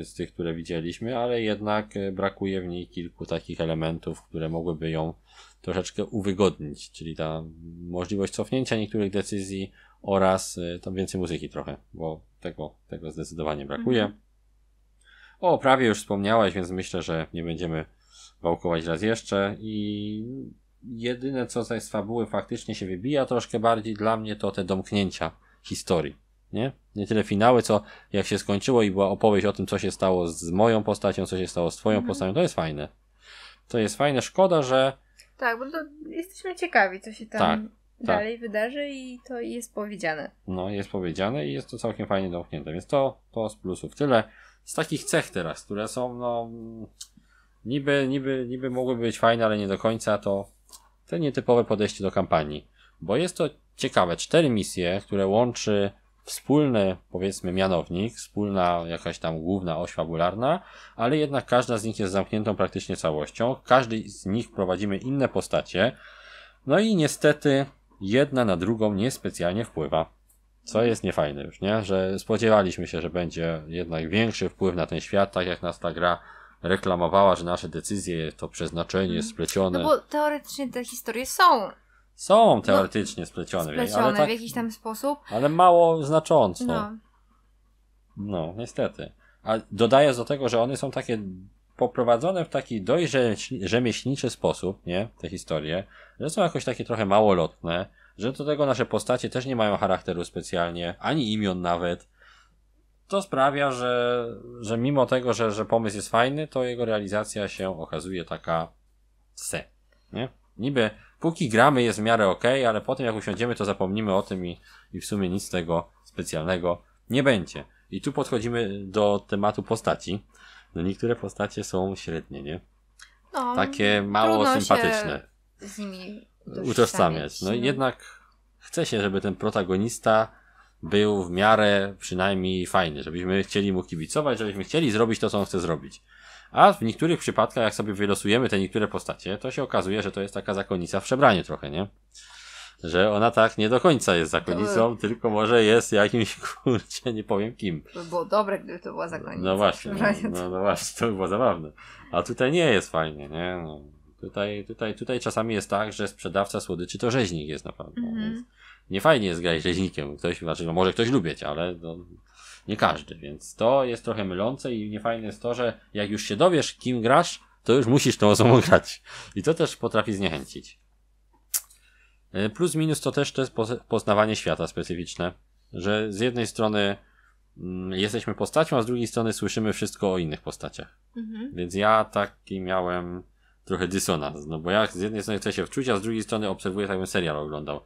y, z tych, które widzieliśmy, ale jednak y, brakuje w niej kilku takich elementów, które mogłyby ją troszeczkę uwygodnić, czyli ta możliwość cofnięcia niektórych decyzji oraz tam więcej muzyki trochę, bo tego, tego zdecydowanie brakuje. Mhm. O, prawie już wspomniałeś, więc myślę, że nie będziemy wałkować raz jeszcze i jedyne co z fabuły faktycznie się wybija troszkę bardziej dla mnie to te domknięcia historii nie? Nie tyle finały, co jak się skończyło i była opowieść o tym, co się stało z moją postacią, co się stało z twoją mhm. postacią, to jest fajne. To jest fajne, szkoda, że... Tak, bo jesteśmy ciekawi, co się tam tak, tak. dalej tak. wydarzy i to jest powiedziane. No, jest powiedziane i jest to całkiem fajnie domknięte, więc to, to z plusów. Tyle z takich cech teraz, które są, no... Niby, niby, niby mogłyby być fajne, ale nie do końca, to te nietypowe podejście do kampanii. Bo jest to ciekawe. Cztery misje, które łączy wspólny, powiedzmy, mianownik, wspólna jakaś tam główna oś fabularna, ale jednak każda z nich jest zamkniętą praktycznie całością. Każdy z nich prowadzimy inne postacie. No i niestety jedna na drugą niespecjalnie wpływa. Co jest niefajne już, nie? Że spodziewaliśmy się, że będzie jednak większy wpływ na ten świat, tak jak nas ta gra reklamowała, że nasze decyzje, to przeznaczenie jest mhm. splecione. No bo teoretycznie te historie są są no, teoretycznie no, splecione, splecione ale tak, w jakiś tam sposób. Ale mało znacząco. No. no, niestety. A dodaję do tego, że one są takie poprowadzone w taki dość rzemieślniczy sposób, nie? Te historie, że są jakoś takie trochę małolotne, że do tego nasze postacie też nie mają charakteru specjalnie, ani imion nawet. To sprawia, że, że mimo tego, że, że pomysł jest fajny, to jego realizacja się okazuje taka se. Nie? Niby póki gramy jest w miarę ok, ale potem jak usiądziemy, to zapomnimy o tym i, i w sumie nic tego specjalnego nie będzie. I tu podchodzimy do tematu postaci. No niektóre postacie są średnie, nie? No, Takie mało sympatyczne. z nimi utożsamiać. No i mhm. jednak chce się, żeby ten protagonista był w miarę przynajmniej fajny, żebyśmy chcieli mu kibicować, żebyśmy chcieli zrobić to, co on chce zrobić. A w niektórych przypadkach, jak sobie wylosujemy te niektóre postacie, to się okazuje, że to jest taka zakonnica w przebraniu trochę, nie? Że ona tak nie do końca jest zakonnicą, no, tylko może jest jakimś, kurczę, nie powiem kim. To by było dobre, gdyby to była zakonnica. No właśnie, no, no, no, właśnie, to by było zabawne. A tutaj nie jest fajnie, nie? No, tutaj, tutaj, tutaj czasami jest tak, że sprzedawca słodyczy to rzeźnik jest naprawdę. Mm -hmm nie fajnie jest grać rzeźnikiem. Ktoś, znaczy, no może ktoś lubić, ale no, nie każdy, więc to jest trochę mylące i niefajne jest to, że jak już się dowiesz, kim grasz, to już musisz tą osobą grać. I to też potrafi zniechęcić. Y, plus minus to też to jest poznawanie świata specyficzne, że z jednej strony mm, jesteśmy postacią, a z drugiej strony słyszymy wszystko o innych postaciach. Mhm. Więc ja taki miałem trochę dysonans, no bo ja z jednej strony chcę się wczuć, a z drugiej strony obserwuję, tak bym serial oglądał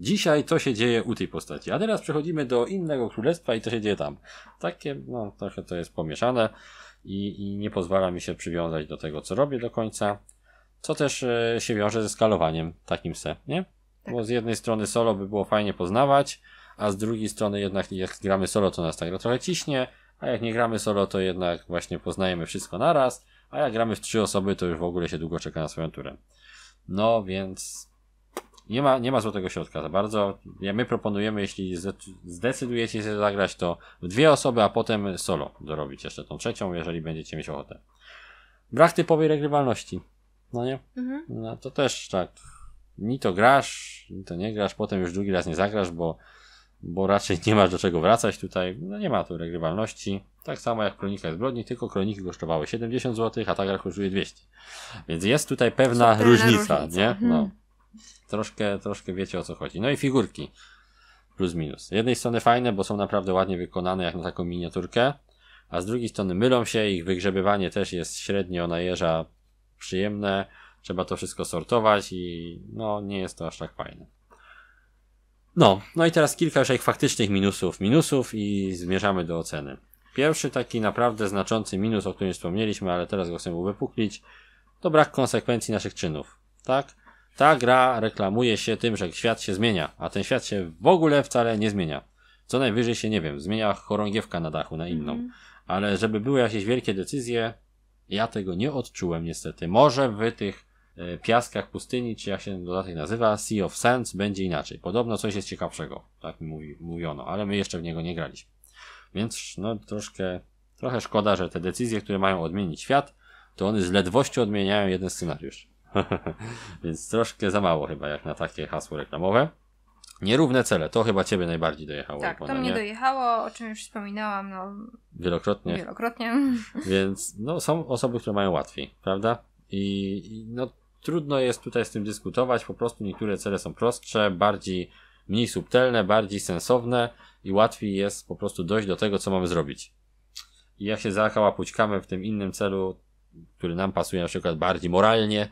dzisiaj co się dzieje u tej postaci. A teraz przechodzimy do innego królestwa i co się dzieje tam. Takie, no trochę to jest pomieszane i, i nie pozwala mi się przywiązać do tego, co robię do końca. Co też e, się wiąże ze skalowaniem takim se, nie? Bo z jednej strony solo by było fajnie poznawać, a z drugiej strony jednak jak gramy solo, to nas tak trochę ciśnie, a jak nie gramy solo, to jednak właśnie poznajemy wszystko naraz, a jak gramy w trzy osoby, to już w ogóle się długo czeka na swoją turę. No więc nie ma, nie ma złotego środka za bardzo. My proponujemy, jeśli zdecydujecie się zagrać, to w dwie osoby, a potem solo dorobić jeszcze tą trzecią, jeżeli będziecie mieć ochotę. Brak typowej regrywalności. No nie? Mhm. No to też tak. Ni to grasz, ni to nie grasz, potem już drugi raz nie zagrasz, bo, bo raczej nie masz do czego wracać tutaj. No nie ma tu regrywalności. Tak samo jak Kronika Zbrodni, tylko Kroniki kosztowały 70 zł, a ta gra kosztuje 200. Więc jest tutaj pewna różnica, różnica, nie? No. Mhm. Troszkę, troszkę wiecie o co chodzi. No i figurki. Plus minus. Z jednej strony fajne, bo są naprawdę ładnie wykonane, jak na taką miniaturkę, a z drugiej strony mylą się, ich wygrzebywanie też jest średnio na jeża przyjemne. Trzeba to wszystko sortować i no nie jest to aż tak fajne. No, no i teraz kilka już faktycznych minusów, minusów i zmierzamy do oceny. Pierwszy taki naprawdę znaczący minus, o którym wspomnieliśmy, ale teraz go chcę uwypuklić, to brak konsekwencji naszych czynów. Tak? Ta gra reklamuje się tym, że świat się zmienia, a ten świat się w ogóle wcale nie zmienia. Co najwyżej się, nie wiem, zmienia chorągiewka na dachu na inną. Mm. Ale żeby były jakieś wielkie decyzje, ja tego nie odczułem niestety. Może w tych e, piaskach pustyni, czy jak się dodatek nazywa, Sea of Sands, będzie inaczej. Podobno coś jest ciekawszego, tak mi mówi, mówiono, ale my jeszcze w niego nie graliśmy. Więc no troszkę, trochę szkoda, że te decyzje, które mają odmienić świat, to one z ledwością odmieniają jeden scenariusz. Więc troszkę za mało chyba jak na takie hasło reklamowe. Nierówne cele, to chyba ciebie najbardziej dojechało. Tak, to mnie dojechało, o czym już wspominałam, no. Wielokrotnie. Wielokrotnie. Więc no, są osoby, które mają łatwiej, prawda? I, i no, trudno jest tutaj z tym dyskutować, po prostu niektóre cele są prostsze, bardziej, mniej subtelne, bardziej sensowne i łatwiej jest po prostu dojść do tego, co mamy zrobić. I jak się zachałapućkamy w tym innym celu, który nam pasuje na przykład bardziej moralnie,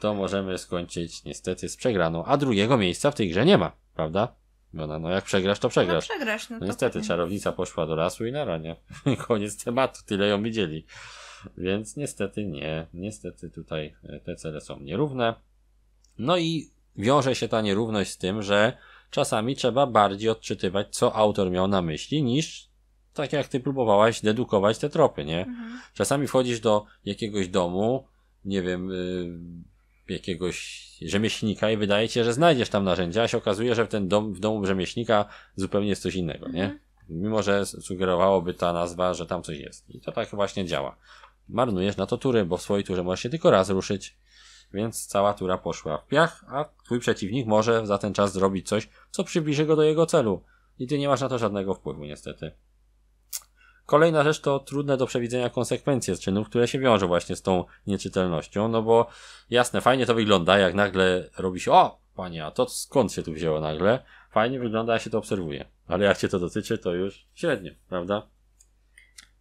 to możemy skończyć niestety z przegraną, a drugiego miejsca w tej grze nie ma, prawda? Bona, no jak przegrasz, to no przegrasz. No, przegrasz, no, no niestety, pewnie. czarownica poszła do lasu i na ranie. Koniec tematu, tyle ją widzieli. Więc niestety nie, niestety tutaj e, te cele są nierówne. No i wiąże się ta nierówność z tym, że czasami trzeba bardziej odczytywać, co autor miał na myśli, niż tak jak ty próbowałaś dedukować te tropy, nie? Mhm. Czasami wchodzisz do jakiegoś domu, nie wiem, y, jakiegoś rzemieślnika i wydaje się, że znajdziesz tam narzędzia, a się okazuje, że w ten dom, w domu rzemieślnika zupełnie jest coś innego, nie? Mhm. Mimo, że sugerowałoby ta nazwa, że tam coś jest. I to tak właśnie działa. Marnujesz na to tury, bo w swojej turze możesz się tylko raz ruszyć, więc cała tura poszła w piach, a twój przeciwnik może za ten czas zrobić coś, co przybliży go do jego celu. I ty nie masz na to żadnego wpływu, niestety. Kolejna rzecz to trudne do przewidzenia konsekwencje czynów, które się wiążą właśnie z tą nieczytelnością, no bo jasne, fajnie to wygląda, jak nagle robi się, o, panie, a to skąd się tu wzięło nagle? Fajnie wygląda, jak się to obserwuje, ale jak się to dotyczy, to już średnio, prawda?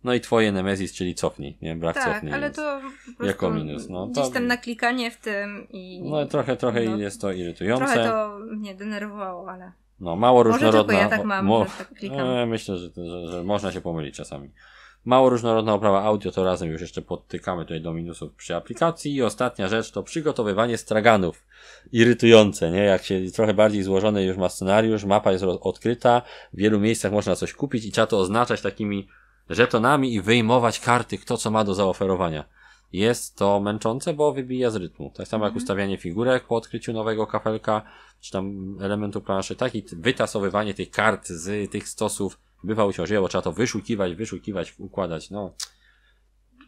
No i twoje Nemesis, czyli cofnij, nie? Brak tak, cofnij. ale to jako minus. No, to... Gdzieś tam naklikanie w tym i... No trochę, trochę no, jest to irytujące. Trochę to mnie denerwowało, ale... No, mało różnorodna. Może tylko ja tak mam, mo- tak klikam. E, myślę, że, że, że, można się pomylić czasami. Mało różnorodna oprawa audio, to razem już jeszcze podtykamy tutaj do minusów przy aplikacji. I ostatnia rzecz to przygotowywanie straganów. Irytujące, nie? Jak się trochę bardziej złożony już ma scenariusz, mapa jest odkryta, w wielu miejscach można coś kupić i trzeba to oznaczać takimi żetonami i wyjmować karty, kto co ma do zaoferowania. Jest to męczące, bo wybija z rytmu. Tak samo mm -hmm. jak mhm. ustawianie figurek po odkryciu nowego kafelka, czy tam elementu planszy, tak i wytasowywanie tych kart z tych stosów bywa uciążliwe, bo trzeba to wyszukiwać, wyszukiwać, układać. No,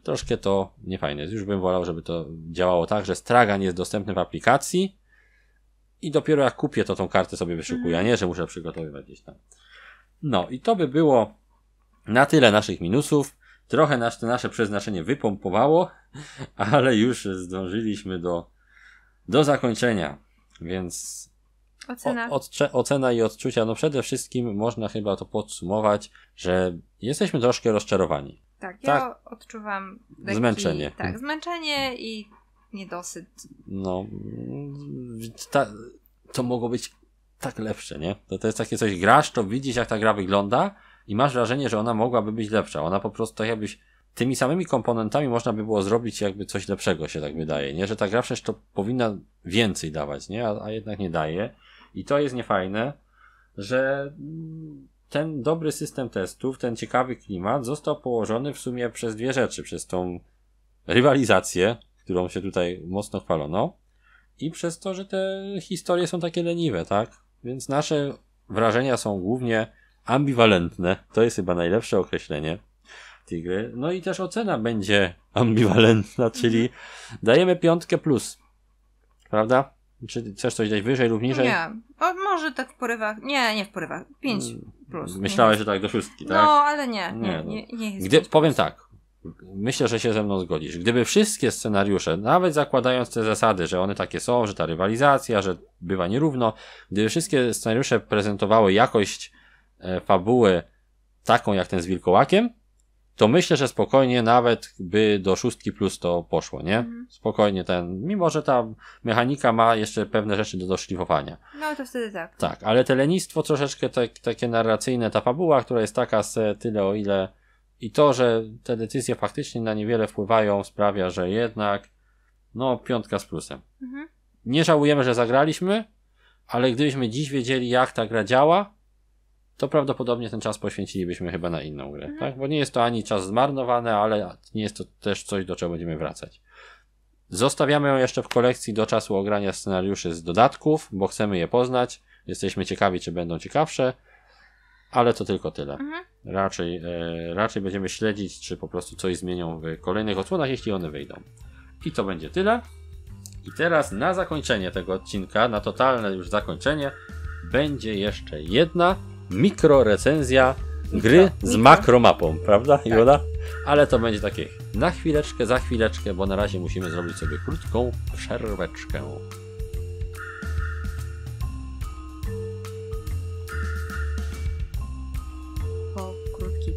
troszkę to niefajne. Już bym wolał, żeby to działało tak, że stragan jest dostępny w aplikacji i dopiero jak kupię, to tą kartę sobie wyszukuję, a mhm. nie, że muszę przygotowywać gdzieś tam. No i to by było na tyle naszych minusów. Trochę nas to nasze przeznaczenie wypompowało, ale już zdążyliśmy do, do zakończenia. Więc Ocena. O, odcze, ocena i odczucia. No przede wszystkim można chyba to podsumować, że jesteśmy troszkę rozczarowani. Tak, ja tak. odczuwam taki, zmęczenie. Tak, zmęczenie i niedosyt. No, ta, to mogło być tak lepsze, nie? To, to jest takie coś, grasz, to widzisz jak ta gra wygląda, i masz wrażenie, że ona mogłaby być lepsza. Ona po prostu tak jakbyś tymi samymi komponentami można by było zrobić jakby coś lepszego, się tak wydaje, nie? Że ta gra przecież to powinna więcej dawać, nie? A, a jednak nie daje. I to jest niefajne, że mm, ten dobry system testów, ten ciekawy klimat został położony w sumie przez dwie rzeczy. Przez tą rywalizację, którą się tutaj mocno chwalono i przez to, że te historie są takie leniwe, tak? Więc nasze wrażenia są głównie ambiwalentne. To jest chyba najlepsze określenie tej gry. No i też ocena będzie ambiwalentna, mhm. czyli dajemy piątkę plus. Prawda? Czy chcesz coś dać wyżej lub niżej? Nie, o, może tak w porywach. Nie, nie w porywach. Pięć. Mm, plus. Myślałeś, że tak do szóstki, tak? No, ale nie. nie, nie, no. nie jest Gdy, powiem tak. Myślę, że się ze mną zgodzisz. Gdyby wszystkie scenariusze, nawet zakładając te zasady, że one takie są, że ta rywalizacja, że bywa nierówno, gdyby wszystkie scenariusze prezentowały jakość E, fabułę taką jak ten z Wilkołakiem, to myślę, że spokojnie nawet by do szóstki plus to poszło, nie? Mhm. Spokojnie ten, mimo że ta mechanika ma jeszcze pewne rzeczy do doszlifowania. No to wtedy tak. Tak, ale te lenistwo troszeczkę takie narracyjne, ta fabuła, która jest taka se tyle o ile i to, że te decyzje faktycznie na niewiele wpływają sprawia, że jednak no piątka z plusem. Mhm. Nie żałujemy, że zagraliśmy, ale gdybyśmy dziś wiedzieli jak ta gra działa, to prawdopodobnie ten czas poświęcilibyśmy chyba na inną grę, mhm. tak? Bo nie jest to ani czas zmarnowany, ale nie jest to też coś, do czego będziemy wracać. Zostawiamy ją jeszcze w kolekcji do czasu ogrania scenariuszy z dodatków, bo chcemy je poznać. Jesteśmy ciekawi, czy będą ciekawsze, ale to tylko tyle. Mhm. Raczej, e, raczej będziemy śledzić, czy po prostu coś zmienią w kolejnych odsłonach, jeśli one wyjdą. I to będzie tyle. I teraz na zakończenie tego odcinka, na totalne już zakończenie, będzie jeszcze jedna mikrorecenzja gry z makromapą, prawda, tak. Jola? Ale to będzie takie na chwileczkę, za chwileczkę, bo na razie musimy zrobić sobie krótką przerweczkę. O,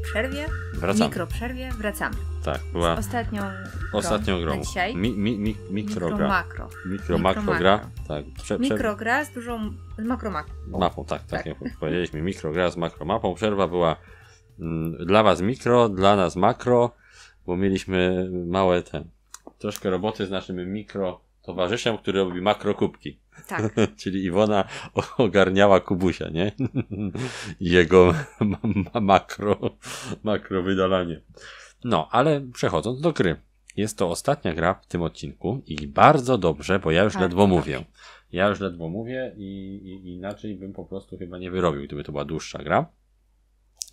przerwie. Wracamy. przerwie, wracamy. Tak, była. Z ostatnią Ostatnią grą. dzisiaj. Mi, mi, mi, Mikro, makro. Mikro, mikro Makro. Tak. Prze, prze... z dużą. z makro Mapą, tak, tak, tak. jak powiedzieliśmy. gra z makromapą. Przerwa była mm, dla Was mikro, dla nas makro, bo mieliśmy małe te. troszkę roboty z naszym mikro towarzyszem, który robi kubki. Tak. Czyli Iwona ogarniała Kubusia, nie? Jego makro, makro wydalanie. No, ale przechodząc do gry. Jest to ostatnia gra w tym odcinku i bardzo dobrze, bo ja już tak, ledwo tak. mówię. Ja już ledwo mówię i, i, inaczej bym po prostu chyba nie wyrobił, gdyby to była dłuższa gra.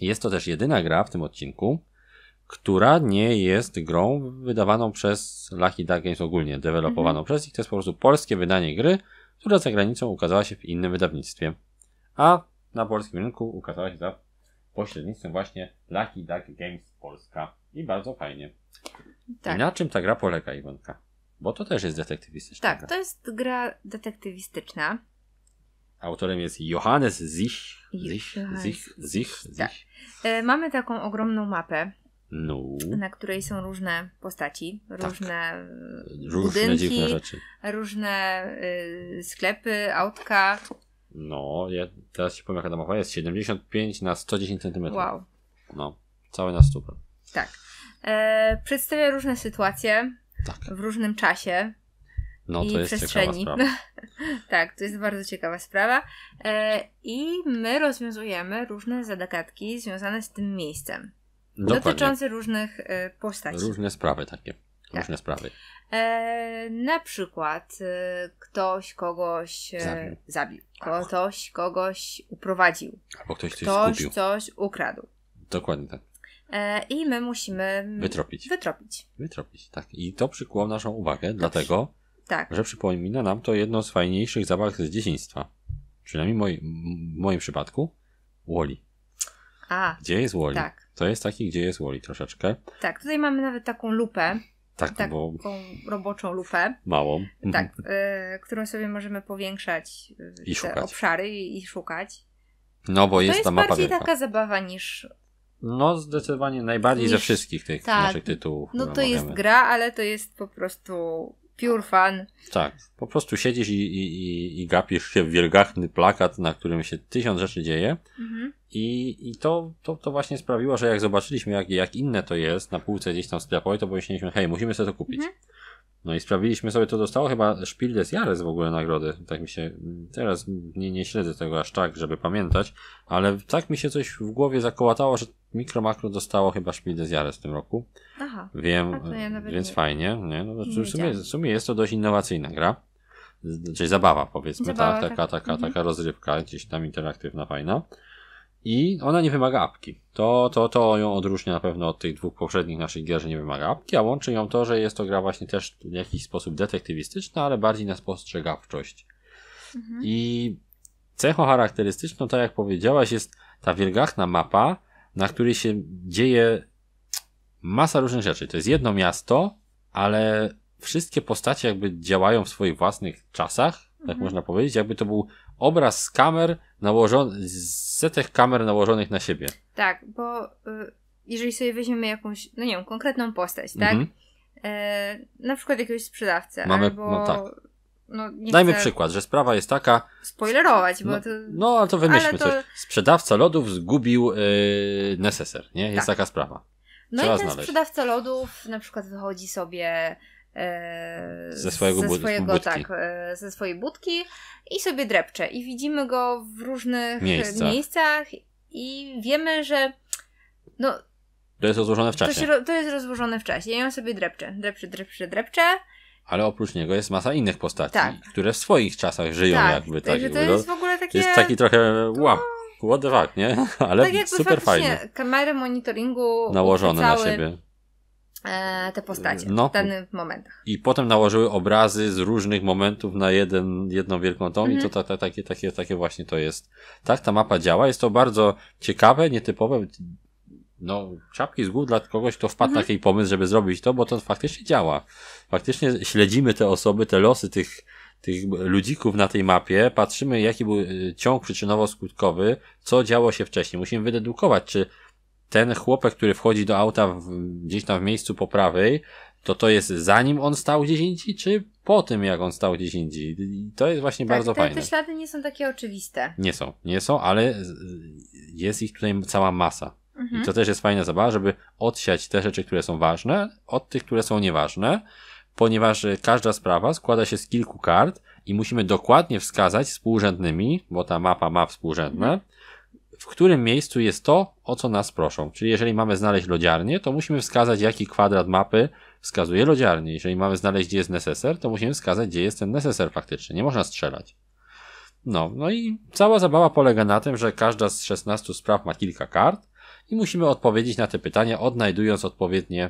Jest to też jedyna gra w tym odcinku, która nie jest grą wydawaną przez Lucky Duck Games ogólnie, dewelopowaną mhm. przez ich. To jest po prostu polskie wydanie gry, która za granicą ukazała się w innym wydawnictwie, a na polskim rynku ukazała się za pośrednictwem właśnie Lucky Duck Games Polska. I bardzo fajnie. Tak. I na czym ta gra polega, Iwonka? Bo to też jest detektywistyczna. Tak, gra. to jest gra detektywistyczna. Autorem jest Johannes Zich. Zich, Zich, Zich, Zich. Tak. Zich. E, mamy taką ogromną mapę, no. na której są różne postaci, tak. różne e, różne rzeczy. różne y, sklepy, autka. No, ja teraz ci powiem jaka ta jest, 75 na 110 cm. Wow. No, całe na stupę. Tak. E, przedstawia różne sytuacje tak. w różnym czasie. No, i przestrzeni. tak, to jest bardzo ciekawa sprawa. E, I my rozwiązujemy różne zagadki związane z tym miejscem. Dokładnie. dotyczący różnych e, postaci. Różne sprawy takie. Tak. Różne sprawy. E, na przykład e, ktoś kogoś e, zabił, zabił. Albo. Tak. ktoś kogoś uprowadził, albo ktoś, ktoś coś, coś ukradł. Dokładnie tak. E, I my musimy wytropić. wytropić. Wytropić, tak. I to przykuło naszą uwagę, tak. dlatego, tak. że przypomina nam to jedno z fajniejszych zabaw z dzieciństwa. Przynajmniej moi, w moim przypadku, Woli. A. Gdzie jest Woli? Tak. To jest taki, gdzie jest Woli troszeczkę. Tak, tutaj mamy nawet taką lupę. Tak, taką bo... roboczą lufę. Małą. Tak, mhm. y, którą sobie możemy powiększać y, I szukać. obszary i, i, szukać. No bo jest, to jest ta mapa bardziej taka zabawa niż... No zdecydowanie najbardziej niż... ze wszystkich tych tak. naszych tytułów. No to jest gra, ale to jest po prostu Pure fun. Tak, po prostu siedzisz i, i, i, i gapisz się w wielgachny plakat, na którym się tysiąc rzeczy dzieje. Mhm. I, i to, to, to właśnie sprawiło, że jak zobaczyliśmy, jak, jak inne to jest na półce gdzieś tam sklepowej, to pomyśleliśmy, hej, musimy sobie to kupić. Mhm. No i sprawiliśmy sobie, to dostało chyba Spiel des Jahres w ogóle nagrody. Tak mi się, teraz nie, nie śledzę tego aż tak, żeby pamiętać, ale tak mi się coś w głowie zakołatało, że Mikro Makro dostało chyba Spiel des Jahres w tym roku. Aha. Wiem, ja więc nie... fajnie. Nie? No, w, sumie, w sumie jest to dość innowacyjna gra. Czyli zabawa powiedzmy, zabawa, tak, taka, tak. taka, mhm. taka mhm. rozrywka, gdzieś tam interaktywna, fajna i ona nie wymaga apki. To, to, to ją odróżnia na pewno od tych dwóch poprzednich naszych gier, że nie wymaga apki, a łączy ją to, że jest to gra właśnie też w jakiś sposób detektywistyczna, ale bardziej na spostrzegawczość. Mhm. I cechą charakterystyczną, tak jak powiedziałaś, jest ta wielgachna mapa, na której się dzieje masa różnych rzeczy. To jest jedno miasto, ale wszystkie postacie jakby działają w swoich własnych czasach, tak mhm. można powiedzieć, jakby to był obraz z kamer nałożony, z setek kamer nałożonych na siebie. Tak, bo y, jeżeli sobie weźmiemy jakąś, no nie wiem, konkretną postać, tak? Mhm. E, na przykład jakiegoś sprzedawcę, Mamy, albo... No tak. No, Dajmy chcę... przykład, że sprawa jest taka. Spoilerować, bo no, to. No, ale to wymyślmy ale to... coś. Sprzedawca lodów zgubił neceser, y, neseser, nie? Jest tak. taka sprawa. Trzeba no i ten znaleźć. sprzedawca lodów na przykład wychodzi sobie Eee, ze swojego, ze swojego budki. Tak, e, ze swojej budki i sobie drepcze. I widzimy go w różnych miejscach, miejscach i wiemy, że no, to jest rozłożone w czasie. To, się, to, jest rozłożone w czasie. Ja ją sobie drepcze, drepczę, drepczę, drepcze. Ale oprócz niego jest masa innych postaci, tak. które w swoich czasach żyją tak, jakby. Tak, jakby to jest w ogóle takie... jest taki trochę łap. No. What the fuck, nie? Ale tak super fajnie. Kamery monitoringu nałożone na siebie. E, te postacie no, w danych momentach. I potem nałożyły obrazy z różnych momentów na jeden, jedną wielką tą mhm. i to mhm. ta, ta, takie, takie, takie właśnie to jest. Tak, ta mapa działa. Jest to bardzo ciekawe, nietypowe. No, czapki z głów dla kogoś, kto wpadł mhm. na taki pomysł, żeby zrobić to, bo to faktycznie działa. Faktycznie śledzimy te osoby, te losy tych, tych ludzików na tej mapie, patrzymy jaki był e, ciąg przyczynowo-skutkowy, co działo się wcześniej. Musimy wydedukować, czy ten chłopek, który wchodzi do auta w, gdzieś tam w miejscu po prawej, to to jest zanim on stał gdzieś indziej, czy po tym, jak on stał gdzieś indziej. to jest właśnie tak, bardzo te, fajne. Te ślady nie są takie oczywiste. Nie są, nie są, ale jest ich tutaj cała masa. Mhm. I to też jest fajna zabawa, żeby odsiać te rzeczy, które są ważne, od tych, które są nieważne, ponieważ e, każda sprawa składa się z kilku kart i musimy dokładnie wskazać współrzędnymi, bo ta mapa ma współrzędne, mhm w którym miejscu jest to, o co nas proszą. Czyli jeżeli mamy znaleźć lodziarnię, to musimy wskazać, jaki kwadrat mapy wskazuje lodziarnię. Jeżeli mamy znaleźć, gdzie jest neseser, to musimy wskazać, gdzie jest ten neseser faktycznie. Nie można strzelać. No, no i cała zabawa polega na tym, że każda z 16 spraw ma kilka kart i musimy odpowiedzieć na te pytania, odnajdując odpowiednie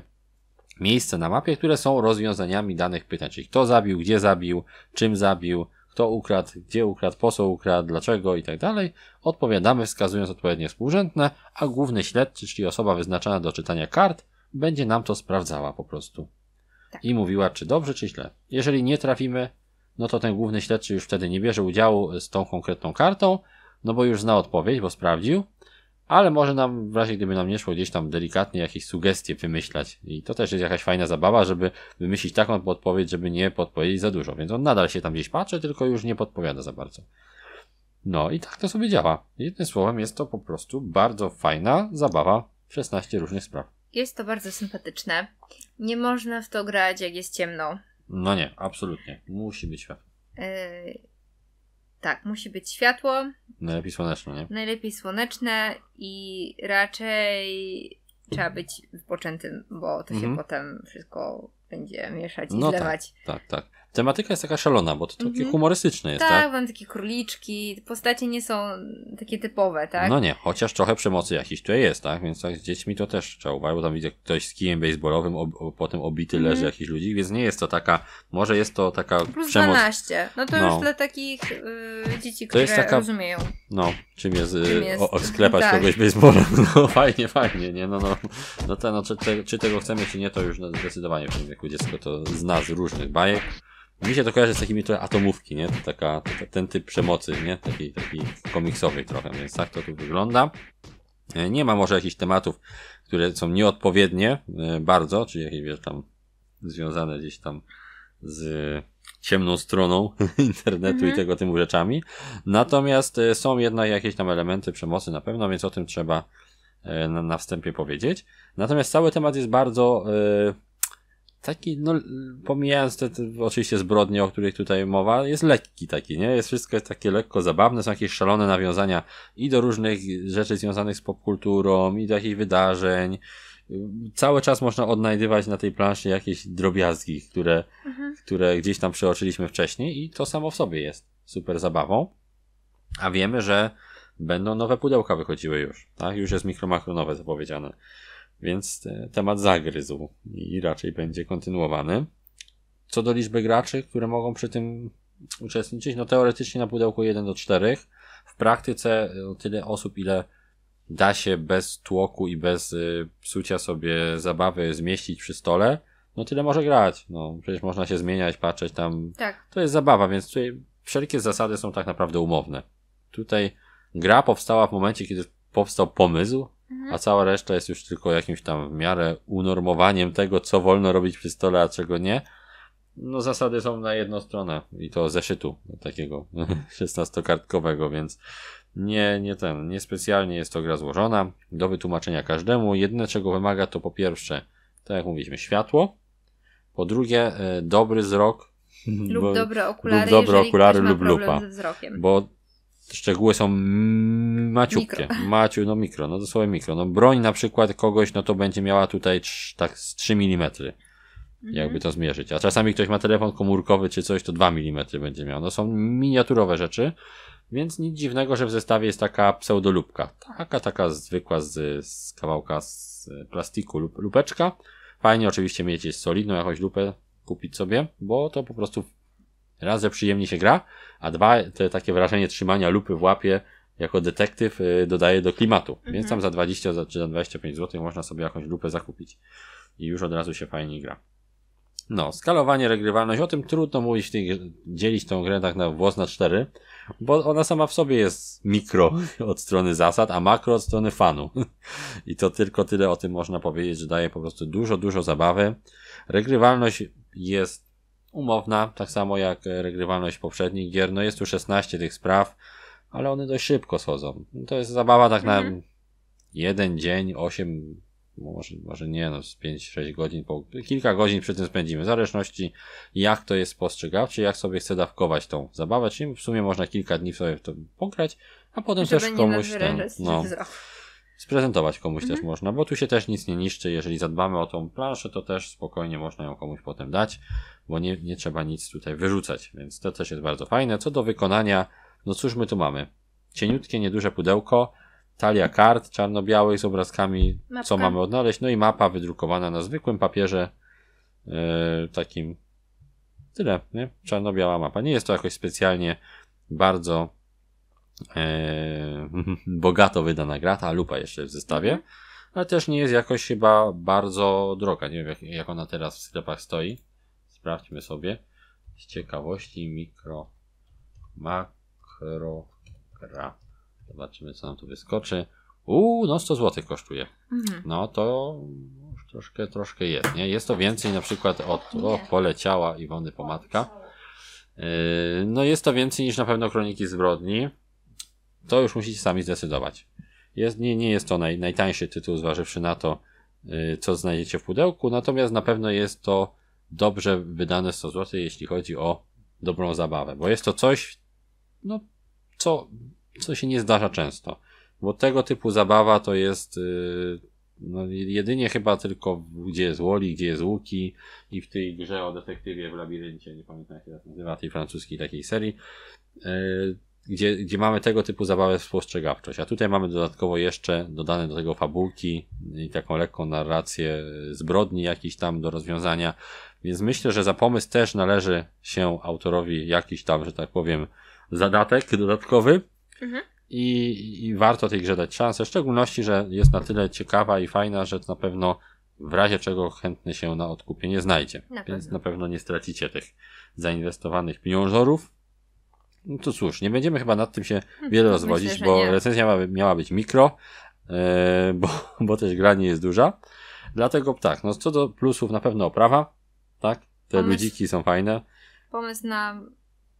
miejsce na mapie, które są rozwiązaniami danych pytań, czyli kto zabił, gdzie zabił, czym zabił, kto ukradł, gdzie ukradł, po co ukradł, dlaczego i tak dalej. Odpowiadamy wskazując odpowiednie współrzędne, a główny śledczy, czyli osoba wyznaczona do czytania kart, będzie nam to sprawdzała po prostu. Tak. I mówiła, czy dobrze, czy źle. Jeżeli nie trafimy, no to ten główny śledczy już wtedy nie bierze udziału z tą konkretną kartą, no bo już zna odpowiedź, bo sprawdził, ale może nam w razie gdyby nam nie szło gdzieś tam delikatnie jakieś sugestie wymyślać. I to też jest jakaś fajna zabawa, żeby wymyślić taką podpowiedź, żeby nie podpowiedzieć za dużo. Więc on nadal się tam gdzieś patrzy, tylko już nie podpowiada za bardzo. No i tak to sobie działa. Jednym słowem jest to po prostu bardzo fajna zabawa 16 różnych spraw. Jest to bardzo sympatyczne. Nie można w to grać, jak jest ciemno. No nie, absolutnie. Musi być światło. Yy, tak, musi być światło. Najlepiej słoneczne, nie? Najlepiej słoneczne i raczej trzeba mhm. być wypoczętym, bo to się mhm. potem wszystko będzie mieszać i no tak, zlewać. Tak, tak, tak. Tematyka jest taka szalona, bo to takie mhm. humorystyczne jest, tak? Tak, mam takie króliczki, postacie nie są takie typowe, tak? No nie, chociaż trochę przemocy jakiejś tutaj jest, tak? Więc tak z dziećmi to też trzeba uważać, bo tam widzę ktoś z kijem baseballowym, ob, ob, potem obity mhm. leży jakiś ludzi, więc nie jest to taka, może jest to taka Plus przemoc... 12, no to no. już dla takich yy, dzieci, które taka... rozumieją. No, czym jest, y, czym jest... O, o sklepać tak. kogoś baseballem, no fajnie, fajnie, nie? No, no, no, te, no czy, te, czy tego chcemy, czy nie, to już no, zdecydowanie w tym wieku dziecko to zna z różnych bajek. Mi się to kojarzy z takimi trochę atomówki, nie? To taka, ten typ przemocy, nie? taki taki komiksowej trochę, więc tak to tu wygląda. E, nie ma może jakichś tematów, które są nieodpowiednie e, bardzo, czyli jakieś, wiesz, tam związane gdzieś tam z ciemną stroną internetu i mhm. tego typu rzeczami. Natomiast e, są jednak jakieś tam elementy przemocy na pewno, więc o tym trzeba na, na wstępie powiedzieć. Natomiast cały temat jest bardzo taki, no pomijając te, te, oczywiście zbrodnie, o których tutaj mowa, jest lekki taki, nie? Jest wszystko jest takie lekko zabawne, są jakieś szalone nawiązania i do różnych rzeczy związanych z popkulturą, i do jakichś wydarzeń. Cały czas można odnajdywać na tej planszy jakieś drobiazgi, które, mhm. które gdzieś tam przeoczyliśmy wcześniej i to samo w sobie jest super zabawą. A wiemy, że będą nowe pudełka wychodziły już, tak? Już jest mikro nowe zapowiedziane więc e, temat zagryzł i raczej będzie kontynuowany. Co do liczby graczy, które mogą przy tym uczestniczyć, no teoretycznie na pudełku 1 do 4. W praktyce e, tyle osób, ile da się bez tłoku i bez e, psucia sobie zabawy zmieścić przy stole, no tyle może grać. No, przecież można się zmieniać, patrzeć tam. Tak. To jest zabawa, więc tutaj wszelkie zasady są tak naprawdę umowne. Tutaj gra powstała w momencie, kiedy powstał pomysł, Mhm. A cała reszta jest już tylko jakimś tam w miarę unormowaniem tego, co wolno robić przy stole, a czego nie. No zasady są na jedną stronę i to zeszytu takiego 16-kartkowego, więc nie, nie ten, niespecjalnie jest to gra złożona do wytłumaczenia każdemu. Jedyne czego wymaga to po pierwsze, tak jak mówiliśmy, światło, po drugie e, dobry wzrok lub dobre okulary, lub dobre okulary lub lupa. Bo szczegóły są maciupkie. Mikro. Maciu, no mikro, no dosłownie mikro. No broń na przykład kogoś, no to będzie miała tutaj tak z 3 mm. Mhm. Jakby to zmierzyć. A czasami ktoś ma telefon komórkowy czy coś, to 2 mm będzie miał. No są miniaturowe rzeczy, więc nic dziwnego, że w zestawie jest taka pseudolubka. Taka, taka zwykła z, z kawałka z plastiku lub, lupeczka. Fajnie oczywiście mieć solidną jakąś lupę kupić sobie, bo to po prostu raz, że przyjemnie się gra, a dwa, te takie wrażenie trzymania lupy w łapie jako detektyw y, dodaje do klimatu. Mhm. Więc tam za 20 za, czy za 25 zł można sobie jakąś lupę zakupić i już od razu się fajnie gra. No, skalowanie, regrywalność, o tym trudno mówić, dzielić tą grę tak na włos na cztery, bo ona sama w sobie jest mikro mhm. od strony zasad, a makro od strony fanu. I to tylko tyle o tym można powiedzieć, że daje po prostu dużo, dużo zabawy. Regrywalność jest umowna, tak samo jak e, regrywalność poprzednich gier. No jest tu 16 tych spraw, ale one dość szybko schodzą. To jest zabawa tak mhm. na jeden dzień, 8, no, może, może nie, no 5-6 godzin, po, kilka godzin przy tym spędzimy, w zależności jak to jest spostrzegawczy, jak sobie chce dawkować tą zabawę, czyli w sumie można kilka dni sobie w to pograć, a potem Żeby też komuś ten, no, Sprezentować komuś mhm. też można, bo tu się też nic nie niszczy. Jeżeli zadbamy o tą planszę, to też spokojnie można ją komuś potem dać, bo nie, nie trzeba nic tutaj wyrzucać, więc to też jest bardzo fajne. Co do wykonania, no cóż my tu mamy? Cieniutkie, nieduże pudełko, talia kart czarno-białych z obrazkami, Mapka. co mamy odnaleźć, no i mapa wydrukowana na zwykłym papierze, yy, takim tyle, nie? Czarno-biała mapa. Nie jest to jakoś specjalnie bardzo E, bogato wydana gra, ta lupa jeszcze w zestawie, ale też nie jest jakoś chyba bardzo droga. Nie wiem, jak, jak ona teraz w sklepach stoi. Sprawdźmy sobie. Z ciekawości mikro makro gra. Zobaczymy, co nam tu wyskoczy. Uuu, no 100 zł kosztuje. Mhm. No to troszkę, troszkę jest, nie? Jest to więcej na przykład od o, poleciała Iwony Pomadka. Yy, e, no jest to więcej niż na pewno Kroniki Zbrodni. To już musicie sami zdecydować. Jest, nie, nie jest to naj, najtańszy tytuł, zważywszy na to, yy, co znajdziecie w pudełku, natomiast na pewno jest to dobrze wydane 100 zł, jeśli chodzi o dobrą zabawę, bo jest to coś, no, co, co się nie zdarza często. Bo tego typu zabawa to jest yy, no, jedynie chyba tylko gdzie jest Woli, gdzie jest Łuki i w tej grze o detektywie w labiryncie, nie pamiętam jak się nazywa, tej francuskiej takiej serii. Yy, gdzie, gdzie mamy tego typu zabawę w spostrzegawczość, a tutaj mamy dodatkowo jeszcze dodane do tego fabułki i taką lekką narrację zbrodni jakiś tam do rozwiązania, więc myślę, że za pomysł też należy się autorowi jakiś tam, że tak powiem, zadatek dodatkowy mhm. i, i warto tej grze dać szansę, w szczególności, że jest na tyle ciekawa i fajna, że na pewno w razie czego chętny się na odkupienie znajdzie, na więc na pewno nie stracicie tych zainwestowanych pieniążorów, no to cóż, nie będziemy chyba nad tym się hmm, wiele rozwodzić, bo nie. recenzja ma, miała być mikro, yy, bo, bo też gra nie jest duża. Dlatego tak, no co do plusów, na pewno oprawa, tak? Te pomysł, ludziki są fajne. Pomysł na.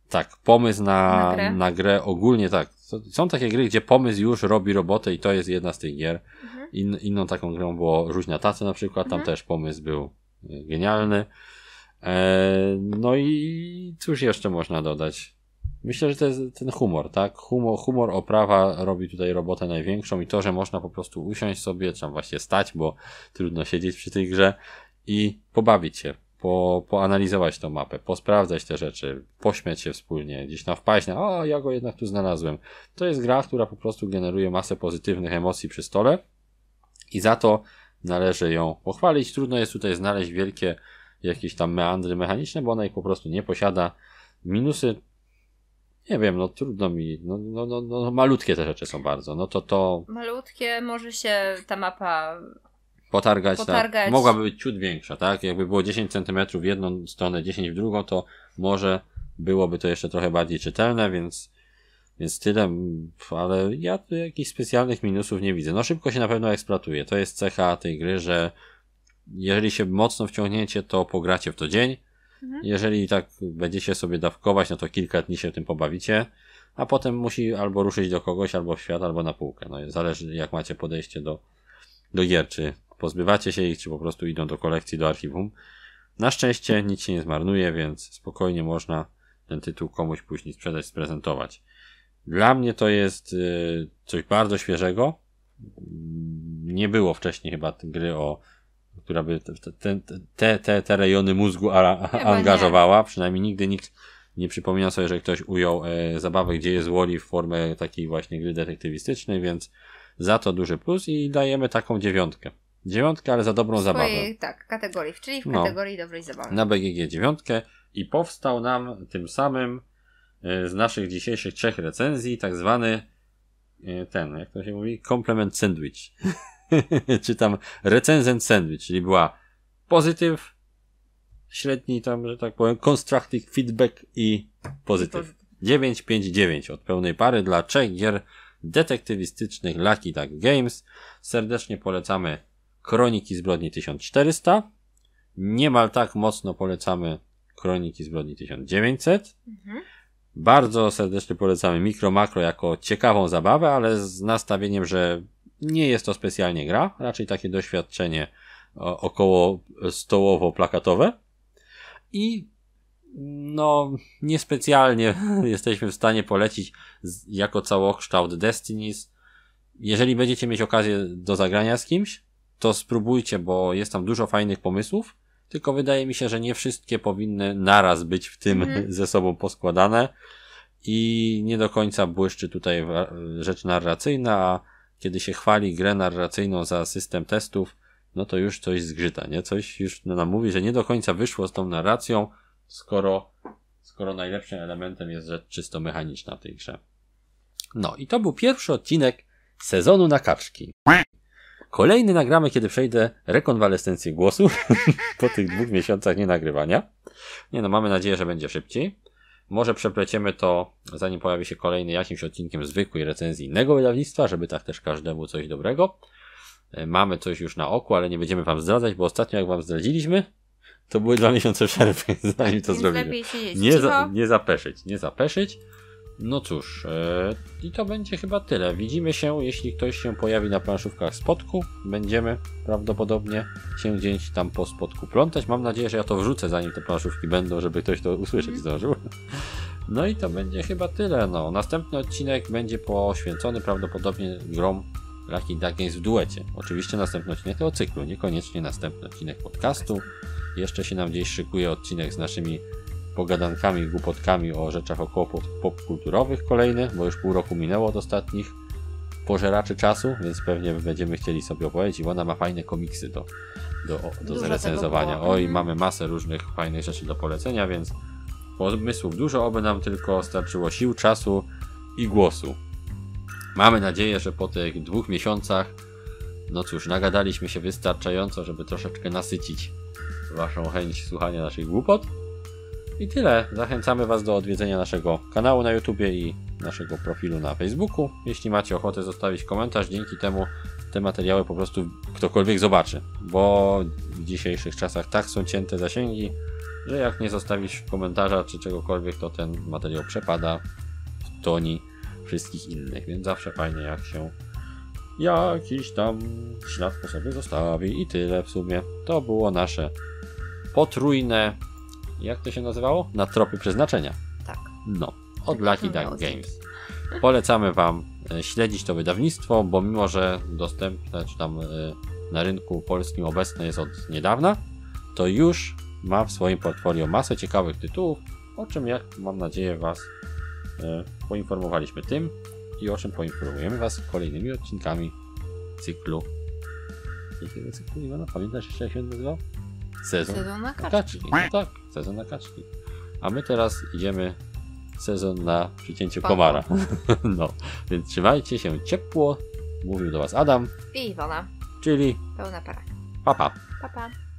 Tak, pomysł na, na, grę. na grę ogólnie tak. Są takie gry, gdzie pomysł już robi robotę i to jest jedna z tych gier. Mhm. In, inną taką grą było Różnia Tacy na przykład, tam mhm. też pomysł był e, genialny. E, no i cóż jeszcze można dodać? Myślę, że to jest ten humor, tak? Humor, humor, oprawa robi tutaj robotę największą i to, że można po prostu usiąść sobie, trzeba właśnie stać, bo trudno siedzieć przy tej grze i pobawić się, po, poanalizować tą mapę, posprawdzać te rzeczy, pośmiać się wspólnie, gdzieś na wpaść na, o, ja go jednak tu znalazłem. To jest gra, która po prostu generuje masę pozytywnych emocji przy stole i za to należy ją pochwalić. Trudno jest tutaj znaleźć wielkie jakieś tam meandry mechaniczne, bo ona ich po prostu nie posiada. Minusy nie wiem, no trudno mi. No, no, no, no, no, malutkie te rzeczy są bardzo. No to to. Malutkie, może się ta mapa. Potargać, tak? potargać. Tak. Mogłaby być ciut większa, tak? Jakby było 10 cm w jedną stronę, 10 w drugą, to może byłoby to jeszcze trochę bardziej czytelne, więc, więc tyle, ale ja tu jakichś specjalnych minusów nie widzę. No szybko się na pewno eksploatuje. To jest cecha tej gry, że jeżeli się mocno wciągniecie, to pogracie w to dzień Mhm. Jeżeli tak będziecie sobie dawkować, no to kilka dni się tym pobawicie, a potem musi albo ruszyć do kogoś, albo w świat, albo na półkę. No zależy jak macie podejście do, do gier, czy pozbywacie się ich, czy po prostu idą do kolekcji, do archiwum. Na szczęście nic się nie zmarnuje, więc spokojnie można ten tytuł komuś później sprzedać, sprezentować. Dla mnie to jest y, coś bardzo świeżego. Nie było wcześniej chyba gry o która by te, te, te, te, rejony mózgu a, a, angażowała. Nie. Przynajmniej nigdy nikt nie przypomina sobie, że ktoś ujął e, zabawę, gdzie jest Woli w formę takiej właśnie gry detektywistycznej, więc za to duży plus i dajemy taką dziewiątkę. Dziewiątkę, ale za dobrą zabawę. Tak, kategorii, czyli w no, kategorii dobrej zabawy. Na BGG dziewiątkę i powstał nam tym samym e, z naszych dzisiejszych trzech recenzji tak zwany e, ten, jak to się mówi, komplement sandwich. czytam recenzent sandwich, czyli była pozytyw, średni tam, że tak powiem, constructive feedback i pozytyw. 959 od pełnej pary dla trzech gier detektywistycznych Lucky Duck Games. Serdecznie polecamy Kroniki Zbrodni 1400. Niemal tak mocno polecamy Kroniki Zbrodni 1900. Mhm. Bardzo serdecznie polecamy Mikro Makro jako ciekawą zabawę, ale z nastawieniem, że nie jest to specjalnie gra, raczej takie doświadczenie około stołowo-plakatowe. I no, niespecjalnie jesteśmy w stanie polecić jako całokształt Destinies. Jeżeli będziecie mieć okazję do zagrania z kimś, to spróbujcie, bo jest tam dużo fajnych pomysłów, tylko wydaje mi się, że nie wszystkie powinny naraz być w tym mm. ze sobą poskładane i nie do końca błyszczy tutaj rzecz narracyjna, a kiedy się chwali grę narracyjną za system testów, no to już coś zgrzyta, nie? Coś już nam mówi, że nie do końca wyszło z tą narracją, skoro, skoro najlepszym elementem jest rzecz czysto mechaniczna w tej grze. No i to był pierwszy odcinek sezonu na kaczki. Kolejny nagramy, kiedy przejdę rekonwalescencję głosu po tych dwóch miesiącach nienagrywania. Nie no, mamy nadzieję, że będzie szybciej. Może przepleciemy to, zanim pojawi się kolejny jakimś odcinkiem zwykłej recenzji innego wydawnictwa, żeby tak też każdemu coś dobrego. E, mamy coś już na oku, ale nie będziemy Wam zdradzać, bo ostatnio jak Wam zdradziliśmy, to były dwa miesiące przerwy, zanim to Więc zrobimy. nie, za, nie zapeszyć, nie zapeszyć. No cóż, yy, i to będzie chyba tyle. Widzimy się, jeśli ktoś się pojawi na planszówkach Spotku. Będziemy prawdopodobnie się gdzieś tam po Spotku plątać. Mam nadzieję, że ja to wrzucę zanim te planszówki będą, żeby ktoś to usłyszeć mhm. zdążył. No i to będzie chyba tyle. No. Następny odcinek będzie poświęcony prawdopodobnie grom Lucky Duck Games w duecie. Oczywiście następny odcinek tego cyklu, niekoniecznie następny odcinek podcastu. Jeszcze się nam gdzieś szykuje odcinek z naszymi pogadankami, głupotkami o rzeczach około popkulturowych kolejnych, bo już pół roku minęło od ostatnich pożeraczy czasu, więc pewnie będziemy chcieli sobie opowiedzieć. ona ma fajne komiksy do, do, do zrecenzowania. Oj, mhm. mamy masę różnych fajnych rzeczy do polecenia, więc pomysłów dużo, oby nam tylko starczyło sił, czasu i głosu. Mamy nadzieję, że po tych dwóch miesiącach, no cóż, nagadaliśmy się wystarczająco, żeby troszeczkę nasycić Waszą chęć słuchania naszych głupot. I tyle. Zachęcamy Was do odwiedzenia naszego kanału na YouTube i naszego profilu na Facebooku. Jeśli macie ochotę zostawić komentarz, dzięki temu te materiały po prostu ktokolwiek zobaczy, bo w dzisiejszych czasach tak są cięte zasięgi, że jak nie zostawisz komentarza czy czegokolwiek, to ten materiał przepada w toni wszystkich innych, więc zawsze fajnie jak się jakiś tam ślad po sobie zostawi i tyle w sumie. To było nasze potrójne jak to się nazywało? Na tropy przeznaczenia. Tak. No, od Lucky Dime Games. Polecamy Wam e, śledzić to wydawnictwo, bo mimo, że dostępne, czy tam e, na rynku polskim obecne jest od niedawna, to już ma w swoim portfolio masę ciekawych tytułów, o czym jak mam nadzieję Was e, poinformowaliśmy tym i o czym poinformujemy Was kolejnymi odcinkami cyklu. Jakiego cyklu nie ma? Pamiętasz jeszcze jak się nazywał? Sezon, sezon na kaczki. kaczki. No tak, sezon na kaczki. A my teraz idziemy sezon na przycięciu komara. no, więc trzymajcie się ciepło. Mówił do Was Adam. I Iwona. Czyli. Pełna para. Papa. Papa. Pa.